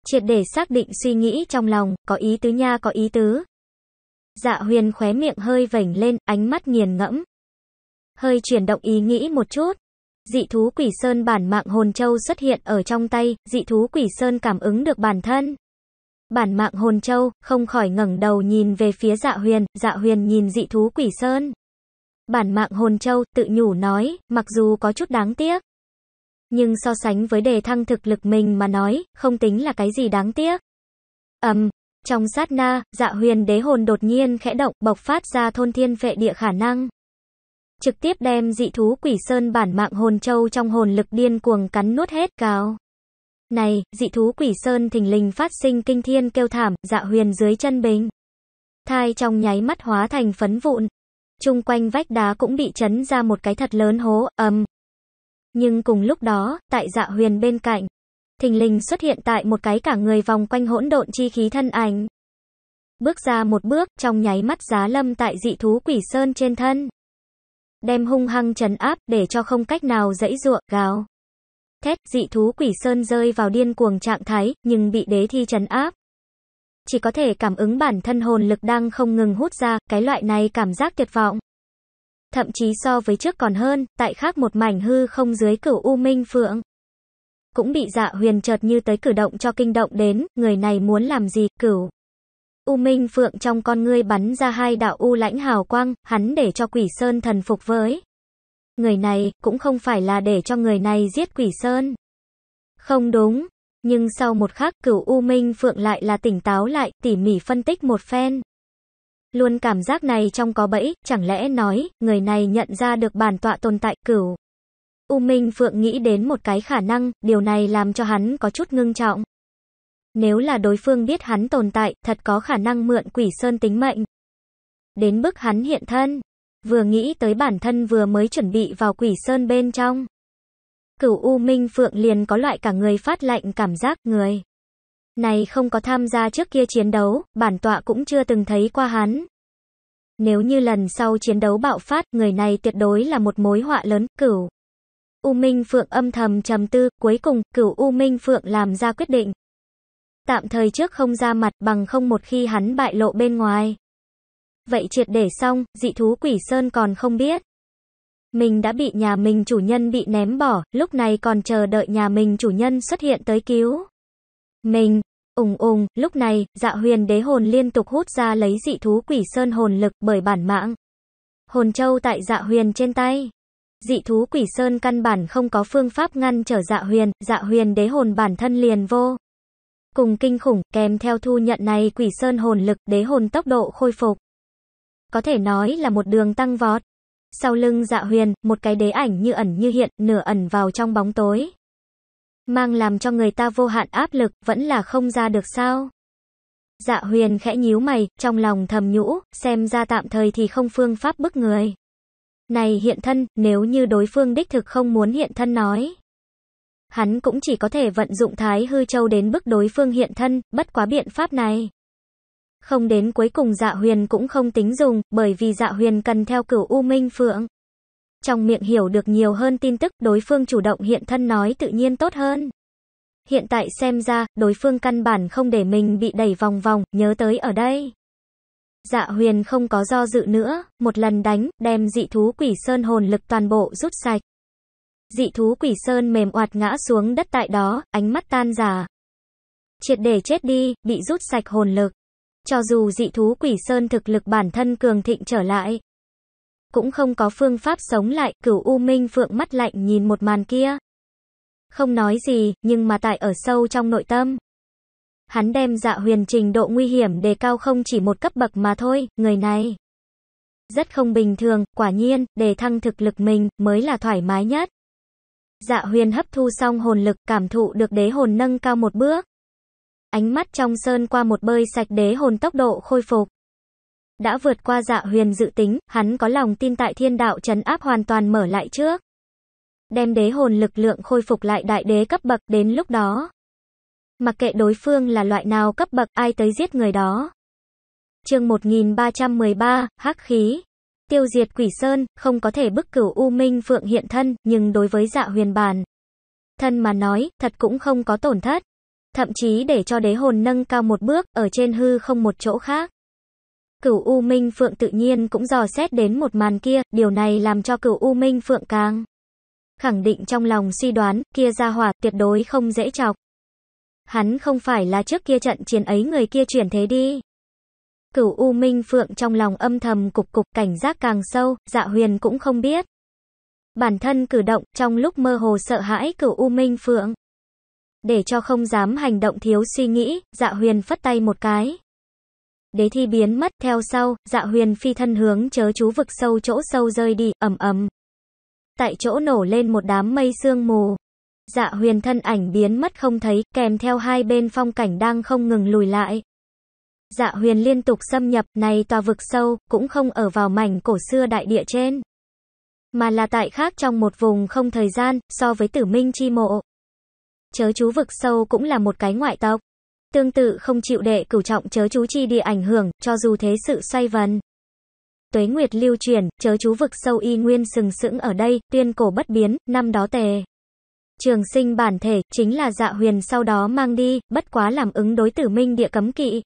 Triệt để xác định suy nghĩ trong lòng, có ý tứ nha có ý tứ. Dạ huyền khóe miệng hơi vểnh lên, ánh mắt nghiền ngẫm. Hơi chuyển động ý nghĩ một chút, dị thú quỷ sơn bản mạng hồn châu xuất hiện ở trong tay, dị thú quỷ sơn cảm ứng được bản thân. Bản mạng hồn châu, không khỏi ngẩng đầu nhìn về phía dạ huyền, dạ huyền nhìn dị thú quỷ sơn. Bản mạng hồn châu, tự nhủ nói, mặc dù có chút đáng tiếc. Nhưng so sánh với đề thăng thực lực mình mà nói, không tính là cái gì đáng tiếc. Ầm, um, trong sát na, dạ huyền đế hồn đột nhiên khẽ động, bộc phát ra thôn thiên vệ địa khả năng. Trực tiếp đem dị thú quỷ sơn bản mạng hồn châu trong hồn lực điên cuồng cắn nuốt hết, gào. Này, dị thú quỷ sơn thình lình phát sinh kinh thiên kêu thảm, dạ huyền dưới chân bình. Thai trong nháy mắt hóa thành phấn vụn. Trung quanh vách đá cũng bị chấn ra một cái thật lớn hố, ầm. Nhưng cùng lúc đó, tại dạ huyền bên cạnh, thình lình xuất hiện tại một cái cả người vòng quanh hỗn độn chi khí thân ảnh. Bước ra một bước, trong nháy mắt giá lâm tại dị thú quỷ sơn trên thân. Đem hung hăng trấn áp để cho không cách nào dãy ruộng, gào thét, dị thú quỷ sơn rơi vào điên cuồng trạng thái, nhưng bị đế thi trấn áp. Chỉ có thể cảm ứng bản thân hồn lực đang không ngừng hút ra, cái loại này cảm giác tuyệt vọng. Thậm chí so với trước còn hơn, tại khác một mảnh hư không dưới cửu U Minh Phượng. Cũng bị dạ huyền chợt như tới cử động cho kinh động đến, người này muốn làm gì, cửu. U Minh Phượng trong con ngươi bắn ra hai đạo U lãnh hào quang, hắn để cho quỷ sơn thần phục với. Người này cũng không phải là để cho người này giết Quỷ Sơn. Không đúng, nhưng sau một khắc cửu U Minh Phượng lại là tỉnh táo lại, tỉ mỉ phân tích một phen. Luôn cảm giác này trong có bẫy, chẳng lẽ nói, người này nhận ra được bản tọa tồn tại cửu. U Minh Phượng nghĩ đến một cái khả năng, điều này làm cho hắn có chút ngưng trọng. Nếu là đối phương biết hắn tồn tại, thật có khả năng mượn quỷ sơn tính mệnh. Đến bức hắn hiện thân, Vừa nghĩ tới bản thân vừa mới chuẩn bị vào quỷ sơn bên trong. Cửu U Minh Phượng liền có loại cả người phát lạnh cảm giác người. Này không có tham gia trước kia chiến đấu, bản tọa cũng chưa từng thấy qua hắn. Nếu như lần sau chiến đấu bạo phát, người này tuyệt đối là một mối họa lớn, cửu. U Minh Phượng âm thầm trầm tư, cuối cùng, cửu U Minh Phượng làm ra quyết định. Tạm thời trước không ra mặt bằng không một khi hắn bại lộ bên ngoài vậy triệt để xong, dị thú quỷ sơn còn không biết. Mình đã bị nhà mình chủ nhân bị ném bỏ, lúc này còn chờ đợi nhà mình chủ nhân xuất hiện tới cứu. Mình, ùng ùng, lúc này, dạ huyền đế hồn liên tục hút ra lấy dị thú quỷ sơn hồn lực bởi bản mạng. Hồn châu tại dạ huyền trên tay. Dị thú quỷ sơn căn bản không có phương pháp ngăn trở dạ huyền, dạ huyền đế hồn bản thân liền vô. Cùng kinh khủng, kèm theo thu nhận này quỷ sơn hồn lực, đế hồn tốc độ khôi phục có thể nói là một đường tăng vọt. Sau lưng dạ huyền, một cái đế ảnh như ẩn như hiện, nửa ẩn vào trong bóng tối. Mang làm cho người ta vô hạn áp lực, vẫn là không ra được sao. Dạ huyền khẽ nhíu mày, trong lòng thầm nhũ, xem ra tạm thời thì không phương pháp bức người. Này hiện thân, nếu như đối phương đích thực không muốn hiện thân nói. Hắn cũng chỉ có thể vận dụng thái hư châu đến bức đối phương hiện thân, bất quá biện pháp này. Không đến cuối cùng dạ huyền cũng không tính dùng, bởi vì dạ huyền cần theo cửu U Minh Phượng. Trong miệng hiểu được nhiều hơn tin tức, đối phương chủ động hiện thân nói tự nhiên tốt hơn. Hiện tại xem ra, đối phương căn bản không để mình bị đẩy vòng vòng, nhớ tới ở đây. Dạ huyền không có do dự nữa, một lần đánh, đem dị thú quỷ sơn hồn lực toàn bộ rút sạch. Dị thú quỷ sơn mềm oạt ngã xuống đất tại đó, ánh mắt tan giả. Triệt để chết đi, bị rút sạch hồn lực. Cho dù dị thú quỷ sơn thực lực bản thân cường thịnh trở lại, cũng không có phương pháp sống lại, cửu U Minh Phượng mắt lạnh nhìn một màn kia. Không nói gì, nhưng mà tại ở sâu trong nội tâm. Hắn đem dạ huyền trình độ nguy hiểm đề cao không chỉ một cấp bậc mà thôi, người này. Rất không bình thường, quả nhiên, đề thăng thực lực mình, mới là thoải mái nhất. Dạ huyền hấp thu xong hồn lực, cảm thụ được đế hồn nâng cao một bước. Ánh mắt trong sơn qua một bơi sạch đế hồn tốc độ khôi phục. Đã vượt qua dạ huyền dự tính, hắn có lòng tin tại thiên đạo trấn áp hoàn toàn mở lại trước. Đem đế hồn lực lượng khôi phục lại đại đế cấp bậc đến lúc đó. Mặc kệ đối phương là loại nào cấp bậc ai tới giết người đó. chương 1313, Hắc Khí Tiêu diệt quỷ sơn, không có thể bức cửu U Minh Phượng hiện thân, nhưng đối với dạ huyền bàn. Thân mà nói, thật cũng không có tổn thất thậm chí để cho đế hồn nâng cao một bước ở trên hư không một chỗ khác. Cửu U Minh Phượng tự nhiên cũng dò xét đến một màn kia, điều này làm cho Cửu U Minh Phượng càng khẳng định trong lòng suy đoán, kia ra hỏa tuyệt đối không dễ chọc. Hắn không phải là trước kia trận chiến ấy người kia chuyển thế đi. Cửu U Minh Phượng trong lòng âm thầm cục cục cảnh giác càng sâu, dạ huyền cũng không biết. Bản thân cử động, trong lúc mơ hồ sợ hãi cửu U Minh Phượng. Để cho không dám hành động thiếu suy nghĩ, dạ huyền phất tay một cái. Đế thi biến mất, theo sau, dạ huyền phi thân hướng chớ chú vực sâu chỗ sâu rơi đi, ầm ầm. Tại chỗ nổ lên một đám mây sương mù. Dạ huyền thân ảnh biến mất không thấy, kèm theo hai bên phong cảnh đang không ngừng lùi lại. Dạ huyền liên tục xâm nhập, này tòa vực sâu, cũng không ở vào mảnh cổ xưa đại địa trên. Mà là tại khác trong một vùng không thời gian, so với tử minh chi mộ chớ chú vực sâu cũng là một cái ngoại tộc. Tương tự không chịu đệ cửu trọng chớ chú chi địa ảnh hưởng, cho dù thế sự xoay vần. Tuế nguyệt lưu truyền, chớ chú vực sâu y nguyên sừng sững ở đây, tuyên cổ bất biến, năm đó tề. Trường sinh bản thể, chính là dạ huyền sau đó mang đi, bất quá làm ứng đối tử minh địa cấm kỵ.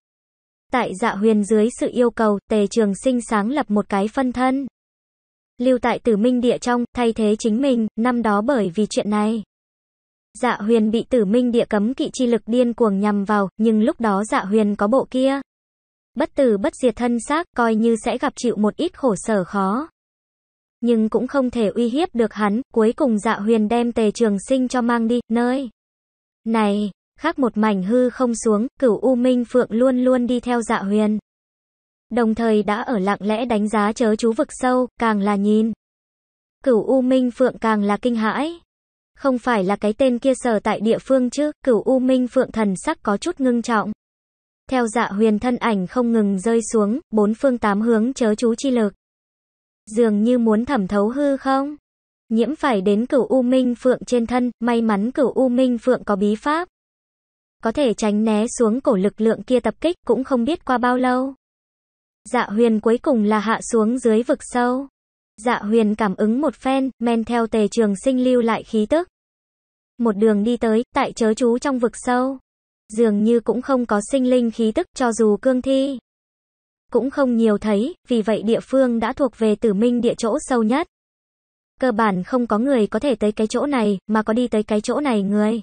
Tại dạ huyền dưới sự yêu cầu, tề trường sinh sáng lập một cái phân thân. Lưu tại tử minh địa trong, thay thế chính mình, năm đó bởi vì chuyện này. Dạ huyền bị tử minh địa cấm kỵ chi lực điên cuồng nhằm vào, nhưng lúc đó dạ huyền có bộ kia. Bất tử bất diệt thân xác, coi như sẽ gặp chịu một ít khổ sở khó. Nhưng cũng không thể uy hiếp được hắn, cuối cùng dạ huyền đem tề trường sinh cho mang đi, nơi. Này, khác một mảnh hư không xuống, cửu U Minh Phượng luôn luôn đi theo dạ huyền. Đồng thời đã ở lặng lẽ đánh giá chớ chú vực sâu, càng là nhìn. Cửu U Minh Phượng càng là kinh hãi. Không phải là cái tên kia sở tại địa phương chứ, cửu U Minh Phượng thần sắc có chút ngưng trọng. Theo dạ huyền thân ảnh không ngừng rơi xuống, bốn phương tám hướng chớ chú chi lực. Dường như muốn thẩm thấu hư không? Nhiễm phải đến cửu U Minh Phượng trên thân, may mắn cửu U Minh Phượng có bí pháp. Có thể tránh né xuống cổ lực lượng kia tập kích cũng không biết qua bao lâu. Dạ huyền cuối cùng là hạ xuống dưới vực sâu. Dạ huyền cảm ứng một phen, men theo tề trường sinh lưu lại khí tức. Một đường đi tới, tại chớ chú trong vực sâu. Dường như cũng không có sinh linh khí tức cho dù cương thi. Cũng không nhiều thấy, vì vậy địa phương đã thuộc về tử minh địa chỗ sâu nhất. Cơ bản không có người có thể tới cái chỗ này, mà có đi tới cái chỗ này người.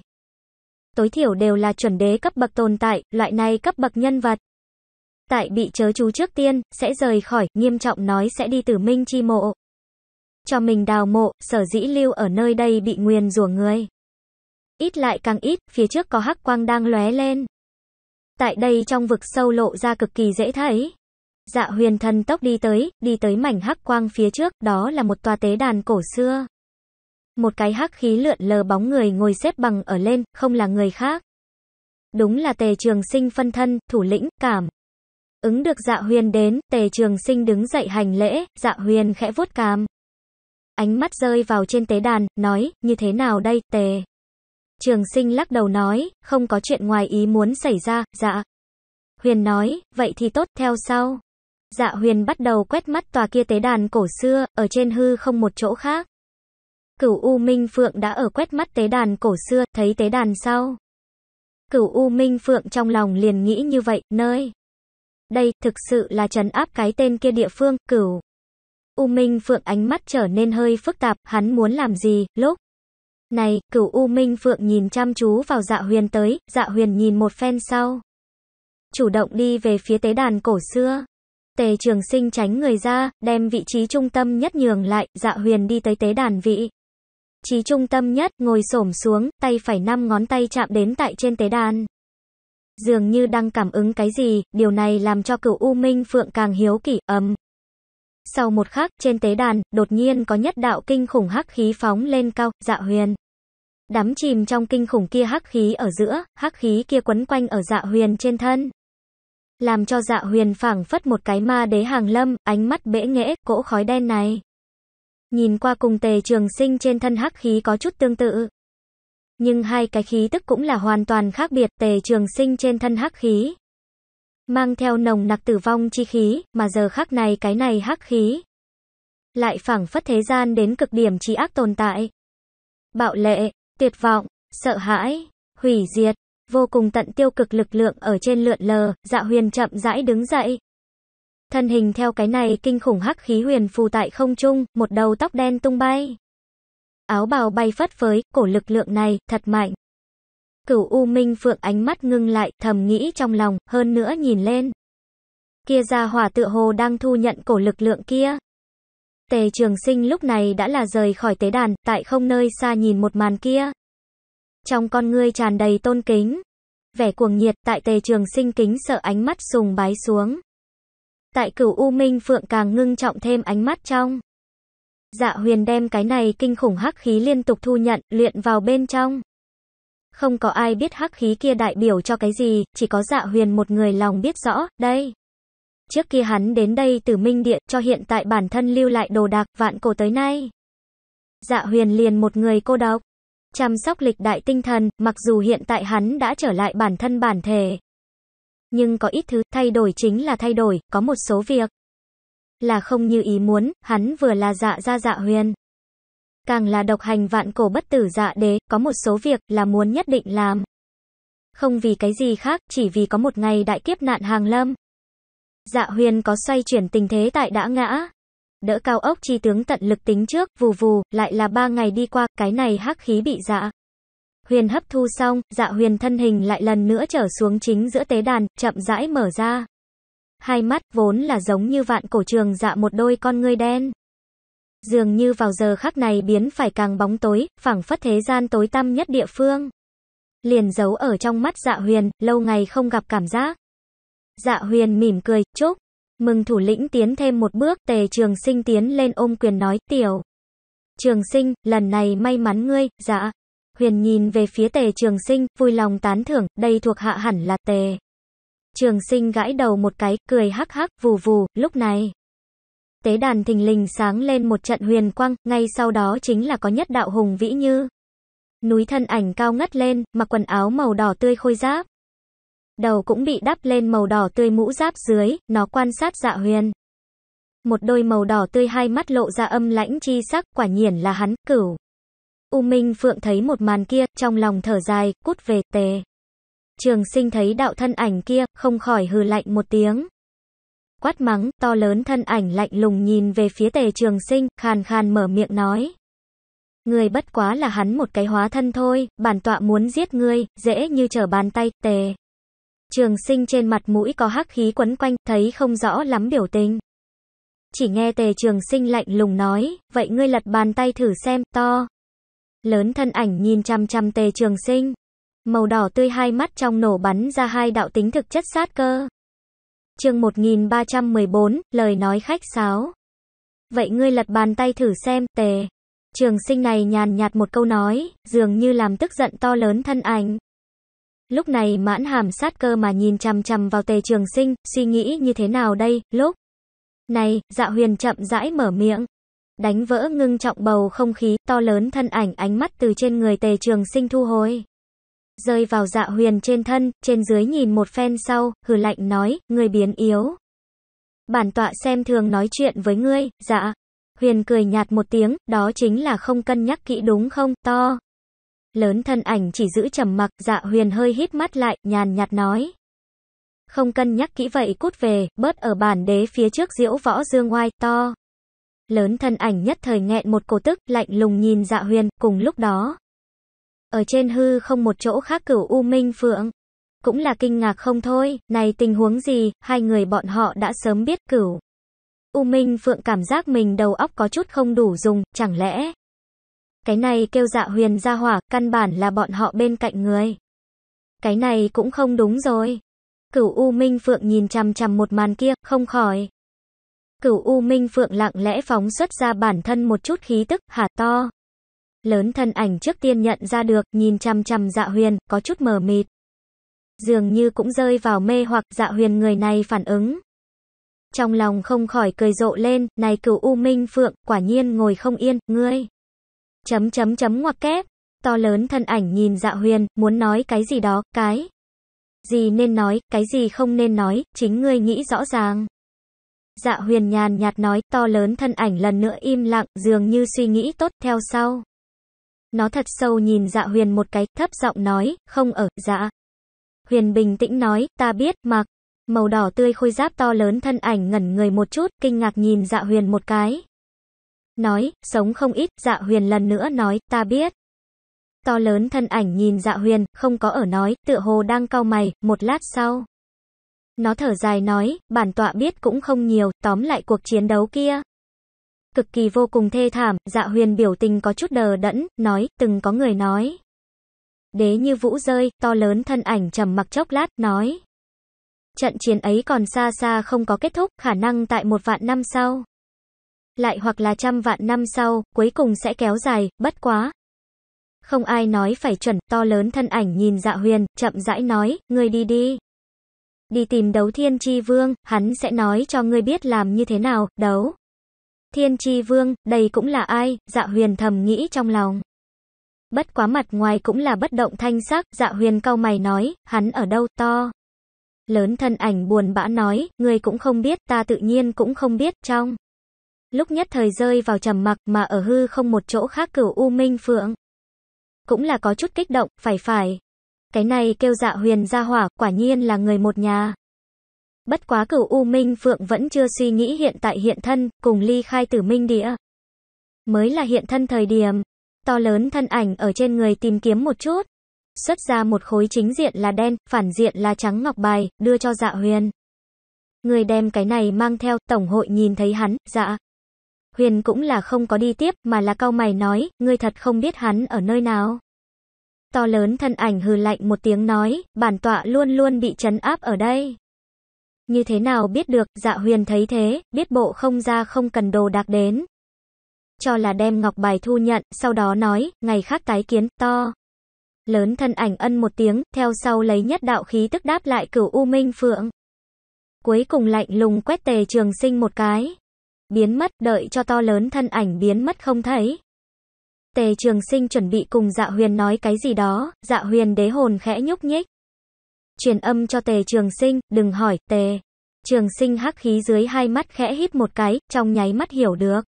Tối thiểu đều là chuẩn đế cấp bậc tồn tại, loại này cấp bậc nhân vật. Tại bị chớ chú trước tiên, sẽ rời khỏi, nghiêm trọng nói sẽ đi tử minh chi mộ cho mình đào mộ, sở dĩ lưu ở nơi đây bị nguyền rủa người. Ít lại càng ít, phía trước có hắc quang đang lóe lên. Tại đây trong vực sâu lộ ra cực kỳ dễ thấy. Dạ huyền thần tốc đi tới, đi tới mảnh hắc quang phía trước, đó là một tòa tế đàn cổ xưa. Một cái hắc khí lượn lờ bóng người ngồi xếp bằng ở lên, không là người khác. Đúng là tề trường sinh phân thân, thủ lĩnh, cảm. Ứng được dạ huyền đến, tề trường sinh đứng dậy hành lễ, dạ huyền khẽ vuốt càm. Ánh mắt rơi vào trên tế đàn, nói, như thế nào đây, tề. Trường sinh lắc đầu nói, không có chuyện ngoài ý muốn xảy ra, dạ. Huyền nói, vậy thì tốt, theo sau. Dạ huyền bắt đầu quét mắt tòa kia tế đàn cổ xưa, ở trên hư không một chỗ khác. Cửu U Minh Phượng đã ở quét mắt tế đàn cổ xưa, thấy tế đàn sau. Cửu U Minh Phượng trong lòng liền nghĩ như vậy, nơi. Đây, thực sự là trấn áp cái tên kia địa phương, cửu. U Minh Phượng ánh mắt trở nên hơi phức tạp, hắn muốn làm gì, lúc này, cửu U Minh Phượng nhìn chăm chú vào dạ huyền tới, dạ huyền nhìn một phen sau. Chủ động đi về phía tế đàn cổ xưa. Tề trường sinh tránh người ra, đem vị trí trung tâm nhất nhường lại, dạ huyền đi tới tế đàn vị. Trí trung tâm nhất, ngồi xổm xuống, tay phải năm ngón tay chạm đến tại trên tế đàn. Dường như đang cảm ứng cái gì, điều này làm cho cửu U Minh Phượng càng hiếu kỷ, ấm. Sau một khắc, trên tế đàn, đột nhiên có nhất đạo kinh khủng hắc khí phóng lên cao, dạ huyền. Đắm chìm trong kinh khủng kia hắc khí ở giữa, hắc khí kia quấn quanh ở dạ huyền trên thân. Làm cho dạ huyền phảng phất một cái ma đế hàng lâm, ánh mắt bẽ nghẽ, cỗ khói đen này. Nhìn qua cùng tề trường sinh trên thân hắc khí có chút tương tự. Nhưng hai cái khí tức cũng là hoàn toàn khác biệt tề trường sinh trên thân hắc khí mang theo nồng nặc tử vong chi khí, mà giờ khắc này cái này hắc khí. Lại phảng phất thế gian đến cực điểm chi ác tồn tại. Bạo lệ, tuyệt vọng, sợ hãi, hủy diệt, vô cùng tận tiêu cực lực lượng ở trên lượn lờ, dạ huyền chậm rãi đứng dậy. Thân hình theo cái này kinh khủng hắc khí huyền phù tại không trung, một đầu tóc đen tung bay. Áo bào bay phất phới, cổ lực lượng này, thật mạnh. Cửu U Minh Phượng ánh mắt ngưng lại, thầm nghĩ trong lòng, hơn nữa nhìn lên. Kia ra hỏa tựa hồ đang thu nhận cổ lực lượng kia. Tề trường sinh lúc này đã là rời khỏi tế đàn, tại không nơi xa nhìn một màn kia. Trong con ngươi tràn đầy tôn kính. Vẻ cuồng nhiệt tại tề trường sinh kính sợ ánh mắt sùng bái xuống. Tại cửu U Minh Phượng càng ngưng trọng thêm ánh mắt trong. Dạ huyền đem cái này kinh khủng hắc khí liên tục thu nhận, luyện vào bên trong. Không có ai biết hắc khí kia đại biểu cho cái gì, chỉ có dạ huyền một người lòng biết rõ, đây. Trước kia hắn đến đây từ Minh Điện cho hiện tại bản thân lưu lại đồ đạc vạn cổ tới nay. Dạ huyền liền một người cô độc, chăm sóc lịch đại tinh thần, mặc dù hiện tại hắn đã trở lại bản thân bản thể. Nhưng có ít thứ thay đổi chính là thay đổi, có một số việc là không như ý muốn, hắn vừa là dạ ra dạ huyền. Càng là độc hành vạn cổ bất tử dạ đế, có một số việc là muốn nhất định làm. Không vì cái gì khác, chỉ vì có một ngày đại kiếp nạn hàng lâm. Dạ huyền có xoay chuyển tình thế tại đã ngã. Đỡ cao ốc chi tướng tận lực tính trước, vù vù, lại là ba ngày đi qua, cái này hắc khí bị dạ. Huyền hấp thu xong, dạ huyền thân hình lại lần nữa trở xuống chính giữa tế đàn, chậm rãi mở ra. Hai mắt vốn là giống như vạn cổ trường dạ một đôi con ngươi đen dường như vào giờ khắc này biến phải càng bóng tối, phảng phất thế gian tối tăm nhất địa phương. Liền giấu ở trong mắt dạ huyền, lâu ngày không gặp cảm giác. Dạ huyền mỉm cười, chúc. Mừng thủ lĩnh tiến thêm một bước, tề trường sinh tiến lên ôm quyền nói, tiểu. Trường sinh, lần này may mắn ngươi, dạ. Huyền nhìn về phía tề trường sinh, vui lòng tán thưởng, đây thuộc hạ hẳn là tề. Trường sinh gãi đầu một cái, cười hắc hắc, vù vù, lúc này tế đàn thình lình sáng lên một trận huyền quang, ngay sau đó chính là có nhất đạo hùng vĩ như núi thân ảnh cao ngất lên, mặc quần áo màu đỏ tươi khôi giáp. Đầu cũng bị đắp lên màu đỏ tươi mũ giáp dưới, nó quan sát dạ huyền. Một đôi màu đỏ tươi hai mắt lộ ra âm lãnh chi sắc, quả nhiên là hắn, cửu. U Minh Phượng thấy một màn kia, trong lòng thở dài, cút về, tề. Trường sinh thấy đạo thân ảnh kia, không khỏi hừ lạnh một tiếng quát mắng, to lớn thân ảnh lạnh lùng nhìn về phía tề trường sinh, khàn khàn mở miệng nói. Người bất quá là hắn một cái hóa thân thôi, bản tọa muốn giết ngươi, dễ như trở bàn tay, tề. Trường sinh trên mặt mũi có hắc khí quấn quanh, thấy không rõ lắm biểu tình. Chỉ nghe tề trường sinh lạnh lùng nói, vậy ngươi lật bàn tay thử xem, to. Lớn thân ảnh nhìn chăm chăm tề trường sinh. Màu đỏ tươi hai mắt trong nổ bắn ra hai đạo tính thực chất sát cơ chương 1314, lời nói khách sáo. Vậy ngươi lật bàn tay thử xem, tề. Trường sinh này nhàn nhạt một câu nói, dường như làm tức giận to lớn thân ảnh. Lúc này mãn hàm sát cơ mà nhìn chằm chằm vào tề trường sinh, suy nghĩ như thế nào đây, lúc. Này, dạ huyền chậm rãi mở miệng. Đánh vỡ ngưng trọng bầu không khí, to lớn thân ảnh ánh mắt từ trên người tề trường sinh thu hồi rơi vào dạ huyền trên thân, trên dưới nhìn một phen sau, hừ lạnh nói, ngươi biến yếu. Bản tọa xem thường nói chuyện với ngươi, dạ. Huyền cười nhạt một tiếng, đó chính là không cân nhắc kỹ đúng không, to. Lớn thân ảnh chỉ giữ trầm mặc, dạ huyền hơi hít mắt lại, nhàn nhạt nói. Không cân nhắc kỹ vậy cút về, bớt ở bản đế phía trước diễu võ dương oai, to. Lớn thân ảnh nhất thời nghẹn một cổ tức, lạnh lùng nhìn dạ huyền, cùng lúc đó ở trên hư không một chỗ khác cửu U Minh Phượng. Cũng là kinh ngạc không thôi, này tình huống gì, hai người bọn họ đã sớm biết cửu. U Minh Phượng cảm giác mình đầu óc có chút không đủ dùng, chẳng lẽ. Cái này kêu dạ huyền ra hỏa, căn bản là bọn họ bên cạnh người. Cái này cũng không đúng rồi. Cửu U Minh Phượng nhìn chằm chằm một màn kia, không khỏi. Cửu U Minh Phượng lặng lẽ phóng xuất ra bản thân một chút khí tức, hả to. Lớn thân ảnh trước tiên nhận ra được, nhìn chăm chăm dạ huyền, có chút mờ mịt. Dường như cũng rơi vào mê hoặc dạ huyền người này phản ứng. Trong lòng không khỏi cười rộ lên, này cửu U Minh Phượng, quả nhiên ngồi không yên, ngươi. Chấm chấm chấm ngoặc kép, to lớn thân ảnh nhìn dạ huyền, muốn nói cái gì đó, cái. Gì nên nói, cái gì không nên nói, chính ngươi nghĩ rõ ràng. Dạ huyền nhàn nhạt nói, to lớn thân ảnh lần nữa im lặng, dường như suy nghĩ tốt theo sau. Nó thật sâu nhìn dạ huyền một cái, thấp giọng nói, không ở, dạ. Huyền bình tĩnh nói, ta biết, mặc. Màu đỏ tươi khôi giáp to lớn thân ảnh ngẩn người một chút, kinh ngạc nhìn dạ huyền một cái. Nói, sống không ít, dạ huyền lần nữa nói, ta biết. To lớn thân ảnh nhìn dạ huyền, không có ở nói, tựa hồ đang cau mày, một lát sau. Nó thở dài nói, bản tọa biết cũng không nhiều, tóm lại cuộc chiến đấu kia cực kỳ vô cùng thê thảm, dạ huyền biểu tình có chút đờ đẫn, nói, từng có người nói. Đế như vũ rơi, to lớn thân ảnh trầm mặc chốc lát, nói. Trận chiến ấy còn xa xa không có kết thúc, khả năng tại một vạn năm sau. Lại hoặc là trăm vạn năm sau, cuối cùng sẽ kéo dài, bất quá. Không ai nói phải chuẩn, to lớn thân ảnh nhìn dạ huyền, chậm rãi nói, ngươi đi đi. Đi tìm đấu thiên Chi vương, hắn sẽ nói cho ngươi biết làm như thế nào, đấu. Thiên tri vương, đây cũng là ai, dạ huyền thầm nghĩ trong lòng. Bất quá mặt ngoài cũng là bất động thanh sắc, dạ huyền cau mày nói, hắn ở đâu, to. Lớn thân ảnh buồn bã nói, người cũng không biết, ta tự nhiên cũng không biết, trong. Lúc nhất thời rơi vào trầm mặc mà ở hư không một chỗ khác cửu U Minh Phượng. Cũng là có chút kích động, phải phải. Cái này kêu dạ huyền ra hỏa, quả nhiên là người một nhà. Bất quá cửu U Minh Phượng vẫn chưa suy nghĩ hiện tại hiện thân, cùng ly khai tử minh địa. Mới là hiện thân thời điểm, to lớn thân ảnh ở trên người tìm kiếm một chút. Xuất ra một khối chính diện là đen, phản diện là trắng ngọc bài, đưa cho dạ huyền. Người đem cái này mang theo, tổng hội nhìn thấy hắn, dạ. Huyền cũng là không có đi tiếp, mà là cau mày nói, ngươi thật không biết hắn ở nơi nào. To lớn thân ảnh hừ lạnh một tiếng nói, bản tọa luôn luôn bị chấn áp ở đây. Như thế nào biết được, dạ huyền thấy thế, biết bộ không ra không cần đồ đạc đến. Cho là đem ngọc bài thu nhận, sau đó nói, ngày khác tái kiến, to. Lớn thân ảnh ân một tiếng, theo sau lấy nhất đạo khí tức đáp lại cửu U Minh Phượng. Cuối cùng lạnh lùng quét tề trường sinh một cái. Biến mất, đợi cho to lớn thân ảnh biến mất không thấy. Tề trường sinh chuẩn bị cùng dạ huyền nói cái gì đó, dạ huyền đế hồn khẽ nhúc nhích truyền âm cho Tề Trường Sinh, đừng hỏi, Tề. Trường Sinh hắc khí dưới hai mắt khẽ hít một cái, trong nháy mắt hiểu được.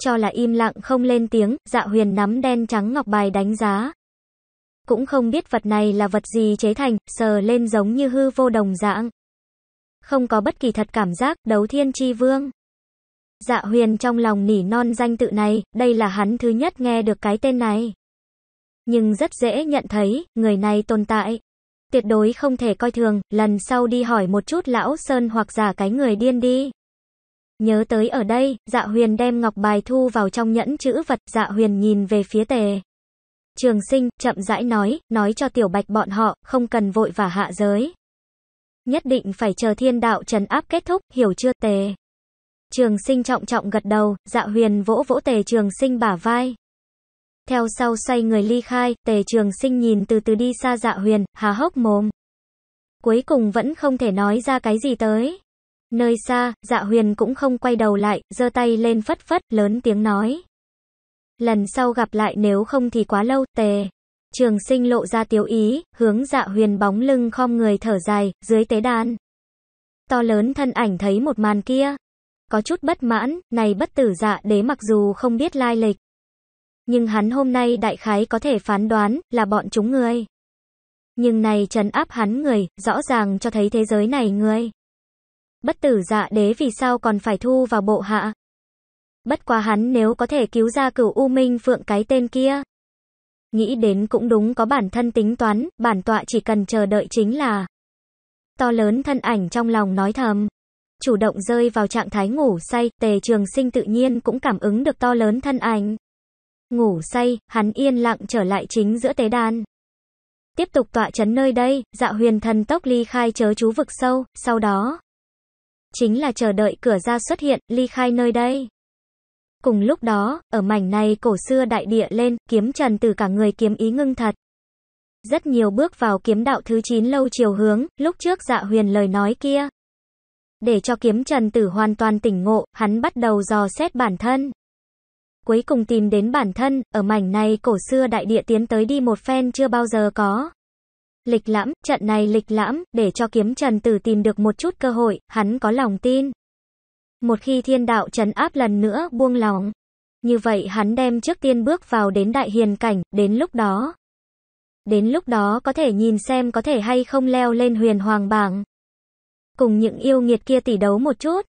Cho là im lặng không lên tiếng, dạ huyền nắm đen trắng ngọc bài đánh giá. Cũng không biết vật này là vật gì chế thành, sờ lên giống như hư vô đồng dạng. Không có bất kỳ thật cảm giác, đấu thiên chi vương. Dạ huyền trong lòng nỉ non danh tự này, đây là hắn thứ nhất nghe được cái tên này. Nhưng rất dễ nhận thấy, người này tồn tại. Tuyệt đối không thể coi thường, lần sau đi hỏi một chút lão Sơn hoặc giả cái người điên đi. Nhớ tới ở đây, dạ huyền đem ngọc bài thu vào trong nhẫn chữ vật, dạ huyền nhìn về phía tề. Trường sinh, chậm rãi nói, nói cho tiểu bạch bọn họ, không cần vội và hạ giới. Nhất định phải chờ thiên đạo trần áp kết thúc, hiểu chưa tề. Trường sinh trọng trọng gật đầu, dạ huyền vỗ vỗ tề trường sinh bả vai. Theo sau xoay người ly khai, tề trường sinh nhìn từ từ đi xa dạ huyền, hà hốc mồm. Cuối cùng vẫn không thể nói ra cái gì tới. Nơi xa, dạ huyền cũng không quay đầu lại, giơ tay lên phất phất, lớn tiếng nói. Lần sau gặp lại nếu không thì quá lâu, tề. Trường sinh lộ ra tiếu ý, hướng dạ huyền bóng lưng khom người thở dài, dưới tế đàn. To lớn thân ảnh thấy một màn kia. Có chút bất mãn, này bất tử dạ đế mặc dù không biết lai lịch. Nhưng hắn hôm nay đại khái có thể phán đoán là bọn chúng ngươi. Nhưng này trấn áp hắn người, rõ ràng cho thấy thế giới này ngươi. Bất tử dạ đế vì sao còn phải thu vào bộ hạ? Bất quá hắn nếu có thể cứu ra cửu U Minh Phượng cái tên kia. Nghĩ đến cũng đúng có bản thân tính toán, bản tọa chỉ cần chờ đợi chính là. To lớn thân ảnh trong lòng nói thầm. Chủ động rơi vào trạng thái ngủ say, tề trường sinh tự nhiên cũng cảm ứng được to lớn thân ảnh. Ngủ say, hắn yên lặng trở lại chính giữa tế đàn. Tiếp tục tọa chấn nơi đây, dạ huyền thần tốc ly khai chớ chú vực sâu, sau đó. Chính là chờ đợi cửa ra xuất hiện, ly khai nơi đây. Cùng lúc đó, ở mảnh này cổ xưa đại địa lên, kiếm trần từ cả người kiếm ý ngưng thật. Rất nhiều bước vào kiếm đạo thứ 9 lâu chiều hướng, lúc trước dạ huyền lời nói kia. Để cho kiếm trần tử hoàn toàn tỉnh ngộ, hắn bắt đầu dò xét bản thân cuối cùng tìm đến bản thân, ở mảnh này cổ xưa đại địa tiến tới đi một phen chưa bao giờ có. Lịch lãm, trận này lịch lãm, để cho kiếm trần tử tìm được một chút cơ hội, hắn có lòng tin. Một khi thiên đạo trấn áp lần nữa buông lòng, như vậy hắn đem trước tiên bước vào đến đại hiền cảnh, đến lúc đó. Đến lúc đó có thể nhìn xem có thể hay không leo lên huyền hoàng bảng. Cùng những yêu nghiệt kia tỉ đấu một chút.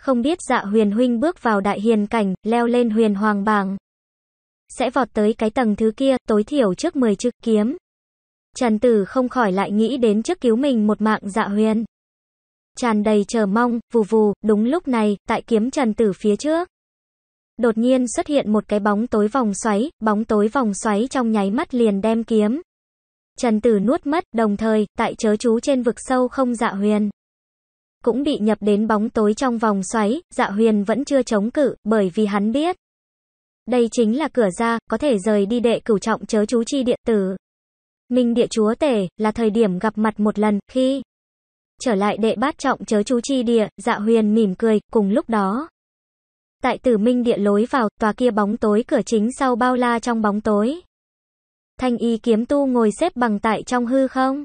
Không biết dạ huyền huynh bước vào đại hiền cảnh, leo lên huyền hoàng bảng. Sẽ vọt tới cái tầng thứ kia, tối thiểu trước 10 chữ kiếm. Trần Tử không khỏi lại nghĩ đến trước cứu mình một mạng dạ huyền. Tràn đầy chờ mong, vù vù, đúng lúc này, tại kiếm Trần Tử phía trước. Đột nhiên xuất hiện một cái bóng tối vòng xoáy, bóng tối vòng xoáy trong nháy mắt liền đem kiếm. Trần Tử nuốt mất, đồng thời, tại chớ chú trên vực sâu không dạ huyền cũng bị nhập đến bóng tối trong vòng xoáy, dạ huyền vẫn chưa chống cự, bởi vì hắn biết. Đây chính là cửa ra, có thể rời đi đệ cửu trọng chớ chú chi điện tử. Minh địa chúa tể, là thời điểm gặp mặt một lần, khi trở lại đệ bát trọng chớ chú chi địa, dạ huyền mỉm cười, cùng lúc đó. Tại tử minh địa lối vào, tòa kia bóng tối cửa chính sau bao la trong bóng tối. Thanh y kiếm tu ngồi xếp bằng tại trong hư không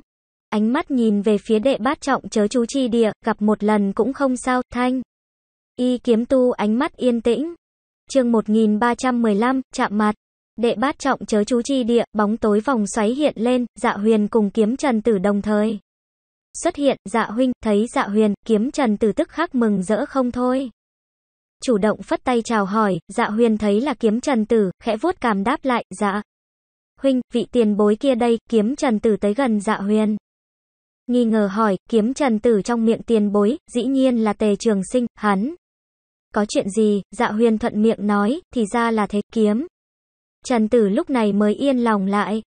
ánh mắt nhìn về phía đệ bát trọng chớ chú chi địa, gặp một lần cũng không sao, thanh. Y kiếm tu ánh mắt yên tĩnh. chương 1315, chạm mặt. Đệ bát trọng chớ chú chi địa, bóng tối vòng xoáy hiện lên, dạ huyền cùng kiếm trần tử đồng thời. Xuất hiện, dạ huynh, thấy dạ huyền, kiếm trần tử tức khắc mừng rỡ không thôi. Chủ động phất tay chào hỏi, dạ huyền thấy là kiếm trần tử, khẽ vuốt cảm đáp lại, dạ. Huynh, vị tiền bối kia đây, kiếm trần tử tới gần dạ huyền nghi ngờ hỏi, kiếm trần tử trong miệng tiền bối, dĩ nhiên là tề trường sinh, hắn. Có chuyện gì, dạ huyền thuận miệng nói, thì ra là thế, kiếm. Trần tử lúc này mới yên lòng lại.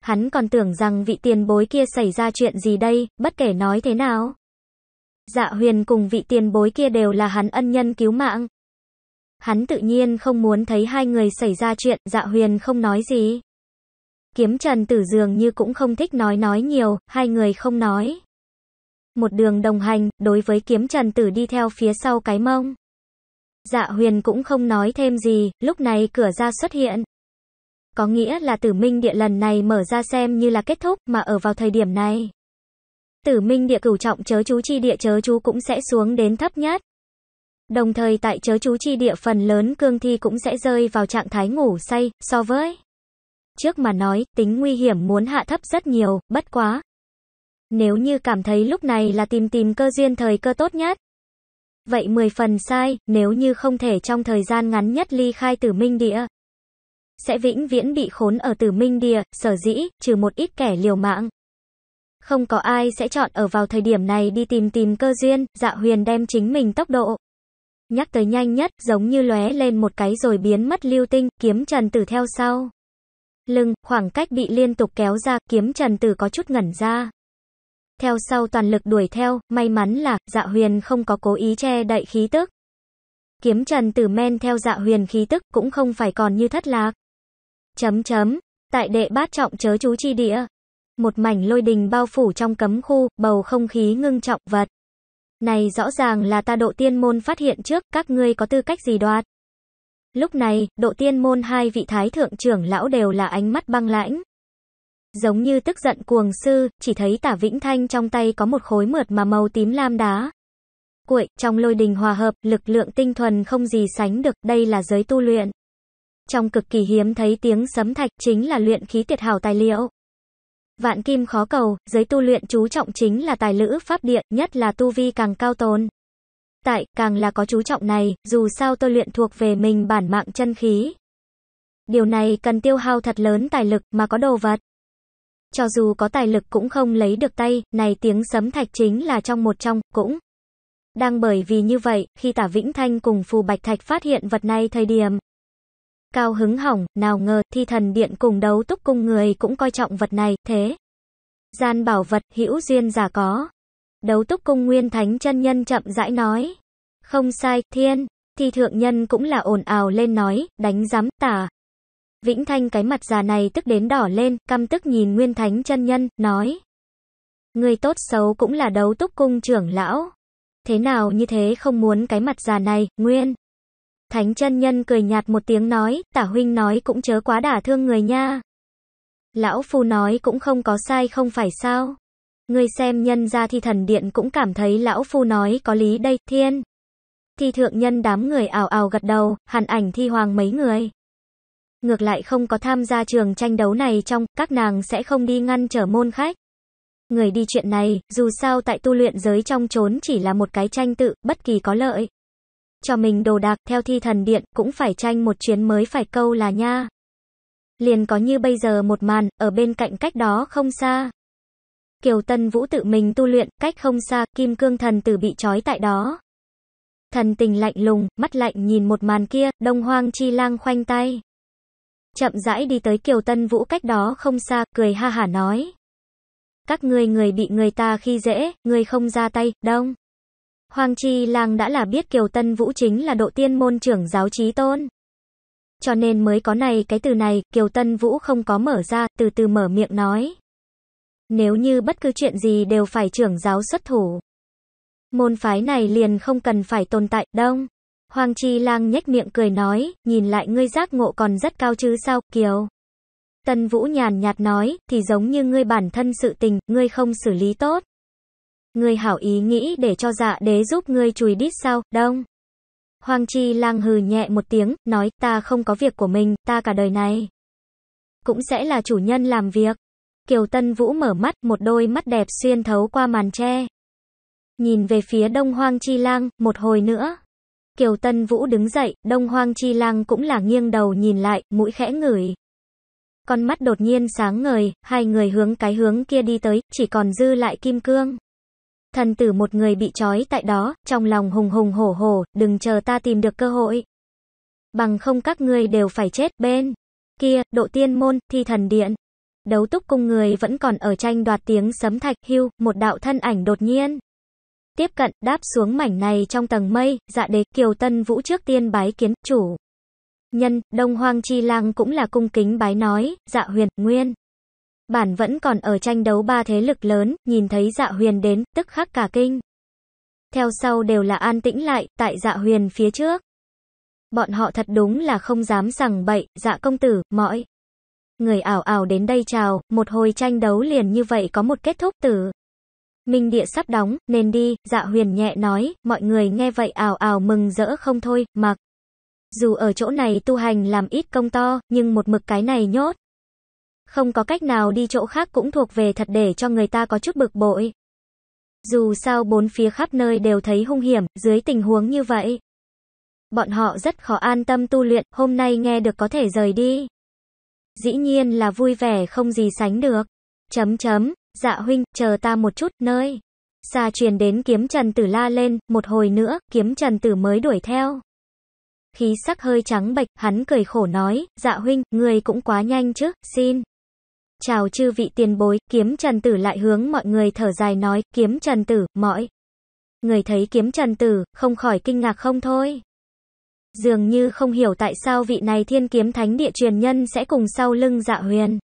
Hắn còn tưởng rằng vị tiền bối kia xảy ra chuyện gì đây, bất kể nói thế nào. Dạ huyền cùng vị tiền bối kia đều là hắn ân nhân cứu mạng. Hắn tự nhiên không muốn thấy hai người xảy ra chuyện, dạ huyền không nói gì. Kiếm Trần Tử dường như cũng không thích nói nói nhiều, hai người không nói. Một đường đồng hành, đối với Kiếm Trần Tử đi theo phía sau cái mông. Dạ huyền cũng không nói thêm gì, lúc này cửa ra xuất hiện. Có nghĩa là tử minh địa lần này mở ra xem như là kết thúc mà ở vào thời điểm này. Tử minh địa cửu trọng chớ chú chi địa chớ chú cũng sẽ xuống đến thấp nhất. Đồng thời tại chớ chú chi địa phần lớn cương thi cũng sẽ rơi vào trạng thái ngủ say, so với trước mà nói, tính nguy hiểm muốn hạ thấp rất nhiều, bất quá. Nếu như cảm thấy lúc này là tìm tìm cơ duyên thời cơ tốt nhất. Vậy 10 phần sai, nếu như không thể trong thời gian ngắn nhất ly khai tử minh địa. Sẽ vĩnh viễn bị khốn ở tử minh địa, sở dĩ, trừ một ít kẻ liều mạng. Không có ai sẽ chọn ở vào thời điểm này đi tìm tìm cơ duyên, dạ huyền đem chính mình tốc độ. Nhắc tới nhanh nhất, giống như lóe lên một cái rồi biến mất lưu tinh, kiếm trần tử theo sau lưng, khoảng cách bị liên tục kéo ra, kiếm Trần Tử có chút ngẩn ra. Theo sau toàn lực đuổi theo, may mắn là, dạ huyền không có cố ý che đậy khí tức. Kiếm Trần Tử men theo dạ huyền khí tức, cũng không phải còn như thất lạc. Chấm chấm, tại đệ bát trọng chớ chú chi địa. Một mảnh lôi đình bao phủ trong cấm khu, bầu không khí ngưng trọng vật. Này rõ ràng là ta độ tiên môn phát hiện trước, các ngươi có tư cách gì đoạt. Lúc này, độ tiên môn hai vị thái thượng trưởng lão đều là ánh mắt băng lãnh. Giống như tức giận cuồng sư, chỉ thấy tả vĩnh thanh trong tay có một khối mượt mà màu tím lam đá. Cuội, trong lôi đình hòa hợp, lực lượng tinh thuần không gì sánh được, đây là giới tu luyện. Trong cực kỳ hiếm thấy tiếng sấm thạch chính là luyện khí tuyệt hảo tài liệu. Vạn kim khó cầu, giới tu luyện chú trọng chính là tài lữ pháp địa, nhất là tu vi càng cao tồn tại, càng là có chú trọng này, dù sao tôi luyện thuộc về mình bản mạng chân khí. Điều này cần tiêu hao thật lớn tài lực mà có đồ vật. Cho dù có tài lực cũng không lấy được tay, này tiếng sấm thạch chính là trong một trong, cũng. Đang bởi vì như vậy, khi tả Vĩnh Thanh cùng Phù Bạch Thạch phát hiện vật này thời điểm. Cao hứng hỏng, nào ngờ, thi thần điện cùng đấu túc cùng người cũng coi trọng vật này, thế. Gian bảo vật, hữu duyên giả có. Đấu túc cung nguyên thánh chân nhân chậm rãi nói. Không sai, thiên, thì thượng nhân cũng là ồn ào lên nói, đánh giám, tả. Vĩnh Thanh cái mặt già này tức đến đỏ lên, căm tức nhìn Nguyên Thánh chân nhân, nói. Người tốt xấu cũng là đấu túc cung trưởng lão. Thế nào như thế không muốn cái mặt già này, Nguyên. Thánh chân nhân cười nhạt một tiếng nói, tả huynh nói cũng chớ quá đả thương người nha. Lão phu nói cũng không có sai không phải sao. Ngươi xem nhân ra thi thần điện cũng cảm thấy lão phu nói có lý đây, thiên. Thi thượng nhân đám người ảo ảo gật đầu, hàn ảnh thi hoàng mấy người. Ngược lại không có tham gia trường tranh đấu này trong, các nàng sẽ không đi ngăn trở môn khách. Người đi chuyện này, dù sao tại tu luyện giới trong trốn chỉ là một cái tranh tự, bất kỳ có lợi. Cho mình đồ đạc, theo thi thần điện, cũng phải tranh một chuyến mới phải câu là nha. Liền có như bây giờ một màn, ở bên cạnh cách đó không xa. Kiều Tân Vũ tự mình tu luyện, cách không xa, kim cương thần tử bị trói tại đó. Thần tình lạnh lùng, mắt lạnh nhìn một màn kia, đông hoang chi lang khoanh tay. Chậm rãi đi tới Kiều Tân Vũ cách đó không xa, cười ha hả nói. Các ngươi người bị người ta khi dễ, người không ra tay, đông. Hoang Chi Lang đã là biết Kiều Tân Vũ chính là độ tiên môn trưởng giáo trí tôn. Cho nên mới có này cái từ này, Kiều Tân Vũ không có mở ra, từ từ mở miệng nói. Nếu như bất cứ chuyện gì đều phải trưởng giáo xuất thủ. Môn phái này liền không cần phải tồn tại, đông. Hoàng Chi Lang nhếch miệng cười nói, nhìn lại ngươi giác ngộ còn rất cao chứ sao, Kiều. Tân Vũ nhàn nhạt nói, thì giống như ngươi bản thân sự tình, ngươi không xử lý tốt. Ngươi hảo ý nghĩ để cho dạ đế giúp ngươi chùi đít sao, đông. Hoàng Chi Lang hừ nhẹ một tiếng, nói, ta không có việc của mình, ta cả đời này. Cũng sẽ là chủ nhân làm việc. Kiều Tân Vũ mở mắt, một đôi mắt đẹp xuyên thấu qua màn tre. Nhìn về phía Đông Hoang Chi Lang, một hồi nữa. Kiều Tân Vũ đứng dậy, Đông Hoang Chi Lang cũng là nghiêng đầu nhìn lại, mũi khẽ ngửi. Con mắt đột nhiên sáng ngời, hai người hướng cái hướng kia đi tới, chỉ còn dư lại kim cương. Thần tử một người bị trói tại đó, trong lòng hùng hùng hổ hổ, đừng chờ ta tìm được cơ hội. Bằng không các ngươi đều phải chết bên. Kia, độ tiên môn, thi thần điện đấu túc cung người vẫn còn ở tranh đoạt tiếng sấm thạch hưu, một đạo thân ảnh đột nhiên. Tiếp cận, đáp xuống mảnh này trong tầng mây, dạ đế kiều tân vũ trước tiên bái kiến, chủ. Nhân, đông hoang chi lang cũng là cung kính bái nói, dạ huyền, nguyên. Bản vẫn còn ở tranh đấu ba thế lực lớn, nhìn thấy dạ huyền đến, tức khắc cả kinh. Theo sau đều là an tĩnh lại, tại dạ huyền phía trước. Bọn họ thật đúng là không dám sằng bậy, dạ công tử, mọi người ảo ảo đến đây chào, một hồi tranh đấu liền như vậy có một kết thúc tử Minh địa sắp đóng, nên đi, dạ huyền nhẹ nói, mọi người nghe vậy ảo ảo mừng rỡ không thôi, mặc. Dù ở chỗ này tu hành làm ít công to, nhưng một mực cái này nhốt. Không có cách nào đi chỗ khác cũng thuộc về thật để cho người ta có chút bực bội. Dù sao bốn phía khắp nơi đều thấy hung hiểm, dưới tình huống như vậy. Bọn họ rất khó an tâm tu luyện, hôm nay nghe được có thể rời đi dĩ nhiên là vui vẻ không gì sánh được. Chấm chấm, dạ huynh, chờ ta một chút, nơi. Xa truyền đến kiếm trần tử la lên, một hồi nữa, kiếm trần tử mới đuổi theo. Khí sắc hơi trắng bạch hắn cười khổ nói, dạ huynh, người cũng quá nhanh chứ, xin. Chào chư vị tiền bối, kiếm trần tử lại hướng mọi người thở dài nói, kiếm trần tử, mọi. Người thấy kiếm trần tử, không khỏi kinh ngạc không thôi dường như không hiểu tại sao vị này thiên kiếm thánh địa truyền nhân sẽ cùng sau lưng dạ huyền.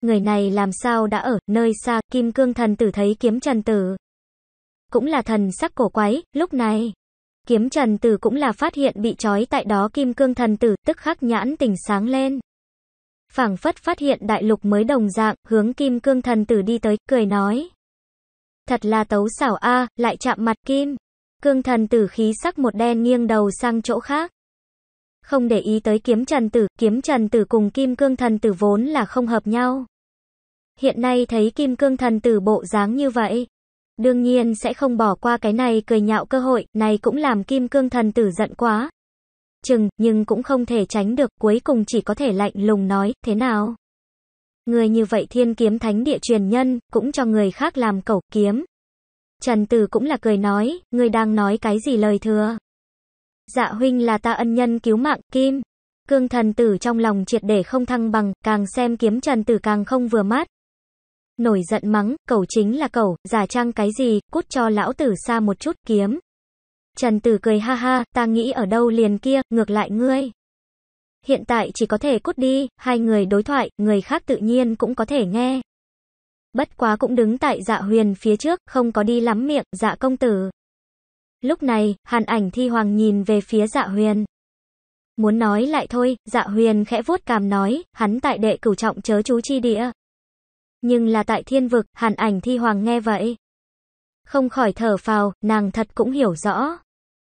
Người này làm sao đã ở, nơi xa, kim cương thần tử thấy kiếm trần tử. Cũng là thần sắc cổ quái, lúc này. Kiếm trần tử cũng là phát hiện bị trói tại đó kim cương thần tử, tức khắc nhãn tỉnh sáng lên. phảng phất phát hiện đại lục mới đồng dạng, hướng kim cương thần tử đi tới, cười nói. Thật là tấu xảo a lại chạm mặt kim. Cương thần tử khí sắc một đen nghiêng đầu sang chỗ khác. Không để ý tới kiếm trần tử, kiếm trần tử cùng kim cương thần tử vốn là không hợp nhau. Hiện nay thấy kim cương thần tử bộ dáng như vậy. Đương nhiên sẽ không bỏ qua cái này cười nhạo cơ hội, này cũng làm kim cương thần tử giận quá. Chừng, nhưng cũng không thể tránh được, cuối cùng chỉ có thể lạnh lùng nói, thế nào? Người như vậy thiên kiếm thánh địa truyền nhân, cũng cho người khác làm cẩu kiếm. Trần Tử cũng là cười nói, ngươi đang nói cái gì lời thừa. Dạ huynh là ta ân nhân cứu mạng, Kim. Cương thần tử trong lòng triệt để không thăng bằng, càng xem kiếm Trần Tử càng không vừa mắt, Nổi giận mắng, cẩu chính là cẩu, giả trang cái gì, cút cho lão tử xa một chút, kiếm. Trần Tử cười ha ha, ta nghĩ ở đâu liền kia, ngược lại ngươi. Hiện tại chỉ có thể cút đi, hai người đối thoại, người khác tự nhiên cũng có thể nghe. Bất quá cũng đứng tại dạ huyền phía trước, không có đi lắm miệng, dạ công tử. Lúc này, hàn ảnh thi hoàng nhìn về phía dạ huyền. Muốn nói lại thôi, dạ huyền khẽ vuốt cằm nói, hắn tại đệ cửu trọng chớ chú chi địa. Nhưng là tại thiên vực, hàn ảnh thi hoàng nghe vậy. Không khỏi thở phào, nàng thật cũng hiểu rõ.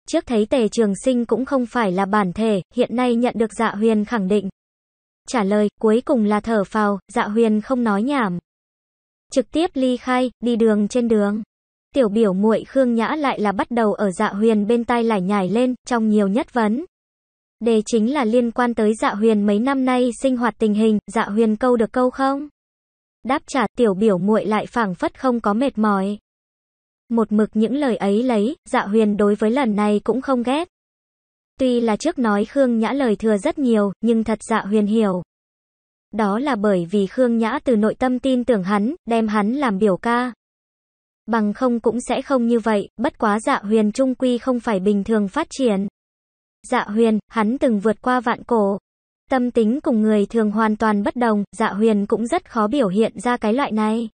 Trước thấy tề trường sinh cũng không phải là bản thể, hiện nay nhận được dạ huyền khẳng định. Trả lời, cuối cùng là thở phào, dạ huyền không nói nhảm trực tiếp ly khai, đi đường trên đường. Tiểu biểu muội Khương Nhã lại là bắt đầu ở dạ huyền bên tai lải nhải lên, trong nhiều nhất vấn. Đề chính là liên quan tới dạ huyền mấy năm nay sinh hoạt tình hình, dạ huyền câu được câu không? Đáp trả tiểu biểu muội lại phảng phất không có mệt mỏi. Một mực những lời ấy lấy, dạ huyền đối với lần này cũng không ghét. Tuy là trước nói Khương Nhã lời thừa rất nhiều, nhưng thật dạ huyền hiểu đó là bởi vì Khương Nhã từ nội tâm tin tưởng hắn, đem hắn làm biểu ca. Bằng không cũng sẽ không như vậy, bất quá dạ huyền trung quy không phải bình thường phát triển. Dạ huyền, hắn từng vượt qua vạn cổ. Tâm tính cùng người thường hoàn toàn bất đồng, dạ huyền cũng rất khó biểu hiện ra cái loại này.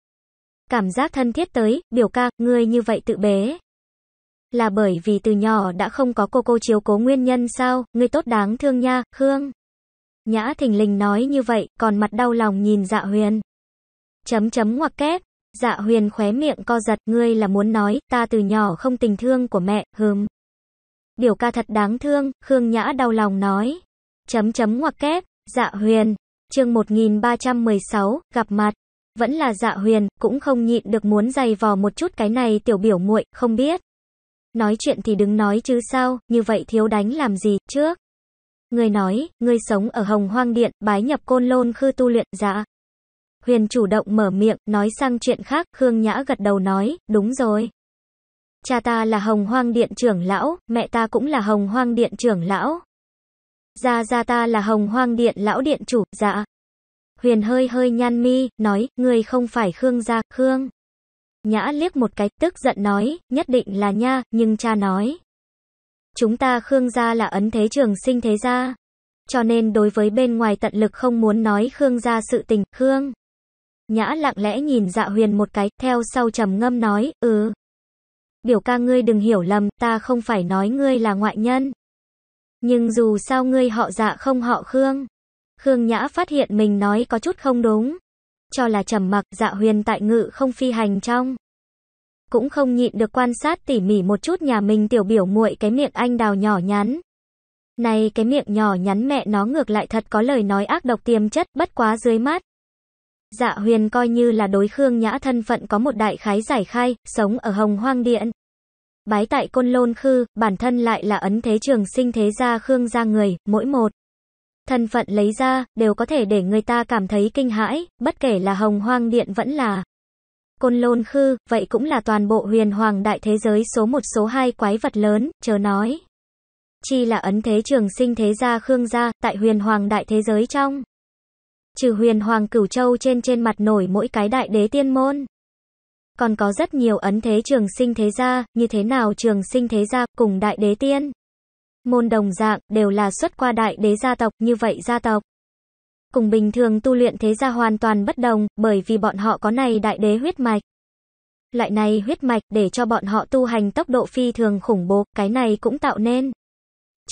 Cảm giác thân thiết tới, biểu ca, người như vậy tự bế. Là bởi vì từ nhỏ đã không có cô cô chiếu cố nguyên nhân sao, người tốt đáng thương nha, Khương. Nhã thình lình nói như vậy, còn mặt đau lòng nhìn dạ huyền. Chấm chấm ngoặc kép, dạ huyền khóe miệng co giật, ngươi là muốn nói, ta từ nhỏ không tình thương của mẹ, hừm. Biểu ca thật đáng thương, Khương Nhã đau lòng nói. Chấm chấm ngoặc kép, dạ huyền, chương 1316, gặp mặt. Vẫn là dạ huyền, cũng không nhịn được muốn dày vò một chút cái này tiểu biểu muội không biết. Nói chuyện thì đứng nói chứ sao, như vậy thiếu đánh làm gì, trước. Người nói, người sống ở Hồng Hoang Điện, bái nhập côn lôn khư tu luyện, dạ. Huyền chủ động mở miệng, nói sang chuyện khác, Khương Nhã gật đầu nói, đúng rồi. Cha ta là Hồng Hoang Điện trưởng lão, mẹ ta cũng là Hồng Hoang Điện trưởng lão. Gia gia ta là Hồng Hoang Điện lão điện chủ, dạ. Huyền hơi hơi nhăn mi, nói, người không phải Khương gia, Khương. Nhã liếc một cái, tức giận nói, nhất định là nha, nhưng cha nói chúng ta Khương gia là ấn thế trường sinh thế gia. Cho nên đối với bên ngoài tận lực không muốn nói Khương gia sự tình, Khương. Nhã lặng lẽ nhìn dạ huyền một cái, theo sau trầm ngâm nói, ừ. Biểu ca ngươi đừng hiểu lầm, ta không phải nói ngươi là ngoại nhân. Nhưng dù sao ngươi họ dạ không họ Khương. Khương Nhã phát hiện mình nói có chút không đúng. Cho là trầm mặc dạ huyền tại ngự không phi hành trong cũng không nhịn được quan sát tỉ mỉ một chút nhà mình tiểu biểu muội cái miệng anh đào nhỏ nhắn. Này cái miệng nhỏ nhắn mẹ nó ngược lại thật có lời nói ác độc tiềm chất, bất quá dưới mắt Dạ huyền coi như là đối khương nhã thân phận có một đại khái giải khai, sống ở hồng hoang điện. Bái tại côn lôn khư, bản thân lại là ấn thế trường sinh thế gia khương gia người, mỗi một. Thân phận lấy ra, đều có thể để người ta cảm thấy kinh hãi, bất kể là hồng hoang điện vẫn là Côn Lôn Khư, vậy cũng là toàn bộ huyền hoàng đại thế giới số một số hai quái vật lớn, chờ nói. Chi là ấn thế trường sinh thế gia Khương gia, tại huyền hoàng đại thế giới trong. Trừ huyền hoàng cửu châu trên trên mặt nổi mỗi cái đại đế tiên môn. Còn có rất nhiều ấn thế trường sinh thế gia, như thế nào trường sinh thế gia, cùng đại đế tiên. Môn đồng dạng, đều là xuất qua đại đế gia tộc, như vậy gia tộc cùng bình thường tu luyện thế gia hoàn toàn bất đồng, bởi vì bọn họ có này đại đế huyết mạch. Loại này huyết mạch để cho bọn họ tu hành tốc độ phi thường khủng bố, cái này cũng tạo nên.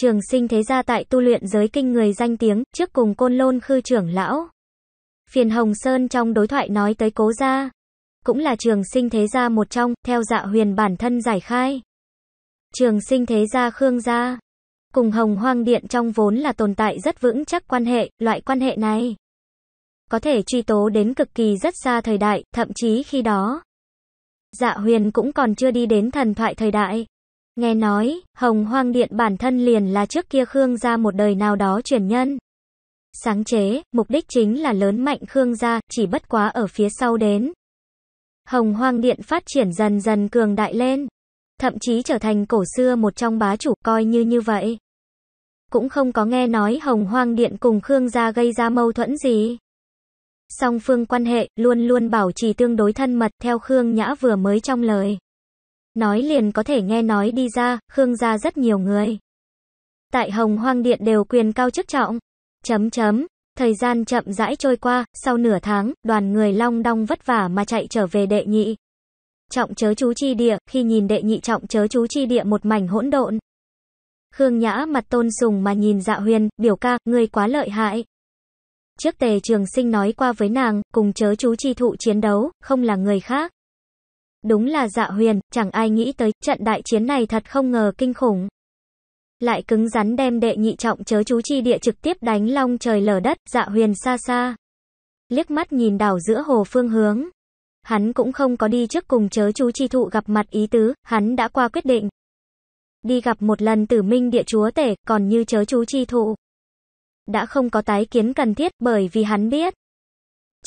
Trường sinh thế gia tại tu luyện giới kinh người danh tiếng, trước cùng côn lôn khư trưởng lão. Phiền Hồng Sơn trong đối thoại nói tới cố gia. Cũng là trường sinh thế gia một trong, theo dạ huyền bản thân giải khai. Trường sinh thế gia Khương gia cùng Hồng Hoang Điện trong vốn là tồn tại rất vững chắc quan hệ, loại quan hệ này có thể truy tố đến cực kỳ rất xa thời đại, thậm chí khi đó Dạ Huyền cũng còn chưa đi đến thần thoại thời đại. Nghe nói, Hồng Hoang Điện bản thân liền là trước kia Khương gia một đời nào đó truyền nhân. Sáng chế, mục đích chính là lớn mạnh Khương gia, chỉ bất quá ở phía sau đến. Hồng Hoang Điện phát triển dần dần cường đại lên, thậm chí trở thành cổ xưa một trong bá chủ coi như như vậy cũng không có nghe nói Hồng Hoang Điện cùng Khương gia gây ra mâu thuẫn gì. Song phương quan hệ luôn luôn bảo trì tương đối thân mật theo Khương Nhã vừa mới trong lời. Nói liền có thể nghe nói đi ra, Khương gia rất nhiều người. Tại Hồng Hoang Điện đều quyền cao chức trọng. Chấm chấm, thời gian chậm rãi trôi qua, sau nửa tháng, đoàn người long đong vất vả mà chạy trở về đệ nhị. Trọng chớ chú chi địa, khi nhìn đệ nhị trọng chớ chú chi địa một mảnh hỗn độn, Khương Nhã mặt tôn sùng mà nhìn dạ huyền, biểu ca, ngươi quá lợi hại. Trước tề trường sinh nói qua với nàng, cùng chớ chú chi thụ chiến đấu, không là người khác. Đúng là dạ huyền, chẳng ai nghĩ tới, trận đại chiến này thật không ngờ kinh khủng. Lại cứng rắn đem đệ nhị trọng chớ chú chi địa trực tiếp đánh long trời lở đất, dạ huyền xa xa. Liếc mắt nhìn đảo giữa hồ phương hướng. Hắn cũng không có đi trước cùng chớ chú chi thụ gặp mặt ý tứ, hắn đã qua quyết định đi gặp một lần tử minh địa chúa tể, còn như chớ chú chi thụ. Đã không có tái kiến cần thiết bởi vì hắn biết.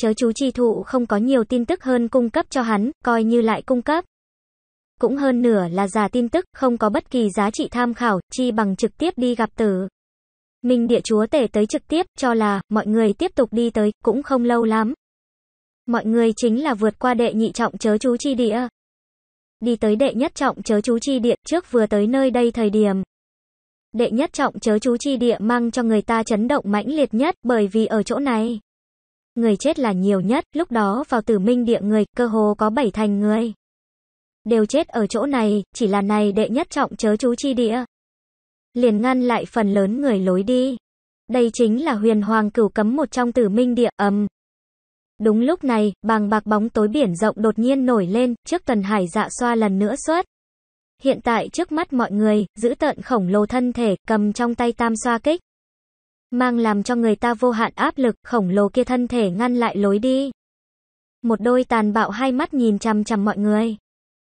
Chớ chú chi thụ không có nhiều tin tức hơn cung cấp cho hắn, coi như lại cung cấp. Cũng hơn nửa là giả tin tức, không có bất kỳ giá trị tham khảo, chi bằng trực tiếp đi gặp tử. Minh địa chúa tể tới trực tiếp, cho là, mọi người tiếp tục đi tới, cũng không lâu lắm. Mọi người chính là vượt qua đệ nhị trọng chớ chú chi địa. Đi tới đệ nhất trọng chớ chú chi địa, trước vừa tới nơi đây thời điểm. Đệ nhất trọng chớ chú chi địa mang cho người ta chấn động mãnh liệt nhất, bởi vì ở chỗ này. Người chết là nhiều nhất, lúc đó vào tử minh địa người, cơ hồ có bảy thành người. Đều chết ở chỗ này, chỉ là này đệ nhất trọng chớ chú chi địa. Liền ngăn lại phần lớn người lối đi. Đây chính là huyền hoàng cửu cấm một trong tử minh địa, ầm. Đúng lúc này, bàng bạc bóng tối biển rộng đột nhiên nổi lên, trước tần hải dạ xoa lần nữa xuất. Hiện tại trước mắt mọi người, giữ tợn khổng lồ thân thể, cầm trong tay tam xoa kích. Mang làm cho người ta vô hạn áp lực, khổng lồ kia thân thể ngăn lại lối đi. Một đôi tàn bạo hai mắt nhìn chằm chằm mọi người.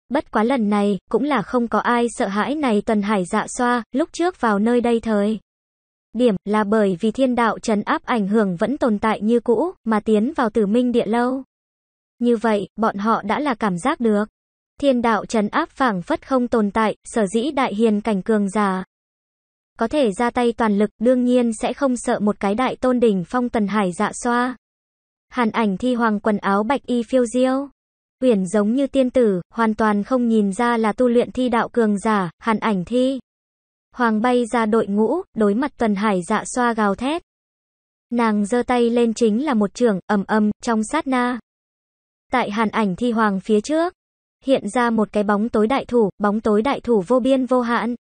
Bất quá lần này, cũng là không có ai sợ hãi này tuần hải dạ xoa, lúc trước vào nơi đây thời điểm là bởi vì thiên đạo trấn áp ảnh hưởng vẫn tồn tại như cũ, mà tiến vào tử minh địa lâu. Như vậy, bọn họ đã là cảm giác được. Thiên đạo trấn áp phảng phất không tồn tại, sở dĩ đại hiền cảnh cường giả Có thể ra tay toàn lực, đương nhiên sẽ không sợ một cái đại tôn đỉnh phong tần hải dạ xoa. Hàn ảnh thi hoàng quần áo bạch y phiêu diêu. Uyển giống như tiên tử, hoàn toàn không nhìn ra là tu luyện thi đạo cường giả, hàn ảnh thi. Hoàng bay ra đội ngũ, đối mặt tuần Hải dạ xoa gào thét. Nàng giơ tay lên chính là một trường, ầm ầm, trong sát na. Tại hàn ảnh thi hoàng phía trước, hiện ra một cái bóng tối đại thủ, bóng tối đại thủ vô biên vô hạn.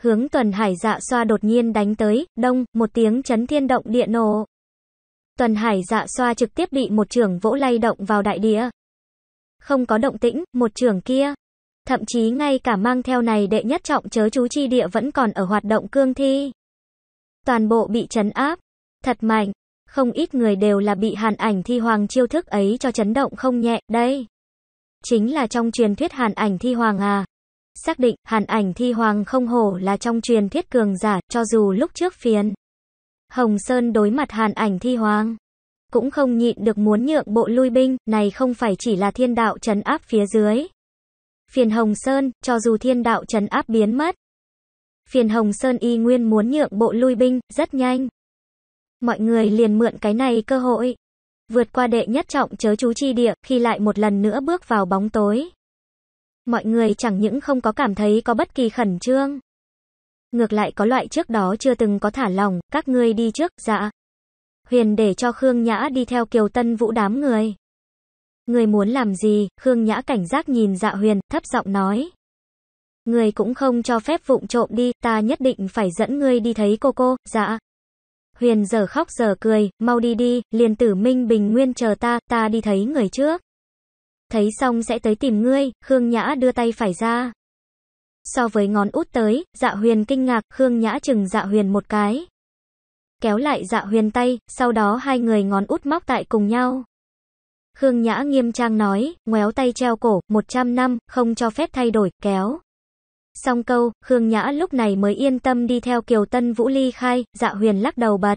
Hướng tuần hải dạ xoa đột nhiên đánh tới, đông, một tiếng chấn thiên động địa nổ. Tuần hải dạ xoa trực tiếp bị một trường vỗ lay động vào đại địa. Không có động tĩnh, một trường kia, thậm chí ngay cả mang theo này đệ nhất trọng chớ chú chi địa vẫn còn ở hoạt động cương thi. Toàn bộ bị chấn áp, thật mạnh, không ít người đều là bị hàn ảnh thi hoàng chiêu thức ấy cho chấn động không nhẹ, đây. Chính là trong truyền thuyết hàn ảnh thi hoàng à. Xác định, hàn ảnh thi hoàng không hổ là trong truyền thuyết cường giả, cho dù lúc trước phiền. Hồng Sơn đối mặt hàn ảnh thi hoàng. Cũng không nhịn được muốn nhượng bộ lui binh, này không phải chỉ là thiên đạo chấn áp phía dưới. Phiền Hồng Sơn, cho dù thiên đạo trấn áp biến mất. Phiền Hồng Sơn y nguyên muốn nhượng bộ lui binh, rất nhanh. Mọi người liền mượn cái này cơ hội. Vượt qua đệ nhất trọng chớ chú chi địa, khi lại một lần nữa bước vào bóng tối. Mọi người chẳng những không có cảm thấy có bất kỳ khẩn trương. Ngược lại có loại trước đó chưa từng có thả lòng, các ngươi đi trước, dạ. Huyền để cho Khương Nhã đi theo Kiều Tân Vũ đám người. Người muốn làm gì? Khương Nhã cảnh giác nhìn dạ huyền, thấp giọng nói. Người cũng không cho phép vụng trộm đi, ta nhất định phải dẫn ngươi đi thấy cô cô, dạ. Huyền giờ khóc giờ cười, mau đi đi, liền tử minh bình nguyên chờ ta, ta đi thấy người trước. Thấy xong sẽ tới tìm ngươi, Khương Nhã đưa tay phải ra. So với ngón út tới, dạ huyền kinh ngạc, Khương Nhã chừng dạ huyền một cái. Kéo lại dạ huyền tay, sau đó hai người ngón út móc tại cùng nhau. Khương Nhã nghiêm trang nói, ngoéo tay treo cổ, 100 năm, không cho phép thay đổi, kéo. Xong câu, Khương Nhã lúc này mới yên tâm đi theo Kiều Tân Vũ ly khai, dạ huyền lắc đầu bật.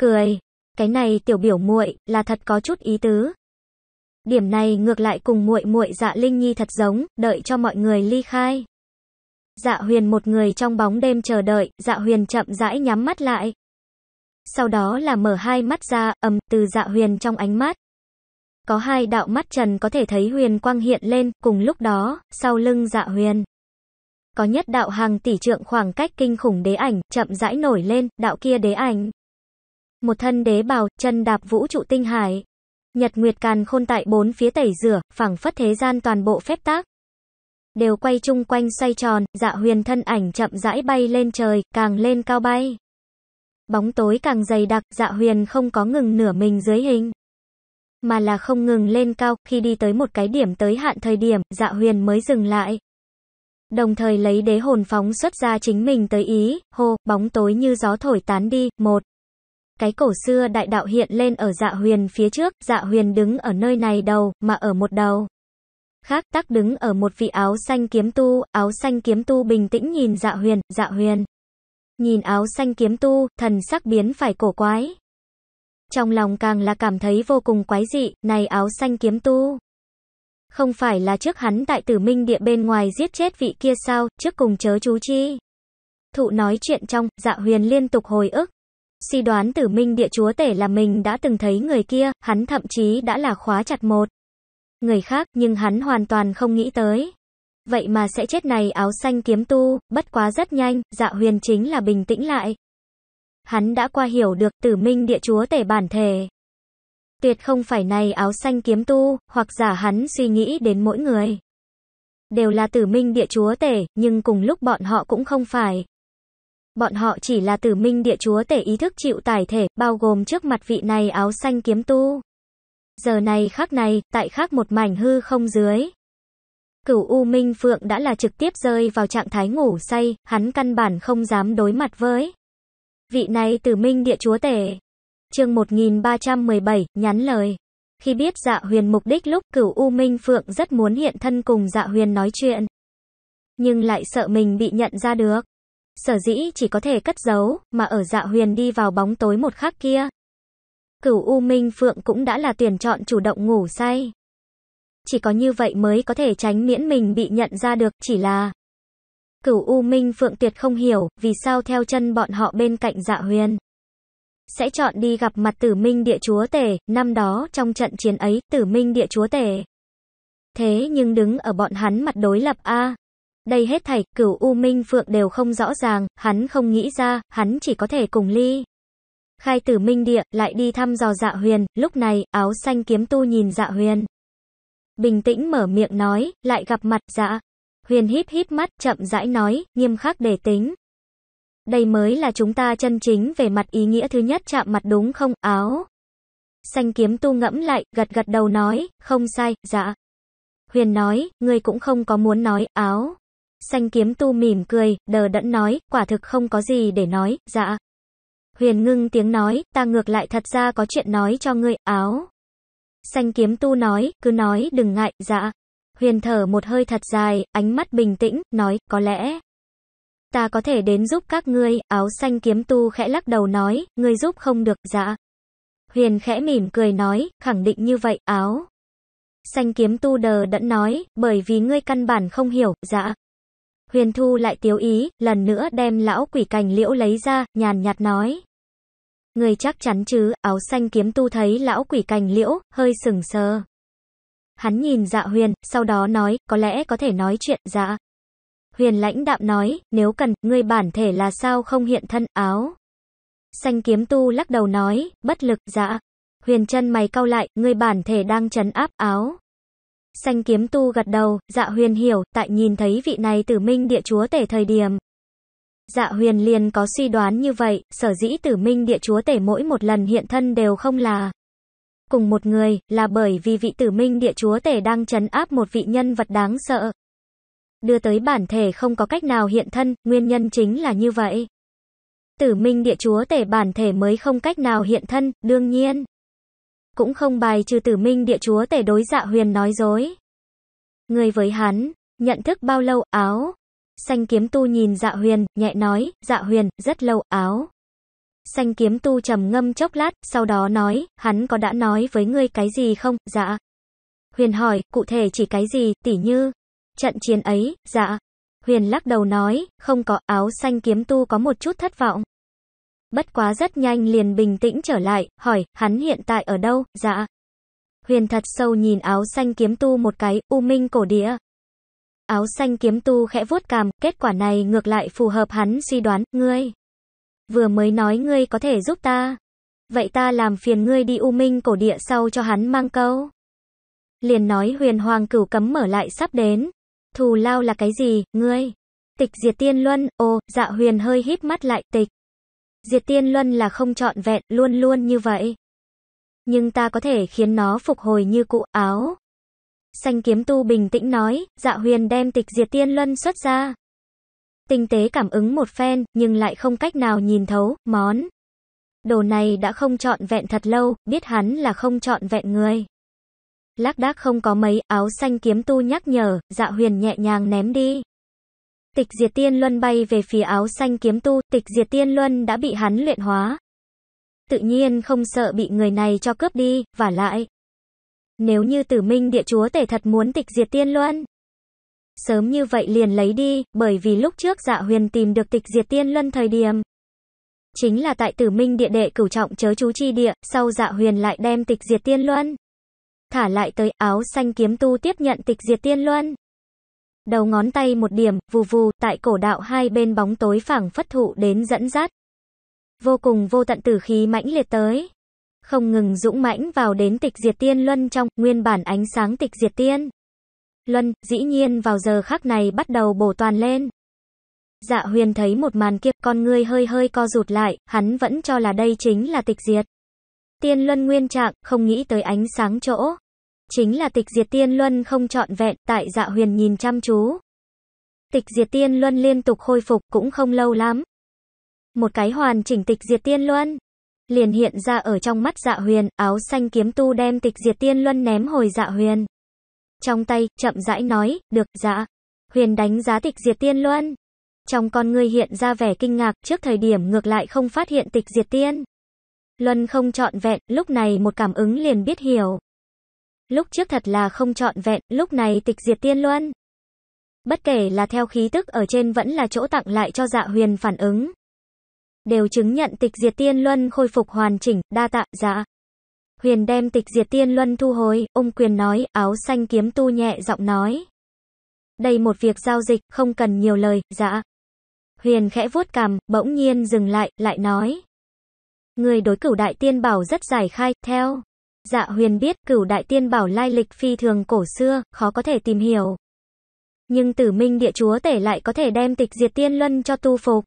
Cười, cái này tiểu biểu muội là thật có chút ý tứ. Điểm này ngược lại cùng muội muội dạ Linh Nhi thật giống, đợi cho mọi người ly khai. Dạ huyền một người trong bóng đêm chờ đợi, dạ huyền chậm rãi nhắm mắt lại. Sau đó là mở hai mắt ra, ầm từ dạ huyền trong ánh mắt, có hai đạo mắt trần có thể thấy huyền quang hiện lên, cùng lúc đó, sau lưng dạ huyền. Có nhất đạo hàng tỷ trượng khoảng cách kinh khủng đế ảnh, chậm rãi nổi lên, đạo kia đế ảnh. Một thân đế bào, chân đạp vũ trụ tinh hải. Nhật nguyệt càn khôn tại bốn phía tẩy rửa, phẳng phất thế gian toàn bộ phép tác. Đều quay chung quanh xoay tròn, dạ huyền thân ảnh chậm rãi bay lên trời, càng lên cao bay. Bóng tối càng dày đặc, dạ huyền không có ngừng nửa mình dưới hình mà là không ngừng lên cao, khi đi tới một cái điểm tới hạn thời điểm, dạ huyền mới dừng lại. Đồng thời lấy đế hồn phóng xuất ra chính mình tới ý, hô, bóng tối như gió thổi tán đi, một. Cái cổ xưa đại đạo hiện lên ở dạ huyền phía trước, dạ huyền đứng ở nơi này đầu, mà ở một đầu. Khác tắc đứng ở một vị áo xanh kiếm tu, áo xanh kiếm tu bình tĩnh nhìn dạ huyền, dạ huyền. Nhìn áo xanh kiếm tu, thần sắc biến phải cổ quái, trong lòng càng là cảm thấy vô cùng quái dị, này áo xanh kiếm tu. Không phải là trước hắn tại tử minh địa bên ngoài giết chết vị kia sao, trước cùng chớ chú chi. Thụ nói chuyện trong, dạ huyền liên tục hồi ức. Suy đoán tử minh địa chúa tể là mình đã từng thấy người kia, hắn thậm chí đã là khóa chặt một. Người khác, nhưng hắn hoàn toàn không nghĩ tới. Vậy mà sẽ chết này áo xanh kiếm tu, bất quá rất nhanh, dạ huyền chính là bình tĩnh lại, Hắn đã qua hiểu được tử minh địa chúa tể bản thể. Tuyệt không phải này áo xanh kiếm tu, hoặc giả hắn suy nghĩ đến mỗi người. Đều là tử minh địa chúa tể, nhưng cùng lúc bọn họ cũng không phải. Bọn họ chỉ là tử minh địa chúa tể ý thức chịu tải thể, bao gồm trước mặt vị này áo xanh kiếm tu. Giờ này khác này, tại khác một mảnh hư không dưới. Cửu U Minh Phượng đã là trực tiếp rơi vào trạng thái ngủ say, hắn căn bản không dám đối mặt với. Vị này tử minh địa chúa tể. chương 1317, nhắn lời. Khi biết dạ huyền mục đích lúc cửu U Minh Phượng rất muốn hiện thân cùng dạ huyền nói chuyện. Nhưng lại sợ mình bị nhận ra được. Sở dĩ chỉ có thể cất giấu, mà ở dạ huyền đi vào bóng tối một khắc kia. Cửu U Minh Phượng cũng đã là tuyển chọn chủ động ngủ say. Chỉ có như vậy mới có thể tránh miễn mình bị nhận ra được, chỉ là Cửu U Minh Phượng Tuyệt không hiểu, vì sao theo chân bọn họ bên cạnh dạ huyền. Sẽ chọn đi gặp mặt tử minh địa chúa tể, năm đó trong trận chiến ấy, tử minh địa chúa tể. Thế nhưng đứng ở bọn hắn mặt đối lập A. Đây hết thảy, cửu U Minh Phượng đều không rõ ràng, hắn không nghĩ ra, hắn chỉ có thể cùng ly. Khai tử minh địa, lại đi thăm dò dạ huyền, lúc này, áo xanh kiếm tu nhìn dạ huyền. Bình tĩnh mở miệng nói, lại gặp mặt dạ, Huyền híp híp mắt, chậm rãi nói, nghiêm khắc để tính. Đây mới là chúng ta chân chính về mặt ý nghĩa thứ nhất chạm mặt đúng không, áo. Xanh kiếm tu ngẫm lại, gật gật đầu nói, không sai, dạ. Huyền nói, ngươi cũng không có muốn nói, áo. Xanh kiếm tu mỉm cười, đờ đẫn nói, quả thực không có gì để nói, dạ. Huyền ngưng tiếng nói, ta ngược lại thật ra có chuyện nói cho ngươi, áo. Xanh kiếm tu nói, cứ nói đừng ngại, dạ. Huyền thở một hơi thật dài, ánh mắt bình tĩnh, nói, có lẽ. Ta có thể đến giúp các ngươi, áo xanh kiếm tu khẽ lắc đầu nói, ngươi giúp không được, dạ. Huyền khẽ mỉm cười nói, khẳng định như vậy, áo. Xanh kiếm tu đờ đẫn nói, bởi vì ngươi căn bản không hiểu, dạ. Huyền thu lại tiếu ý, lần nữa đem lão quỷ cành liễu lấy ra, nhàn nhạt nói. "ngươi chắc chắn chứ, áo xanh kiếm tu thấy lão quỷ cành liễu, hơi sừng sờ. Hắn nhìn dạ huyền, sau đó nói, có lẽ có thể nói chuyện, dạ. Huyền lãnh đạm nói, nếu cần, ngươi bản thể là sao không hiện thân, áo. Xanh kiếm tu lắc đầu nói, bất lực, dạ. Huyền chân mày cau lại, ngươi bản thể đang trấn áp, áo. Xanh kiếm tu gật đầu, dạ huyền hiểu, tại nhìn thấy vị này tử minh địa chúa tể thời điểm. Dạ huyền liền có suy đoán như vậy, sở dĩ tử minh địa chúa tể mỗi một lần hiện thân đều không là cùng một người, là bởi vì vị tử minh địa chúa tể đang chấn áp một vị nhân vật đáng sợ. Đưa tới bản thể không có cách nào hiện thân, nguyên nhân chính là như vậy. Tử minh địa chúa tể bản thể mới không cách nào hiện thân, đương nhiên. Cũng không bài trừ tử minh địa chúa tể đối dạ huyền nói dối. Người với hắn, nhận thức bao lâu, áo. Xanh kiếm tu nhìn dạ huyền, nhẹ nói, dạ huyền, rất lâu, áo. Xanh kiếm tu trầm ngâm chốc lát, sau đó nói, hắn có đã nói với ngươi cái gì không, dạ. Huyền hỏi, cụ thể chỉ cái gì, tỉ như, trận chiến ấy, dạ. Huyền lắc đầu nói, không có, áo xanh kiếm tu có một chút thất vọng. Bất quá rất nhanh liền bình tĩnh trở lại, hỏi, hắn hiện tại ở đâu, dạ. Huyền thật sâu nhìn áo xanh kiếm tu một cái, u minh cổ đĩa. Áo xanh kiếm tu khẽ vuốt cằm kết quả này ngược lại phù hợp hắn suy đoán, ngươi vừa mới nói ngươi có thể giúp ta. Vậy ta làm phiền ngươi đi U Minh cổ địa sau cho hắn mang câu. Liền nói huyền hoàng cửu cấm mở lại sắp đến. Thù lao là cái gì, ngươi? Tịch diệt tiên luân, ồ, dạ huyền hơi híp mắt lại tịch. Diệt tiên luân là không trọn vẹn, luôn luôn như vậy. Nhưng ta có thể khiến nó phục hồi như cụ áo. Xanh kiếm tu bình tĩnh nói, dạ huyền đem tịch diệt tiên luân xuất ra tinh tế cảm ứng một phen, nhưng lại không cách nào nhìn thấu, món. Đồ này đã không chọn vẹn thật lâu, biết hắn là không chọn vẹn người. Lác đác không có mấy, áo xanh kiếm tu nhắc nhở, dạ huyền nhẹ nhàng ném đi. Tịch diệt tiên luân bay về phía áo xanh kiếm tu, tịch diệt tiên luân đã bị hắn luyện hóa. Tự nhiên không sợ bị người này cho cướp đi, và lại. Nếu như tử minh địa chúa tể thật muốn tịch diệt tiên luân, Sớm như vậy liền lấy đi, bởi vì lúc trước dạ huyền tìm được tịch diệt tiên luân thời điểm. Chính là tại tử minh địa đệ cửu trọng chớ chú chi địa, sau dạ huyền lại đem tịch diệt tiên luân. Thả lại tới áo xanh kiếm tu tiếp nhận tịch diệt tiên luân. Đầu ngón tay một điểm, vù vù, tại cổ đạo hai bên bóng tối phẳng phất thụ đến dẫn dắt. Vô cùng vô tận tử khí mãnh liệt tới. Không ngừng dũng mãnh vào đến tịch diệt tiên luân trong, nguyên bản ánh sáng tịch diệt tiên. Luân, dĩ nhiên vào giờ khắc này bắt đầu bổ toàn lên. Dạ huyền thấy một màn kiếp con ngươi hơi hơi co rụt lại, hắn vẫn cho là đây chính là tịch diệt. Tiên luân nguyên trạng, không nghĩ tới ánh sáng chỗ. Chính là tịch diệt tiên luân không trọn vẹn, tại dạ huyền nhìn chăm chú. Tịch diệt tiên luân liên tục khôi phục cũng không lâu lắm. Một cái hoàn chỉnh tịch diệt tiên luân. Liền hiện ra ở trong mắt dạ huyền, áo xanh kiếm tu đem tịch diệt tiên luân ném hồi dạ huyền trong tay, chậm rãi nói, được, dạ. Huyền đánh giá tịch diệt tiên luân Trong con người hiện ra vẻ kinh ngạc, trước thời điểm ngược lại không phát hiện tịch diệt tiên. Luân không chọn vẹn, lúc này một cảm ứng liền biết hiểu. Lúc trước thật là không chọn vẹn, lúc này tịch diệt tiên luân Bất kể là theo khí tức ở trên vẫn là chỗ tặng lại cho dạ huyền phản ứng. Đều chứng nhận tịch diệt tiên luân khôi phục hoàn chỉnh, đa tạ, dạ. Huyền đem tịch diệt tiên luân thu hồi, ôm quyền nói, áo xanh kiếm tu nhẹ giọng nói. Đây một việc giao dịch, không cần nhiều lời, dạ. Huyền khẽ vuốt cằm, bỗng nhiên dừng lại, lại nói. Người đối cửu đại tiên bảo rất giải khai, theo. Dạ huyền biết cửu đại tiên bảo lai lịch phi thường cổ xưa, khó có thể tìm hiểu. Nhưng tử minh địa chúa tể lại có thể đem tịch diệt tiên luân cho tu phục.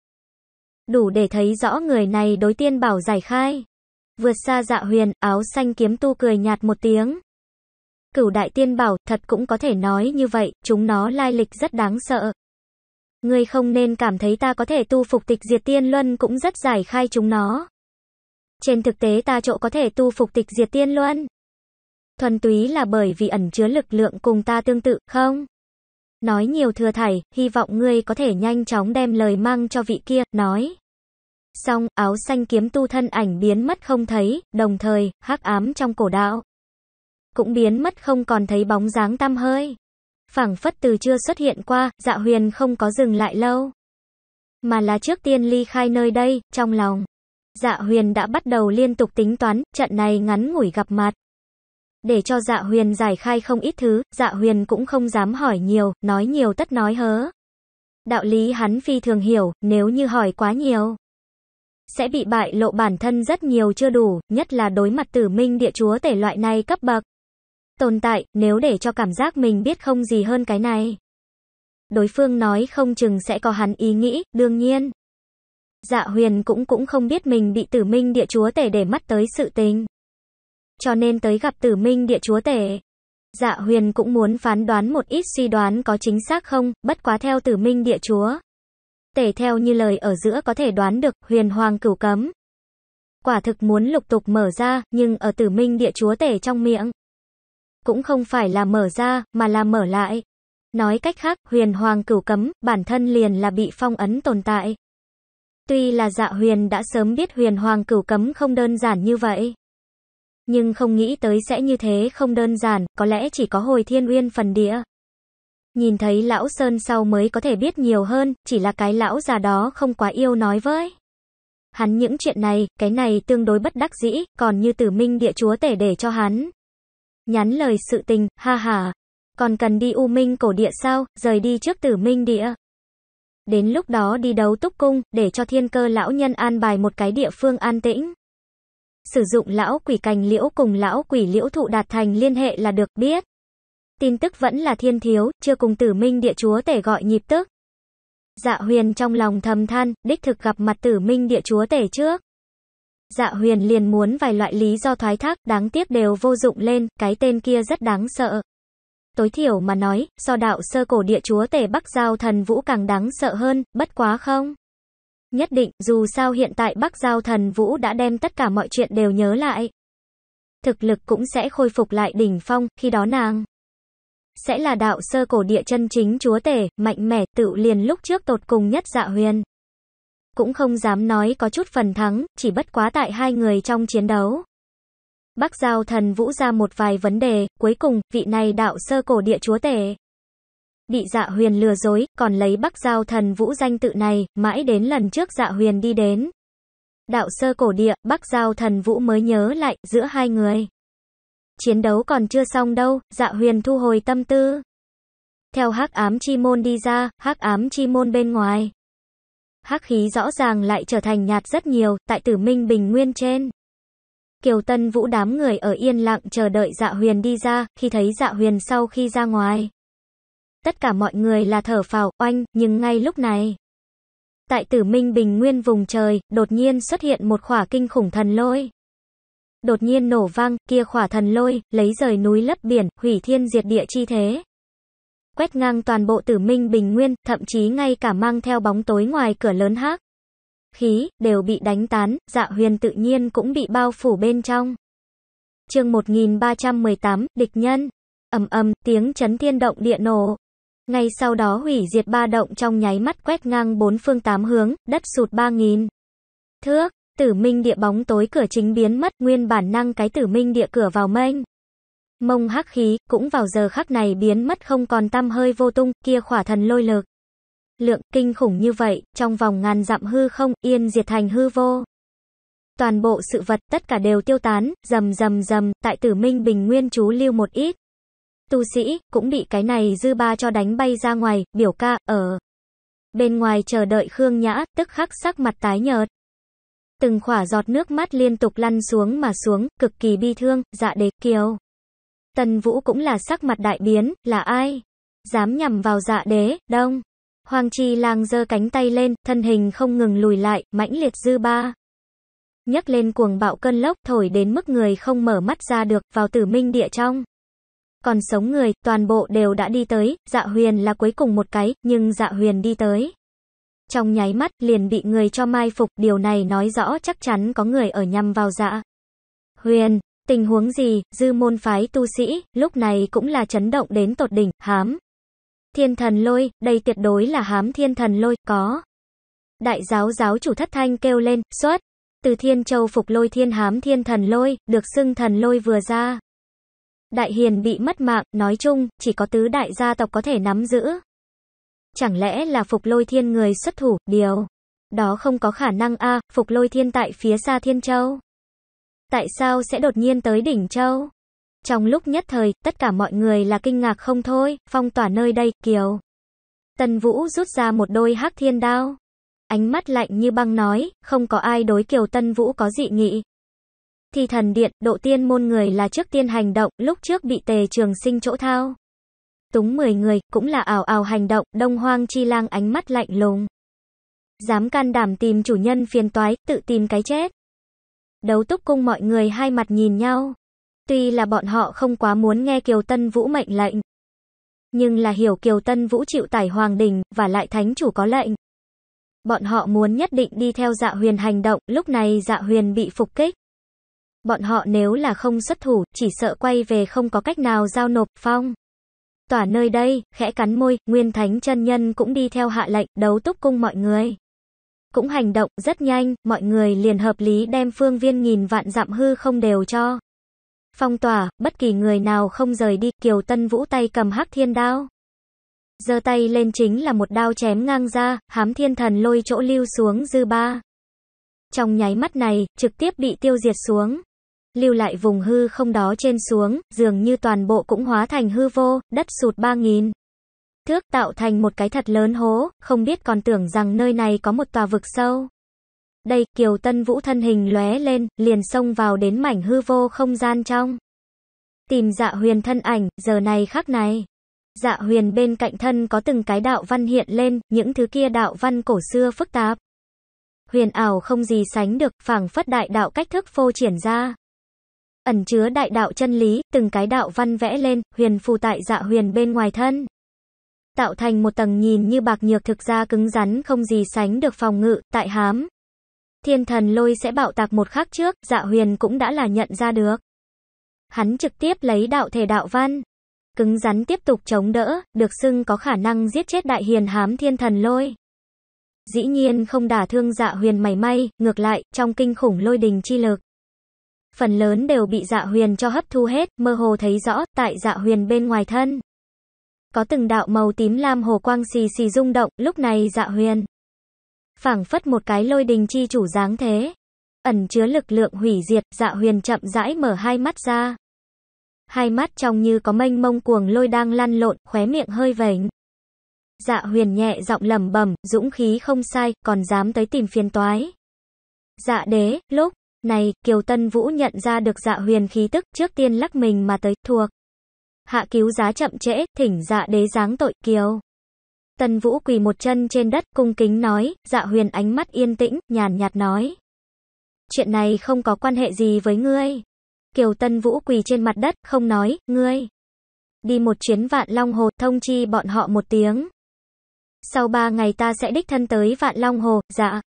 Đủ để thấy rõ người này đối tiên bảo giải khai. Vượt xa dạ huyền, áo xanh kiếm tu cười nhạt một tiếng. Cửu đại tiên bảo, thật cũng có thể nói như vậy, chúng nó lai lịch rất đáng sợ. Ngươi không nên cảm thấy ta có thể tu phục tịch diệt tiên luân cũng rất giải khai chúng nó. Trên thực tế ta chỗ có thể tu phục tịch diệt tiên luân. Thuần túy là bởi vì ẩn chứa lực lượng cùng ta tương tự, không? Nói nhiều thừa thải, hy vọng ngươi có thể nhanh chóng đem lời mang cho vị kia, nói. Xong, áo xanh kiếm tu thân ảnh biến mất không thấy, đồng thời, hắc ám trong cổ đạo. Cũng biến mất không còn thấy bóng dáng tăm hơi. phảng phất từ chưa xuất hiện qua, dạ huyền không có dừng lại lâu. Mà là trước tiên ly khai nơi đây, trong lòng. Dạ huyền đã bắt đầu liên tục tính toán, trận này ngắn ngủi gặp mặt. Để cho dạ huyền giải khai không ít thứ, dạ huyền cũng không dám hỏi nhiều, nói nhiều tất nói hớ. Đạo lý hắn phi thường hiểu, nếu như hỏi quá nhiều sẽ bị bại lộ bản thân rất nhiều chưa đủ, nhất là đối mặt tử minh địa chúa tể loại này cấp bậc. Tồn tại, nếu để cho cảm giác mình biết không gì hơn cái này. Đối phương nói không chừng sẽ có hắn ý nghĩ, đương nhiên. Dạ huyền cũng cũng không biết mình bị tử minh địa chúa tể để mắt tới sự tình. Cho nên tới gặp tử minh địa chúa tể. Dạ huyền cũng muốn phán đoán một ít suy đoán có chính xác không, bất quá theo tử minh địa chúa tề theo như lời ở giữa có thể đoán được huyền hoàng cửu cấm. Quả thực muốn lục tục mở ra, nhưng ở tử minh địa chúa tề trong miệng. Cũng không phải là mở ra, mà là mở lại. Nói cách khác, huyền hoàng cửu cấm, bản thân liền là bị phong ấn tồn tại. Tuy là dạ huyền đã sớm biết huyền hoàng cửu cấm không đơn giản như vậy. Nhưng không nghĩ tới sẽ như thế không đơn giản, có lẽ chỉ có hồi thiên uyên phần địa. Nhìn thấy lão Sơn sau mới có thể biết nhiều hơn, chỉ là cái lão già đó không quá yêu nói với. Hắn những chuyện này, cái này tương đối bất đắc dĩ, còn như tử minh địa chúa tể để cho hắn. Nhắn lời sự tình, ha ha. Còn cần đi u minh cổ địa sao, rời đi trước tử minh địa. Đến lúc đó đi đấu túc cung, để cho thiên cơ lão nhân an bài một cái địa phương an tĩnh. Sử dụng lão quỷ cành liễu cùng lão quỷ liễu thụ đạt thành liên hệ là được biết. Tin tức vẫn là thiên thiếu, chưa cùng tử minh địa chúa tể gọi nhịp tức. Dạ huyền trong lòng thầm than, đích thực gặp mặt tử minh địa chúa tể trước. Dạ huyền liền muốn vài loại lý do thoái thác, đáng tiếc đều vô dụng lên, cái tên kia rất đáng sợ. Tối thiểu mà nói, so đạo sơ cổ địa chúa tể Bắc Giao thần vũ càng đáng sợ hơn, bất quá không? Nhất định, dù sao hiện tại Bắc Giao thần vũ đã đem tất cả mọi chuyện đều nhớ lại. Thực lực cũng sẽ khôi phục lại đỉnh phong, khi đó nàng sẽ là đạo sơ cổ địa chân chính chúa tể, mạnh mẽ, tự liền lúc trước tột cùng nhất dạ huyền. Cũng không dám nói có chút phần thắng, chỉ bất quá tại hai người trong chiến đấu. Bắc Giao thần vũ ra một vài vấn đề, cuối cùng, vị này đạo sơ cổ địa chúa tể. Bị dạ huyền lừa dối, còn lấy Bắc Giao thần vũ danh tự này, mãi đến lần trước dạ huyền đi đến. Đạo sơ cổ địa, Bắc Giao thần vũ mới nhớ lại, giữa hai người. Chiến đấu còn chưa xong đâu, dạ huyền thu hồi tâm tư. Theo hắc ám chi môn đi ra, hắc ám chi môn bên ngoài. Hắc khí rõ ràng lại trở thành nhạt rất nhiều, tại tử minh bình nguyên trên. Kiều Tân Vũ đám người ở yên lặng chờ đợi dạ huyền đi ra, khi thấy dạ huyền sau khi ra ngoài. Tất cả mọi người là thở phào, oanh, nhưng ngay lúc này. Tại tử minh bình nguyên vùng trời, đột nhiên xuất hiện một khỏa kinh khủng thần lôi đột nhiên nổ vang, kia khỏa thần lôi, lấy rời núi lấp biển, hủy thiên diệt địa chi thế. Quét ngang toàn bộ tử minh bình nguyên, thậm chí ngay cả mang theo bóng tối ngoài cửa lớn hát. Khí, đều bị đánh tán, dạ huyền tự nhiên cũng bị bao phủ bên trong. chương 1318, địch nhân. ầm ầm tiếng chấn thiên động địa nổ. Ngay sau đó hủy diệt ba động trong nháy mắt quét ngang bốn phương tám hướng, đất sụt ba nghìn. Thước, Tử minh địa bóng tối cửa chính biến mất, nguyên bản năng cái tử minh địa cửa vào mênh. Mông hắc khí, cũng vào giờ khắc này biến mất không còn tăm hơi vô tung, kia khỏa thần lôi lực. Lượng kinh khủng như vậy, trong vòng ngàn dặm hư không, yên diệt thành hư vô. Toàn bộ sự vật tất cả đều tiêu tán, rầm rầm rầm, tại tử minh bình nguyên chú lưu một ít. Tu sĩ, cũng bị cái này dư ba cho đánh bay ra ngoài, biểu ca, ở. Bên ngoài chờ đợi Khương Nhã, tức khắc sắc mặt tái nhợt. Từng khỏa giọt nước mắt liên tục lăn xuống mà xuống, cực kỳ bi thương, dạ đế, kiều. Tần Vũ cũng là sắc mặt đại biến, là ai? Dám nhằm vào dạ đế, đông. Hoàng Trì Lang giơ cánh tay lên, thân hình không ngừng lùi lại, mãnh liệt dư ba. Nhấc lên cuồng bạo cơn lốc, thổi đến mức người không mở mắt ra được, vào tử minh địa trong. Còn sống người, toàn bộ đều đã đi tới, dạ huyền là cuối cùng một cái, nhưng dạ huyền đi tới. Trong nháy mắt liền bị người cho mai phục, điều này nói rõ chắc chắn có người ở nhằm vào dạ. Huyền, tình huống gì, dư môn phái tu sĩ, lúc này cũng là chấn động đến tột đỉnh, hám. Thiên thần lôi, đây tuyệt đối là hám thiên thần lôi, có. Đại giáo giáo chủ thất thanh kêu lên, xuất. Từ thiên châu phục lôi thiên hám thiên thần lôi, được xưng thần lôi vừa ra. Đại hiền bị mất mạng, nói chung, chỉ có tứ đại gia tộc có thể nắm giữ. Chẳng lẽ là Phục Lôi Thiên người xuất thủ, điều. Đó không có khả năng a Phục Lôi Thiên tại phía xa Thiên Châu. Tại sao sẽ đột nhiên tới đỉnh Châu? Trong lúc nhất thời, tất cả mọi người là kinh ngạc không thôi, phong tỏa nơi đây, kiều. Tần Vũ rút ra một đôi hắc thiên đao. Ánh mắt lạnh như băng nói, không có ai đối kiều Tân Vũ có dị nghị. Thì thần điện, độ tiên môn người là trước tiên hành động, lúc trước bị tề trường sinh chỗ thao túng 10 người, cũng là ảo ảo hành động, đông hoang chi lang ánh mắt lạnh lùng. Dám can đảm tìm chủ nhân phiền toái, tự tìm cái chết. Đấu túc cung mọi người hai mặt nhìn nhau. Tuy là bọn họ không quá muốn nghe Kiều Tân Vũ mệnh lệnh. Nhưng là hiểu Kiều Tân Vũ chịu tải hoàng đình, và lại thánh chủ có lệnh. Bọn họ muốn nhất định đi theo dạ huyền hành động, lúc này dạ huyền bị phục kích. Bọn họ nếu là không xuất thủ, chỉ sợ quay về không có cách nào giao nộp, phong tỏa nơi đây, khẽ cắn môi, Nguyên Thánh chân nhân cũng đi theo hạ lệnh, đấu túc cung mọi người. Cũng hành động rất nhanh, mọi người liền hợp lý đem phương viên nghìn vạn dặm hư không đều cho. Phong tỏa, bất kỳ người nào không rời đi, Kiều Tân Vũ tay cầm hắc thiên đao. Giơ tay lên chính là một đao chém ngang ra, hám thiên thần lôi chỗ lưu xuống dư ba. Trong nháy mắt này, trực tiếp bị tiêu diệt xuống lưu lại vùng hư không đó trên xuống, dường như toàn bộ cũng hóa thành hư vô, đất sụt 3.000 thước tạo thành một cái thật lớn hố, không biết còn tưởng rằng nơi này có một tòa vực sâu. Đây, Kiều Tân Vũ thân hình lóe lên, liền xông vào đến mảnh hư vô không gian trong. Tìm dạ huyền thân ảnh, giờ này khác này. Dạ huyền bên cạnh thân có từng cái đạo văn hiện lên, những thứ kia đạo văn cổ xưa phức tạp. Huyền ảo không gì sánh được, phảng phất đại đạo cách thức phô triển ra ẩn chứa đại đạo chân lý, từng cái đạo văn vẽ lên, huyền phù tại dạ huyền bên ngoài thân. Tạo thành một tầng nhìn như bạc nhược thực ra cứng rắn không gì sánh được phòng ngự, tại hám. Thiên thần lôi sẽ bạo tạc một khắc trước, dạ huyền cũng đã là nhận ra được. Hắn trực tiếp lấy đạo thể đạo văn. Cứng rắn tiếp tục chống đỡ, được xưng có khả năng giết chết đại hiền hám thiên thần lôi. Dĩ nhiên không đả thương dạ huyền mày may, ngược lại, trong kinh khủng lôi đình chi lực phần lớn đều bị dạ huyền cho hấp thu hết, mơ hồ thấy rõ, tại dạ huyền bên ngoài thân. Có từng đạo màu tím lam hồ quang xì xì rung động, lúc này dạ huyền. phảng phất một cái lôi đình chi chủ dáng thế. Ẩn chứa lực lượng hủy diệt, dạ huyền chậm rãi mở hai mắt ra. Hai mắt trong như có mênh mông cuồng lôi đang lăn lộn, khóe miệng hơi vểnh. Dạ huyền nhẹ giọng lẩm bẩm, dũng khí không sai, còn dám tới tìm phiền toái. Dạ đế, lúc này, Kiều Tân Vũ nhận ra được dạ huyền khí tức, trước tiên lắc mình mà tới, thuộc. Hạ cứu giá chậm trễ, thỉnh dạ đế giáng tội, Kiều. Tân Vũ quỳ một chân trên đất, cung kính nói, dạ huyền ánh mắt yên tĩnh, nhàn nhạt nói. Chuyện này không có quan hệ gì với ngươi. Kiều Tân Vũ quỳ trên mặt đất, không nói, ngươi. Đi một chuyến vạn long hồ, thông chi bọn họ một tiếng. Sau ba ngày ta sẽ đích thân tới vạn long hồ, dạ.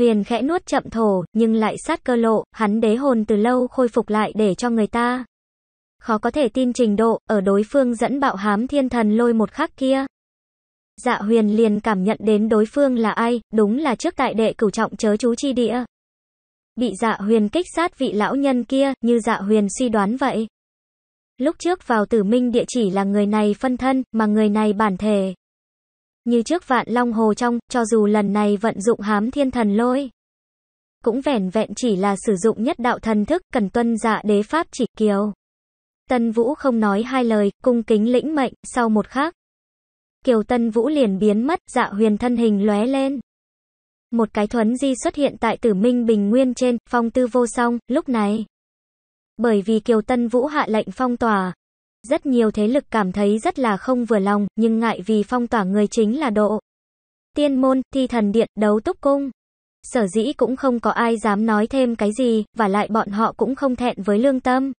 Huyền khẽ nuốt chậm thổ, nhưng lại sát cơ lộ, hắn đế hồn từ lâu khôi phục lại để cho người ta. Khó có thể tin trình độ, ở đối phương dẫn bạo hám thiên thần lôi một khắc kia. Dạ huyền liền cảm nhận đến đối phương là ai, đúng là trước tại đệ cửu trọng chớ chú chi địa. Bị dạ huyền kích sát vị lão nhân kia, như dạ huyền suy đoán vậy. Lúc trước vào tử minh địa chỉ là người này phân thân, mà người này bản thể. Như trước vạn long hồ trong, cho dù lần này vận dụng hám thiên thần lôi, cũng vẻn vẹn chỉ là sử dụng nhất đạo thần thức, cần tuân dạ đế pháp chỉ kiều. Tân Vũ không nói hai lời, cung kính lĩnh mệnh, sau một khắc. Kiều Tân Vũ liền biến mất, dạ huyền thân hình lóe lên. Một cái thuấn di xuất hiện tại tử minh bình nguyên trên, phong tư vô song, lúc này. Bởi vì Kiều Tân Vũ hạ lệnh phong tỏa, rất nhiều thế lực cảm thấy rất là không vừa lòng, nhưng ngại vì phong tỏa người chính là độ. Tiên môn, thi thần điện, đấu túc cung. Sở dĩ cũng không có ai dám nói thêm cái gì, và lại bọn họ cũng không thẹn với lương tâm.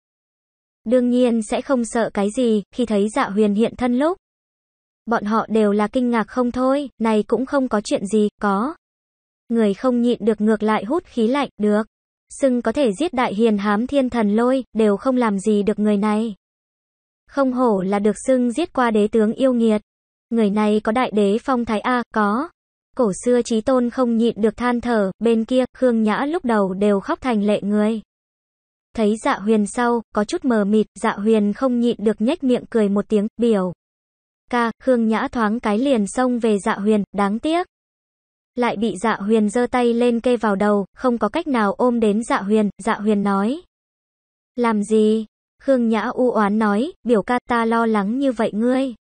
Đương nhiên sẽ không sợ cái gì, khi thấy dạ huyền hiện thân lúc. Bọn họ đều là kinh ngạc không thôi, này cũng không có chuyện gì, có. Người không nhịn được ngược lại hút khí lạnh, được. Sưng có thể giết đại hiền hám thiên thần lôi, đều không làm gì được người này. Không hổ là được xưng giết qua đế tướng yêu nghiệt. Người này có đại đế phong thái A, có. Cổ xưa trí tôn không nhịn được than thở, bên kia, Khương Nhã lúc đầu đều khóc thành lệ người. Thấy dạ huyền sau, có chút mờ mịt, dạ huyền không nhịn được nhếch miệng cười một tiếng, biểu. Ca, Khương Nhã thoáng cái liền xông về dạ huyền, đáng tiếc. Lại bị dạ huyền giơ tay lên kê vào đầu, không có cách nào ôm đến dạ huyền, dạ huyền nói. Làm gì, Khương Nhã u oán nói, biểu ca ta lo lắng như vậy ngươi.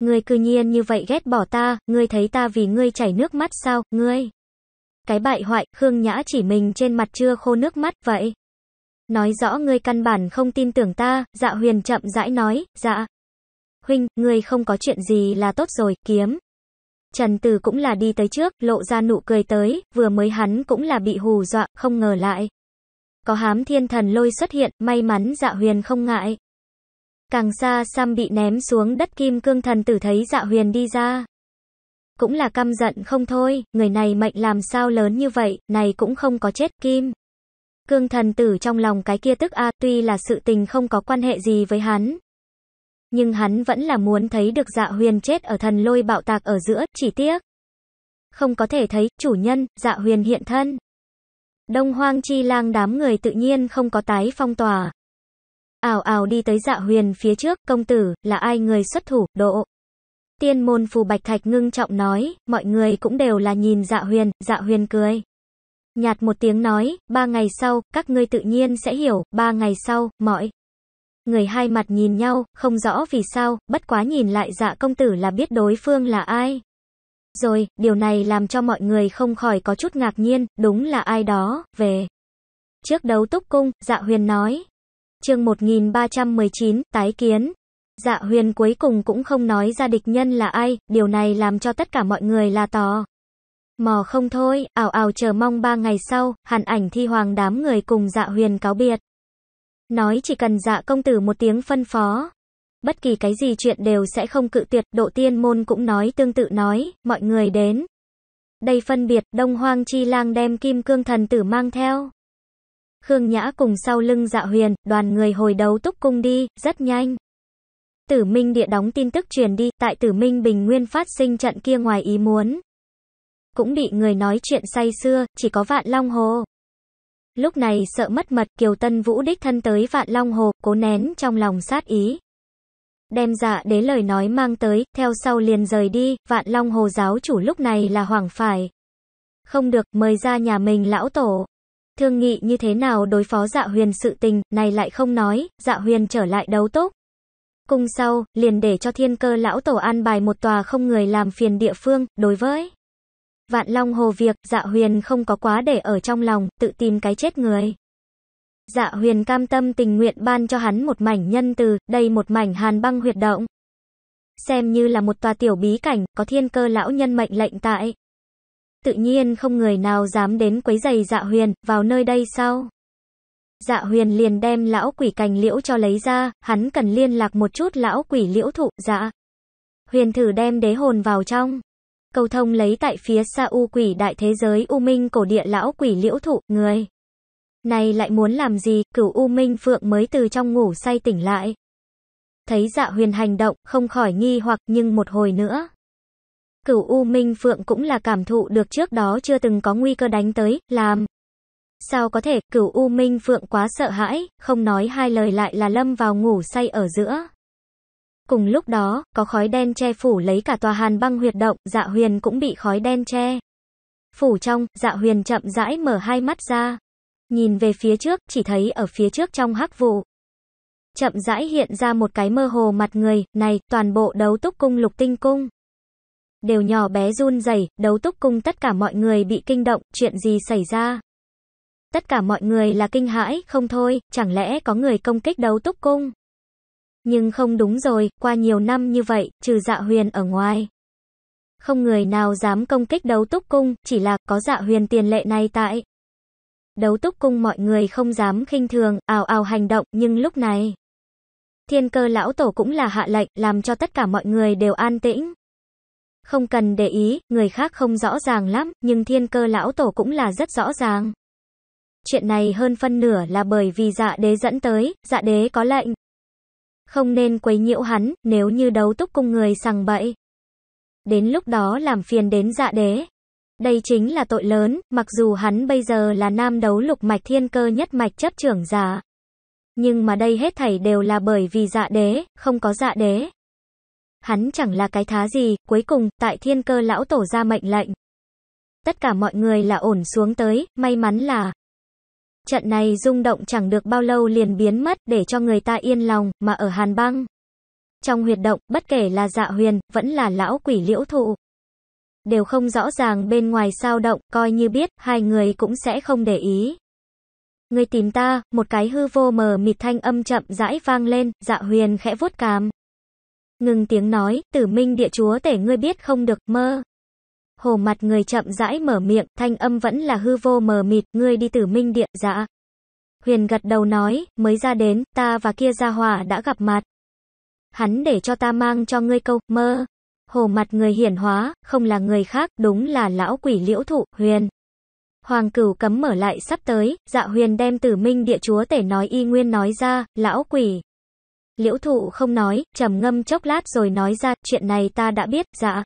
Ngươi cư nhiên như vậy ghét bỏ ta, ngươi thấy ta vì ngươi chảy nước mắt sao, ngươi. Cái bại hoại, Khương Nhã chỉ mình trên mặt chưa khô nước mắt vậy. Nói rõ ngươi căn bản không tin tưởng ta, dạ huyền chậm rãi nói, dạ. Huynh, ngươi không có chuyện gì là tốt rồi, kiếm. Trần Từ cũng là đi tới trước, lộ ra nụ cười tới, vừa mới hắn cũng là bị hù dọa, không ngờ lại có hám thiên thần lôi xuất hiện, may mắn dạ huyền không ngại. Càng xa Sam bị ném xuống đất kim cương thần tử thấy dạ huyền đi ra. Cũng là căm giận không thôi, người này mệnh làm sao lớn như vậy, này cũng không có chết kim. Cương thần tử trong lòng cái kia tức a tuy là sự tình không có quan hệ gì với hắn. Nhưng hắn vẫn là muốn thấy được dạ huyền chết ở thần lôi bạo tạc ở giữa, chỉ tiếc. Không có thể thấy, chủ nhân, dạ huyền hiện thân. Đông hoang chi lang đám người tự nhiên không có tái phong tỏa. Ảo ảo đi tới dạ huyền phía trước, công tử, là ai người xuất thủ, độ. Tiên môn phù bạch thạch ngưng trọng nói, mọi người cũng đều là nhìn dạ huyền, dạ huyền cười. Nhạt một tiếng nói, ba ngày sau, các ngươi tự nhiên sẽ hiểu, ba ngày sau, mọi. Người hai mặt nhìn nhau, không rõ vì sao, bất quá nhìn lại dạ công tử là biết đối phương là ai rồi, điều này làm cho mọi người không khỏi có chút ngạc nhiên, đúng là ai đó, về. Trước đấu túc cung, dạ huyền nói. chương 1319, tái kiến. Dạ huyền cuối cùng cũng không nói ra địch nhân là ai, điều này làm cho tất cả mọi người là tò. Mò không thôi, ảo ảo chờ mong ba ngày sau, hàn ảnh thi hoàng đám người cùng dạ huyền cáo biệt. Nói chỉ cần dạ công tử một tiếng phân phó, bất kỳ cái gì chuyện đều sẽ không cự tuyệt. Độ tiên môn cũng nói tương tự nói, mọi người đến. Đây phân biệt, đông hoang chi lang đem kim cương thần tử mang theo. Khương Nhã cùng sau lưng dạ huyền, đoàn người hồi đấu túc cung đi, rất nhanh. Tử Minh địa đóng tin tức truyền đi, tại Tử Minh Bình Nguyên phát sinh trận kia ngoài ý muốn. Cũng bị người nói chuyện say xưa, chỉ có Vạn Long Hồ. Lúc này sợ mất mật Kiều Tân Vũ đích thân tới Vạn Long Hồ, cố nén trong lòng sát ý đem dạ đế lời nói mang tới, theo sau liền rời đi, vạn long hồ giáo chủ lúc này là hoảng phải. Không được, mời ra nhà mình lão tổ. Thương nghị như thế nào đối phó dạ huyền sự tình, này lại không nói, dạ huyền trở lại đấu tốt. Cùng sau, liền để cho thiên cơ lão tổ an bài một tòa không người làm phiền địa phương, đối với. Vạn Long Hồ việc, dạ huyền không có quá để ở trong lòng, tự tìm cái chết người. Dạ huyền cam tâm tình nguyện ban cho hắn một mảnh nhân từ, đây một mảnh hàn băng huyệt động. Xem như là một tòa tiểu bí cảnh, có thiên cơ lão nhân mệnh lệnh tại. Tự nhiên không người nào dám đến quấy giày dạ huyền, vào nơi đây sao? Dạ huyền liền đem lão quỷ cành liễu cho lấy ra, hắn cần liên lạc một chút lão quỷ liễu thụ, dạ. Huyền thử đem đế hồn vào trong. Cầu thông lấy tại phía xa u quỷ đại thế giới u minh cổ địa lão quỷ liễu thụ, người. Này lại muốn làm gì, cửu U Minh Phượng mới từ trong ngủ say tỉnh lại. Thấy dạ huyền hành động, không khỏi nghi hoặc nhưng một hồi nữa. Cửu U Minh Phượng cũng là cảm thụ được trước đó chưa từng có nguy cơ đánh tới, làm. Sao có thể, cửu U Minh Phượng quá sợ hãi, không nói hai lời lại là lâm vào ngủ say ở giữa. Cùng lúc đó, có khói đen che phủ lấy cả tòa hàn băng huyệt động, dạ huyền cũng bị khói đen che. Phủ trong, dạ huyền chậm rãi mở hai mắt ra. Nhìn về phía trước, chỉ thấy ở phía trước trong hắc vụ. Chậm rãi hiện ra một cái mơ hồ mặt người, này, toàn bộ đấu túc cung lục tinh cung. Đều nhỏ bé run rẩy đấu túc cung tất cả mọi người bị kinh động, chuyện gì xảy ra? Tất cả mọi người là kinh hãi, không thôi, chẳng lẽ có người công kích đấu túc cung? Nhưng không đúng rồi, qua nhiều năm như vậy, trừ dạ huyền ở ngoài. Không người nào dám công kích đấu túc cung, chỉ là có dạ huyền tiền lệ này tại đấu túc cung mọi người không dám khinh thường, ào ào hành động, nhưng lúc này, thiên cơ lão tổ cũng là hạ lệnh, làm cho tất cả mọi người đều an tĩnh. Không cần để ý, người khác không rõ ràng lắm, nhưng thiên cơ lão tổ cũng là rất rõ ràng. Chuyện này hơn phân nửa là bởi vì dạ đế dẫn tới, dạ đế có lệnh. Không nên quấy nhiễu hắn, nếu như đấu túc cung người sằng bậy. Đến lúc đó làm phiền đến dạ đế, đây chính là tội lớn, mặc dù hắn bây giờ là nam đấu lục mạch thiên cơ nhất mạch chấp trưởng giả. Nhưng mà đây hết thảy đều là bởi vì dạ đế, không có dạ đế. Hắn chẳng là cái thá gì, cuối cùng, tại thiên cơ lão tổ ra mệnh lệnh. Tất cả mọi người là ổn xuống tới, may mắn là trận này rung động chẳng được bao lâu liền biến mất để cho người ta yên lòng, mà ở Hàn băng Trong huyệt động, bất kể là dạ huyền, vẫn là lão quỷ liễu thụ, đều không rõ ràng bên ngoài sao động, coi như biết, hai người cũng sẽ không để ý. Người tìm ta, một cái hư vô mờ mịt thanh âm chậm rãi vang lên, dạ huyền khẽ vuốt càm. Ngừng tiếng nói, tử minh địa chúa tể ngươi biết không được, mơ. Hồ mặt người chậm rãi mở miệng, thanh âm vẫn là hư vô mờ mịt, ngươi đi tử minh địa, dạ. Huyền gật đầu nói, mới ra đến, ta và kia gia hỏa đã gặp mặt. Hắn để cho ta mang cho ngươi câu, mơ hồ mặt người hiển hóa, không là người khác, đúng là lão quỷ liễu thụ, huyền. Hoàng cửu cấm mở lại sắp tới, dạ huyền đem tử minh địa chúa tể nói y nguyên nói ra, lão quỷ. Liễu thụ không nói, trầm ngâm chốc lát rồi nói ra, chuyện này ta đã biết, dạ.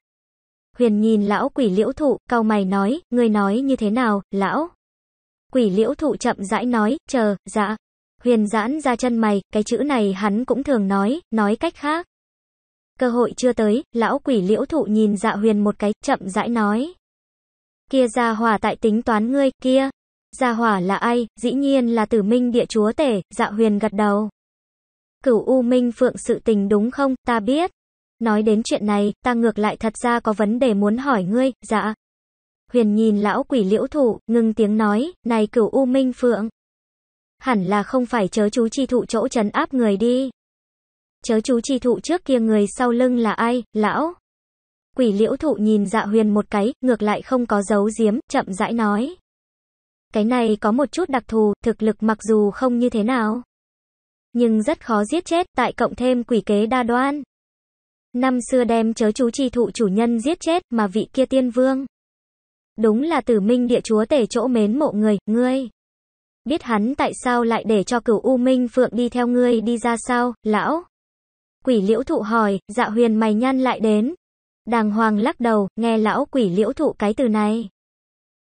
Huyền nhìn lão quỷ liễu thụ, cau mày nói, ngươi nói như thế nào, lão? Quỷ liễu thụ chậm rãi nói, chờ, dạ. Huyền giãn ra chân mày, cái chữ này hắn cũng thường nói, nói cách khác cơ hội chưa tới, lão quỷ liễu thụ nhìn dạ huyền một cái, chậm rãi nói. Kia gia hỏa tại tính toán ngươi, kia. Gia hỏa là ai, dĩ nhiên là tử minh địa chúa tể, dạ huyền gật đầu. Cửu U Minh Phượng sự tình đúng không, ta biết. Nói đến chuyện này, ta ngược lại thật ra có vấn đề muốn hỏi ngươi, dạ. Huyền nhìn lão quỷ liễu thụ, ngưng tiếng nói, này cửu U Minh Phượng. Hẳn là không phải chớ chú chi thụ chỗ trấn áp người đi. Chớ chú chi thụ trước kia người sau lưng là ai, lão? Quỷ liễu thụ nhìn dạ huyền một cái, ngược lại không có giấu giếm, chậm rãi nói. Cái này có một chút đặc thù, thực lực mặc dù không như thế nào. Nhưng rất khó giết chết, tại cộng thêm quỷ kế đa đoan. Năm xưa đem chớ chú chi thụ chủ nhân giết chết, mà vị kia tiên vương. Đúng là tử minh địa chúa tể chỗ mến mộ người, ngươi. Biết hắn tại sao lại để cho cửu U Minh Phượng đi theo ngươi đi ra sao, lão? Quỷ liễu thụ hỏi, dạ huyền mày nhăn lại đến. Đàng hoàng lắc đầu, nghe lão quỷ liễu thụ cái từ này.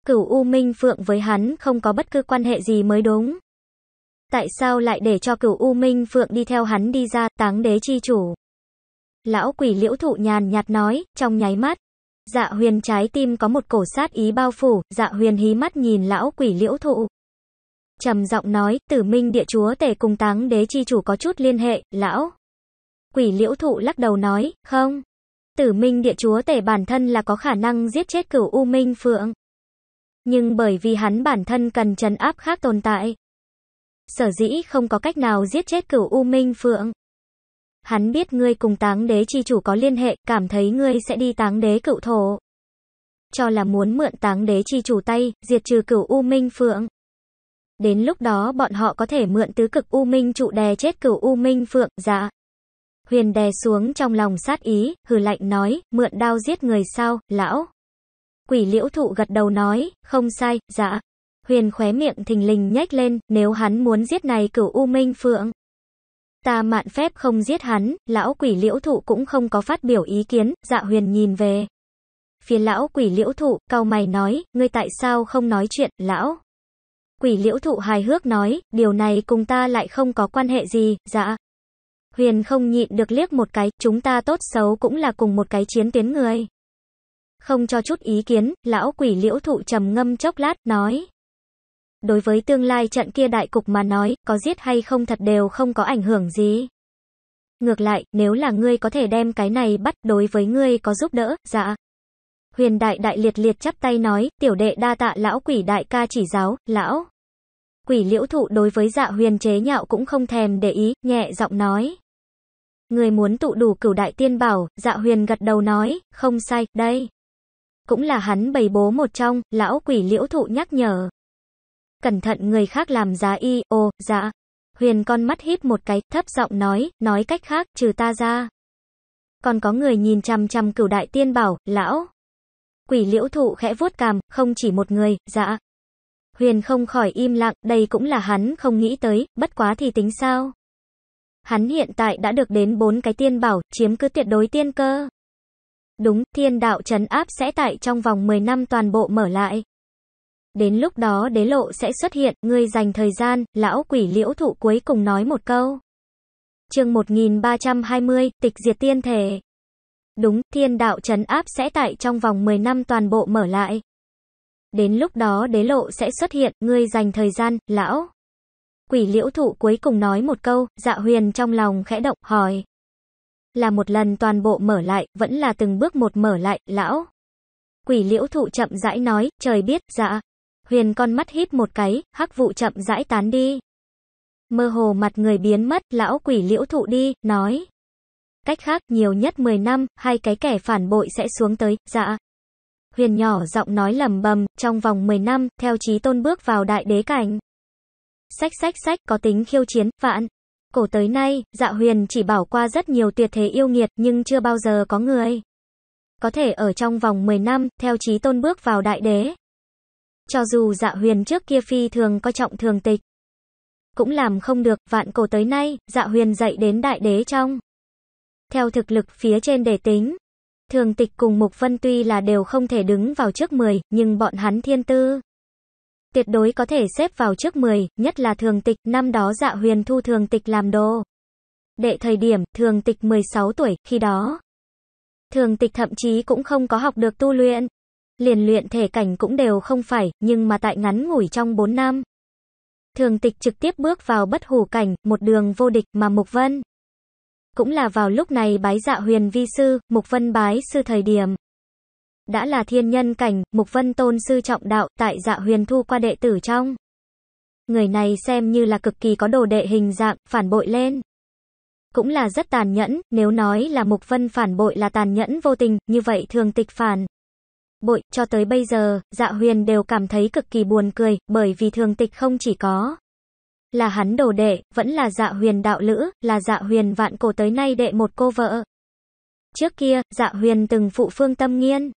Cửu U Minh Phượng với hắn không có bất cứ quan hệ gì mới đúng. Tại sao lại để cho cửu U Minh Phượng đi theo hắn đi ra táng đế chi chủ? Lão quỷ liễu thụ nhàn nhạt nói, trong nháy mắt. Dạ huyền trái tim có một cổ sát ý bao phủ, dạ huyền hí mắt nhìn lão quỷ liễu thụ. trầm giọng nói, tử minh địa chúa tể cùng táng đế chi chủ có chút liên hệ, lão. Quỷ liễu thụ lắc đầu nói, không. Tử minh địa chúa tể bản thân là có khả năng giết chết cửu U Minh Phượng. Nhưng bởi vì hắn bản thân cần trấn áp khác tồn tại. Sở dĩ không có cách nào giết chết cửu U Minh Phượng. Hắn biết ngươi cùng táng đế chi chủ có liên hệ, cảm thấy ngươi sẽ đi táng đế cựu thổ. Cho là muốn mượn táng đế chi chủ tay, diệt trừ cửu U Minh Phượng. Đến lúc đó bọn họ có thể mượn tứ cực U Minh trụ đè chết cửu U Minh Phượng, dạ. Huyền đè xuống trong lòng sát ý, hừ lạnh nói, mượn đao giết người sao, lão. Quỷ liễu thụ gật đầu nói, không sai, dạ. Huyền khóe miệng thình lình nhếch lên, nếu hắn muốn giết này cửu U Minh Phượng. Ta mạn phép không giết hắn, lão quỷ liễu thụ cũng không có phát biểu ý kiến, dạ huyền nhìn về. Phía lão quỷ liễu thụ, cao mày nói, ngươi tại sao không nói chuyện, lão. Quỷ liễu thụ hài hước nói, điều này cùng ta lại không có quan hệ gì, dạ. Huyền không nhịn được liếc một cái, chúng ta tốt xấu cũng là cùng một cái chiến tuyến người. Không cho chút ý kiến, lão quỷ liễu thụ trầm ngâm chốc lát, nói. Đối với tương lai trận kia đại cục mà nói, có giết hay không thật đều không có ảnh hưởng gì. Ngược lại, nếu là ngươi có thể đem cái này bắt, đối với ngươi có giúp đỡ, dạ. Huyền đại đại liệt liệt chắp tay nói, tiểu đệ đa tạ lão quỷ đại ca chỉ giáo, lão. Quỷ liễu thụ đối với dạ huyền chế nhạo cũng không thèm để ý, nhẹ giọng nói người muốn tụ đủ cửu đại tiên bảo, dạ huyền gật đầu nói, không sai, đây. Cũng là hắn bày bố một trong, lão quỷ liễu thụ nhắc nhở. Cẩn thận người khác làm giá y, ô, dạ. Huyền con mắt híp một cái, thấp giọng nói, nói cách khác, trừ ta ra. Còn có người nhìn chằm chằm cửu đại tiên bảo, lão. Quỷ liễu thụ khẽ vuốt cằm, không chỉ một người, dạ. Huyền không khỏi im lặng, đây cũng là hắn không nghĩ tới, bất quá thì tính sao. Hắn hiện tại đã được đến bốn cái tiên bảo, chiếm cứ tuyệt đối tiên cơ. Đúng, thiên đạo trấn áp sẽ tại trong vòng 10 năm toàn bộ mở lại. Đến lúc đó đế lộ sẽ xuất hiện, ngươi dành thời gian, lão quỷ liễu thụ cuối cùng nói một câu. chương 1320, tịch diệt tiên thể. Đúng, thiên đạo trấn áp sẽ tại trong vòng 10 năm toàn bộ mở lại. Đến lúc đó đế lộ sẽ xuất hiện, ngươi dành thời gian, lão. Quỷ liễu thụ cuối cùng nói một câu, dạ huyền trong lòng khẽ động, hỏi. Là một lần toàn bộ mở lại, vẫn là từng bước một mở lại, lão. Quỷ liễu thụ chậm rãi nói, trời biết, dạ. Huyền con mắt hít một cái, hắc vụ chậm rãi tán đi. Mơ hồ mặt người biến mất, lão quỷ liễu thụ đi, nói. Cách khác, nhiều nhất 10 năm, hai cái kẻ phản bội sẽ xuống tới, dạ. Huyền nhỏ giọng nói lầm bầm, trong vòng 10 năm, theo trí tôn bước vào đại đế cảnh sách sách sách có tính khiêu chiến, vạn. Cổ tới nay, dạ huyền chỉ bảo qua rất nhiều tuyệt thế yêu nghiệt nhưng chưa bao giờ có người. Có thể ở trong vòng 10 năm, theo chí tôn bước vào đại đế. Cho dù dạ huyền trước kia phi thường coi trọng thường tịch. Cũng làm không được, vạn cổ tới nay, dạ huyền dạy đến đại đế trong. Theo thực lực phía trên để tính, Thường tịch cùng Mục Vân tuy là đều không thể đứng vào trước 10, nhưng bọn hắn thiên tư tuyệt đối có thể xếp vào trước 10, nhất là thường tịch, năm đó dạ huyền thu thường tịch làm đồ. Đệ thời điểm, thường tịch 16 tuổi, khi đó, thường tịch thậm chí cũng không có học được tu luyện. Liền luyện thể cảnh cũng đều không phải, nhưng mà tại ngắn ngủi trong 4 năm. Thường tịch trực tiếp bước vào bất hủ cảnh, một đường vô địch mà Mục Vân. Cũng là vào lúc này bái dạ huyền vi sư, Mục Vân bái sư thời điểm đã là thiên nhân cảnh, Mục Vân Tôn sư trọng đạo, tại dạ huyền thu qua đệ tử trong. Người này xem như là cực kỳ có đồ đệ hình dạng, phản bội lên. Cũng là rất tàn nhẫn, nếu nói là Mục Vân phản bội là tàn nhẫn vô tình, như vậy thường tịch phản. Bội, cho tới bây giờ, dạ huyền đều cảm thấy cực kỳ buồn cười, bởi vì thường tịch không chỉ có là hắn đồ đệ, vẫn là dạ huyền đạo lữ, là dạ huyền vạn cổ tới nay đệ một cô vợ. Trước kia, dạ huyền từng phụ phương tâm nghiên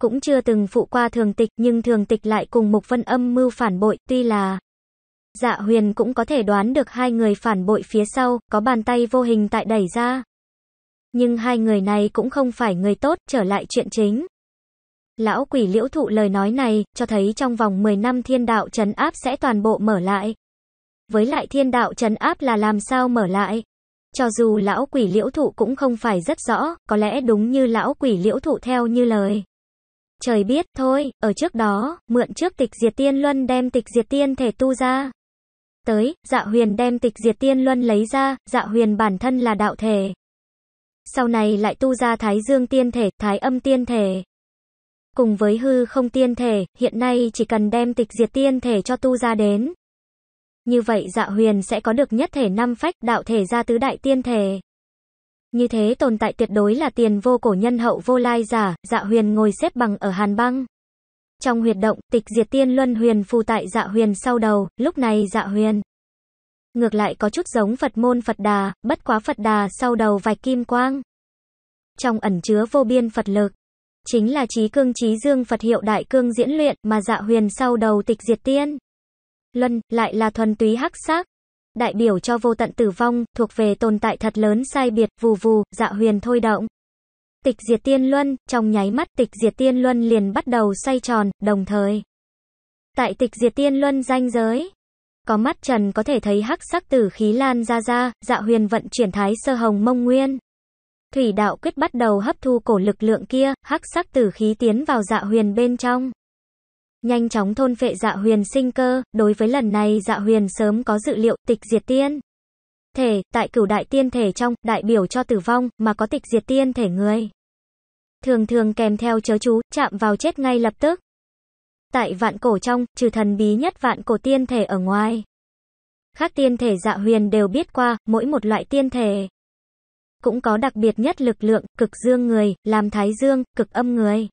cũng chưa từng phụ qua thường tịch nhưng thường tịch lại cùng Mục Vân âm mưu phản bội, tuy là Dạ huyền cũng có thể đoán được hai người phản bội phía sau, có bàn tay vô hình tại đẩy ra. Nhưng hai người này cũng không phải người tốt, trở lại chuyện chính. Lão quỷ liễu thụ lời nói này, cho thấy trong vòng 10 năm thiên đạo trấn áp sẽ toàn bộ mở lại. Với lại thiên đạo trấn áp là làm sao mở lại? Cho dù lão quỷ liễu thụ cũng không phải rất rõ, có lẽ đúng như lão quỷ liễu thụ theo như lời. Trời biết, thôi, ở trước đó, mượn trước tịch diệt tiên luân đem tịch diệt tiên thể tu ra. Tới, dạ huyền đem tịch diệt tiên luân lấy ra, dạ huyền bản thân là đạo thể. Sau này lại tu ra thái dương tiên thể, thái âm tiên thể. Cùng với hư không tiên thể, hiện nay chỉ cần đem tịch diệt tiên thể cho tu ra đến. Như vậy dạ huyền sẽ có được nhất thể năm phách đạo thể ra tứ đại tiên thể. Như thế tồn tại tuyệt đối là tiền vô cổ nhân hậu vô lai giả, dạ huyền ngồi xếp bằng ở hàn băng. Trong huyệt động, tịch diệt tiên luân huyền phù tại dạ huyền sau đầu, lúc này dạ huyền. Ngược lại có chút giống Phật môn Phật đà, bất quá Phật đà sau đầu vài kim quang. Trong ẩn chứa vô biên Phật lực, chính là trí cương trí dương Phật hiệu đại cương diễn luyện mà dạ huyền sau đầu tịch diệt tiên. Luân, lại là thuần túy hắc xác, đại biểu cho vô tận tử vong, thuộc về tồn tại thật lớn sai biệt, vù vù, dạ huyền thôi động. Tịch diệt tiên luân, trong nháy mắt tịch diệt tiên luân liền bắt đầu xoay tròn, đồng thời. Tại tịch diệt tiên luân danh giới, có mắt trần có thể thấy hắc sắc tử khí lan ra ra, dạ huyền vận chuyển thái sơ hồng mông nguyên. Thủy đạo quyết bắt đầu hấp thu cổ lực lượng kia, hắc sắc tử khí tiến vào dạ huyền bên trong nhanh chóng thôn phệ dạ huyền sinh cơ, đối với lần này dạ huyền sớm có dự liệu, tịch diệt tiên. Thể, tại cửu đại tiên thể trong, đại biểu cho tử vong, mà có tịch diệt tiên thể người. Thường thường kèm theo chớ chú, chạm vào chết ngay lập tức. Tại vạn cổ trong, trừ thần bí nhất vạn cổ tiên thể ở ngoài. Khác tiên thể dạ huyền đều biết qua, mỗi một loại tiên thể. Cũng có đặc biệt nhất lực lượng, cực dương người, làm thái dương, cực âm người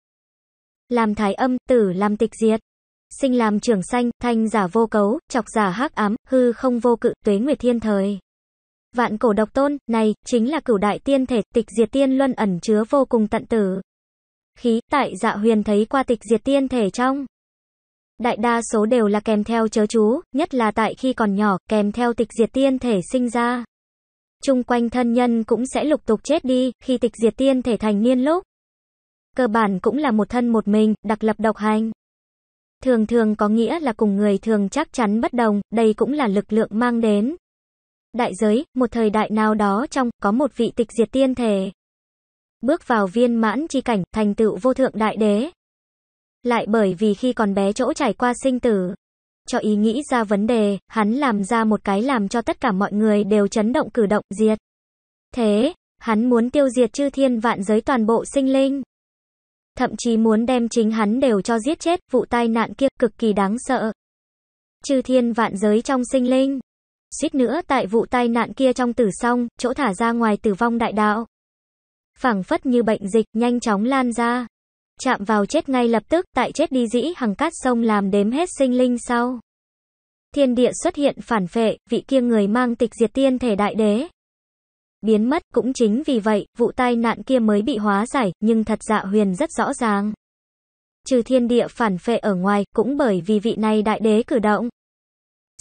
làm thái âm, tử làm tịch diệt. Sinh làm trưởng sanh, thanh giả vô cấu, chọc giả hắc ám, hư không vô cự, tuế nguyệt thiên thời. Vạn cổ độc tôn, này, chính là cửu đại tiên thể, tịch diệt tiên luân ẩn chứa vô cùng tận tử. Khí, tại dạ huyền thấy qua tịch diệt tiên thể trong. Đại đa số đều là kèm theo chớ chú, nhất là tại khi còn nhỏ, kèm theo tịch diệt tiên thể sinh ra. Trung quanh thân nhân cũng sẽ lục tục chết đi, khi tịch diệt tiên thể thành niên lúc cơ bản cũng là một thân một mình, đặc lập độc hành. Thường thường có nghĩa là cùng người thường chắc chắn bất đồng, đây cũng là lực lượng mang đến. Đại giới, một thời đại nào đó trong, có một vị tịch diệt tiên thể. Bước vào viên mãn chi cảnh, thành tựu vô thượng đại đế. Lại bởi vì khi còn bé chỗ trải qua sinh tử, cho ý nghĩ ra vấn đề, hắn làm ra một cái làm cho tất cả mọi người đều chấn động cử động, diệt. Thế, hắn muốn tiêu diệt chư thiên vạn giới toàn bộ sinh linh thậm chí muốn đem chính hắn đều cho giết chết, vụ tai nạn kia cực kỳ đáng sợ. Chư thiên vạn giới trong sinh linh. Suýt nữa tại vụ tai nạn kia trong tử song, chỗ thả ra ngoài tử vong đại đạo. phẳng phất như bệnh dịch, nhanh chóng lan ra. Chạm vào chết ngay lập tức, tại chết đi dĩ hằng cát sông làm đếm hết sinh linh sau. Thiên địa xuất hiện phản phệ, vị kia người mang tịch diệt tiên thể đại đế, biến mất, cũng chính vì vậy, vụ tai nạn kia mới bị hóa giải, nhưng thật dạ huyền rất rõ ràng. Trừ thiên địa phản phệ ở ngoài, cũng bởi vì vị này đại đế cử động.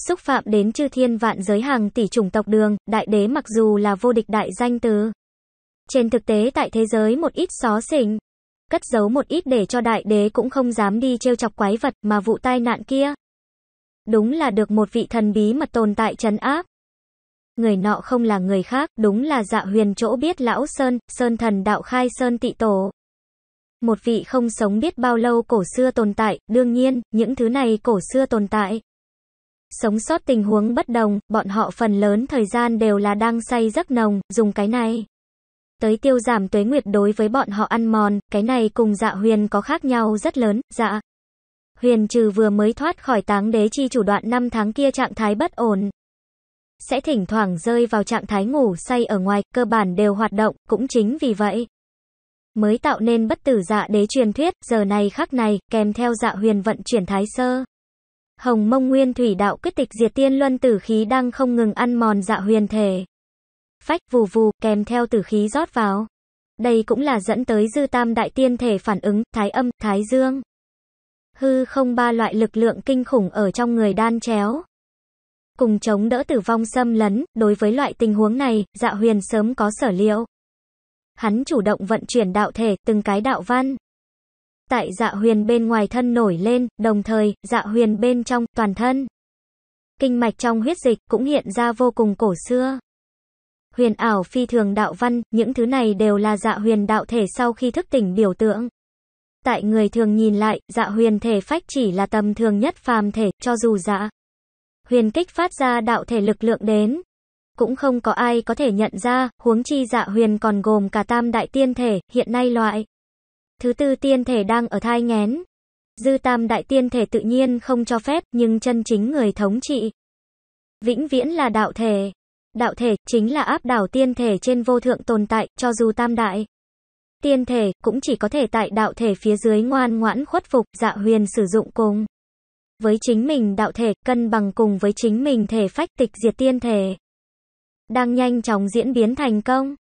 Xúc phạm đến chư thiên vạn giới hàng tỷ chủng tộc đường, đại đế mặc dù là vô địch đại danh từ. Trên thực tế tại thế giới một ít xó xỉnh, cất giấu một ít để cho đại đế cũng không dám đi trêu chọc quái vật mà vụ tai nạn kia. Đúng là được một vị thần bí mật tồn tại trấn áp người nọ không là người khác, đúng là dạ huyền chỗ biết lão Sơn, Sơn thần đạo khai Sơn tị tổ. Một vị không sống biết bao lâu cổ xưa tồn tại, đương nhiên, những thứ này cổ xưa tồn tại. Sống sót tình huống bất đồng, bọn họ phần lớn thời gian đều là đang say giấc nồng, dùng cái này. Tới tiêu giảm tuế nguyệt đối với bọn họ ăn mòn, cái này cùng dạ huyền có khác nhau rất lớn, dạ. Huyền trừ vừa mới thoát khỏi táng đế chi chủ đoạn năm tháng kia trạng thái bất ổn, sẽ thỉnh thoảng rơi vào trạng thái ngủ say ở ngoài, cơ bản đều hoạt động, cũng chính vì vậy. Mới tạo nên bất tử dạ đế truyền thuyết, giờ này khắc này, kèm theo dạ huyền vận chuyển thái sơ. Hồng mông nguyên thủy đạo quyết tịch diệt tiên luân tử khí đang không ngừng ăn mòn dạ huyền thể. Phách vù vù, kèm theo tử khí rót vào. Đây cũng là dẫn tới dư tam đại tiên thể phản ứng, thái âm, thái dương. Hư không ba loại lực lượng kinh khủng ở trong người đan chéo cùng chống đỡ tử vong xâm lấn, đối với loại tình huống này, dạ huyền sớm có sở liệu. Hắn chủ động vận chuyển đạo thể, từng cái đạo văn. Tại dạ huyền bên ngoài thân nổi lên, đồng thời, dạ huyền bên trong, toàn thân. Kinh mạch trong huyết dịch cũng hiện ra vô cùng cổ xưa. Huyền ảo phi thường đạo văn, những thứ này đều là dạ huyền đạo thể sau khi thức tỉnh biểu tượng. Tại người thường nhìn lại, dạ huyền thể phách chỉ là tầm thường nhất phàm thể, cho dù dạ huyền kích phát ra đạo thể lực lượng đến. Cũng không có ai có thể nhận ra, huống chi dạ huyền còn gồm cả tam đại tiên thể, hiện nay loại. Thứ tư tiên thể đang ở thai ngén. Dư tam đại tiên thể tự nhiên không cho phép, nhưng chân chính người thống trị. Vĩnh viễn là đạo thể. Đạo thể, chính là áp đảo tiên thể trên vô thượng tồn tại, cho dù tam đại. Tiên thể, cũng chỉ có thể tại đạo thể phía dưới ngoan ngoãn khuất phục, dạ huyền sử dụng cùng với chính mình đạo thể, cân bằng cùng với chính mình thể phách tịch diệt tiên thể. Đang nhanh chóng diễn biến thành công.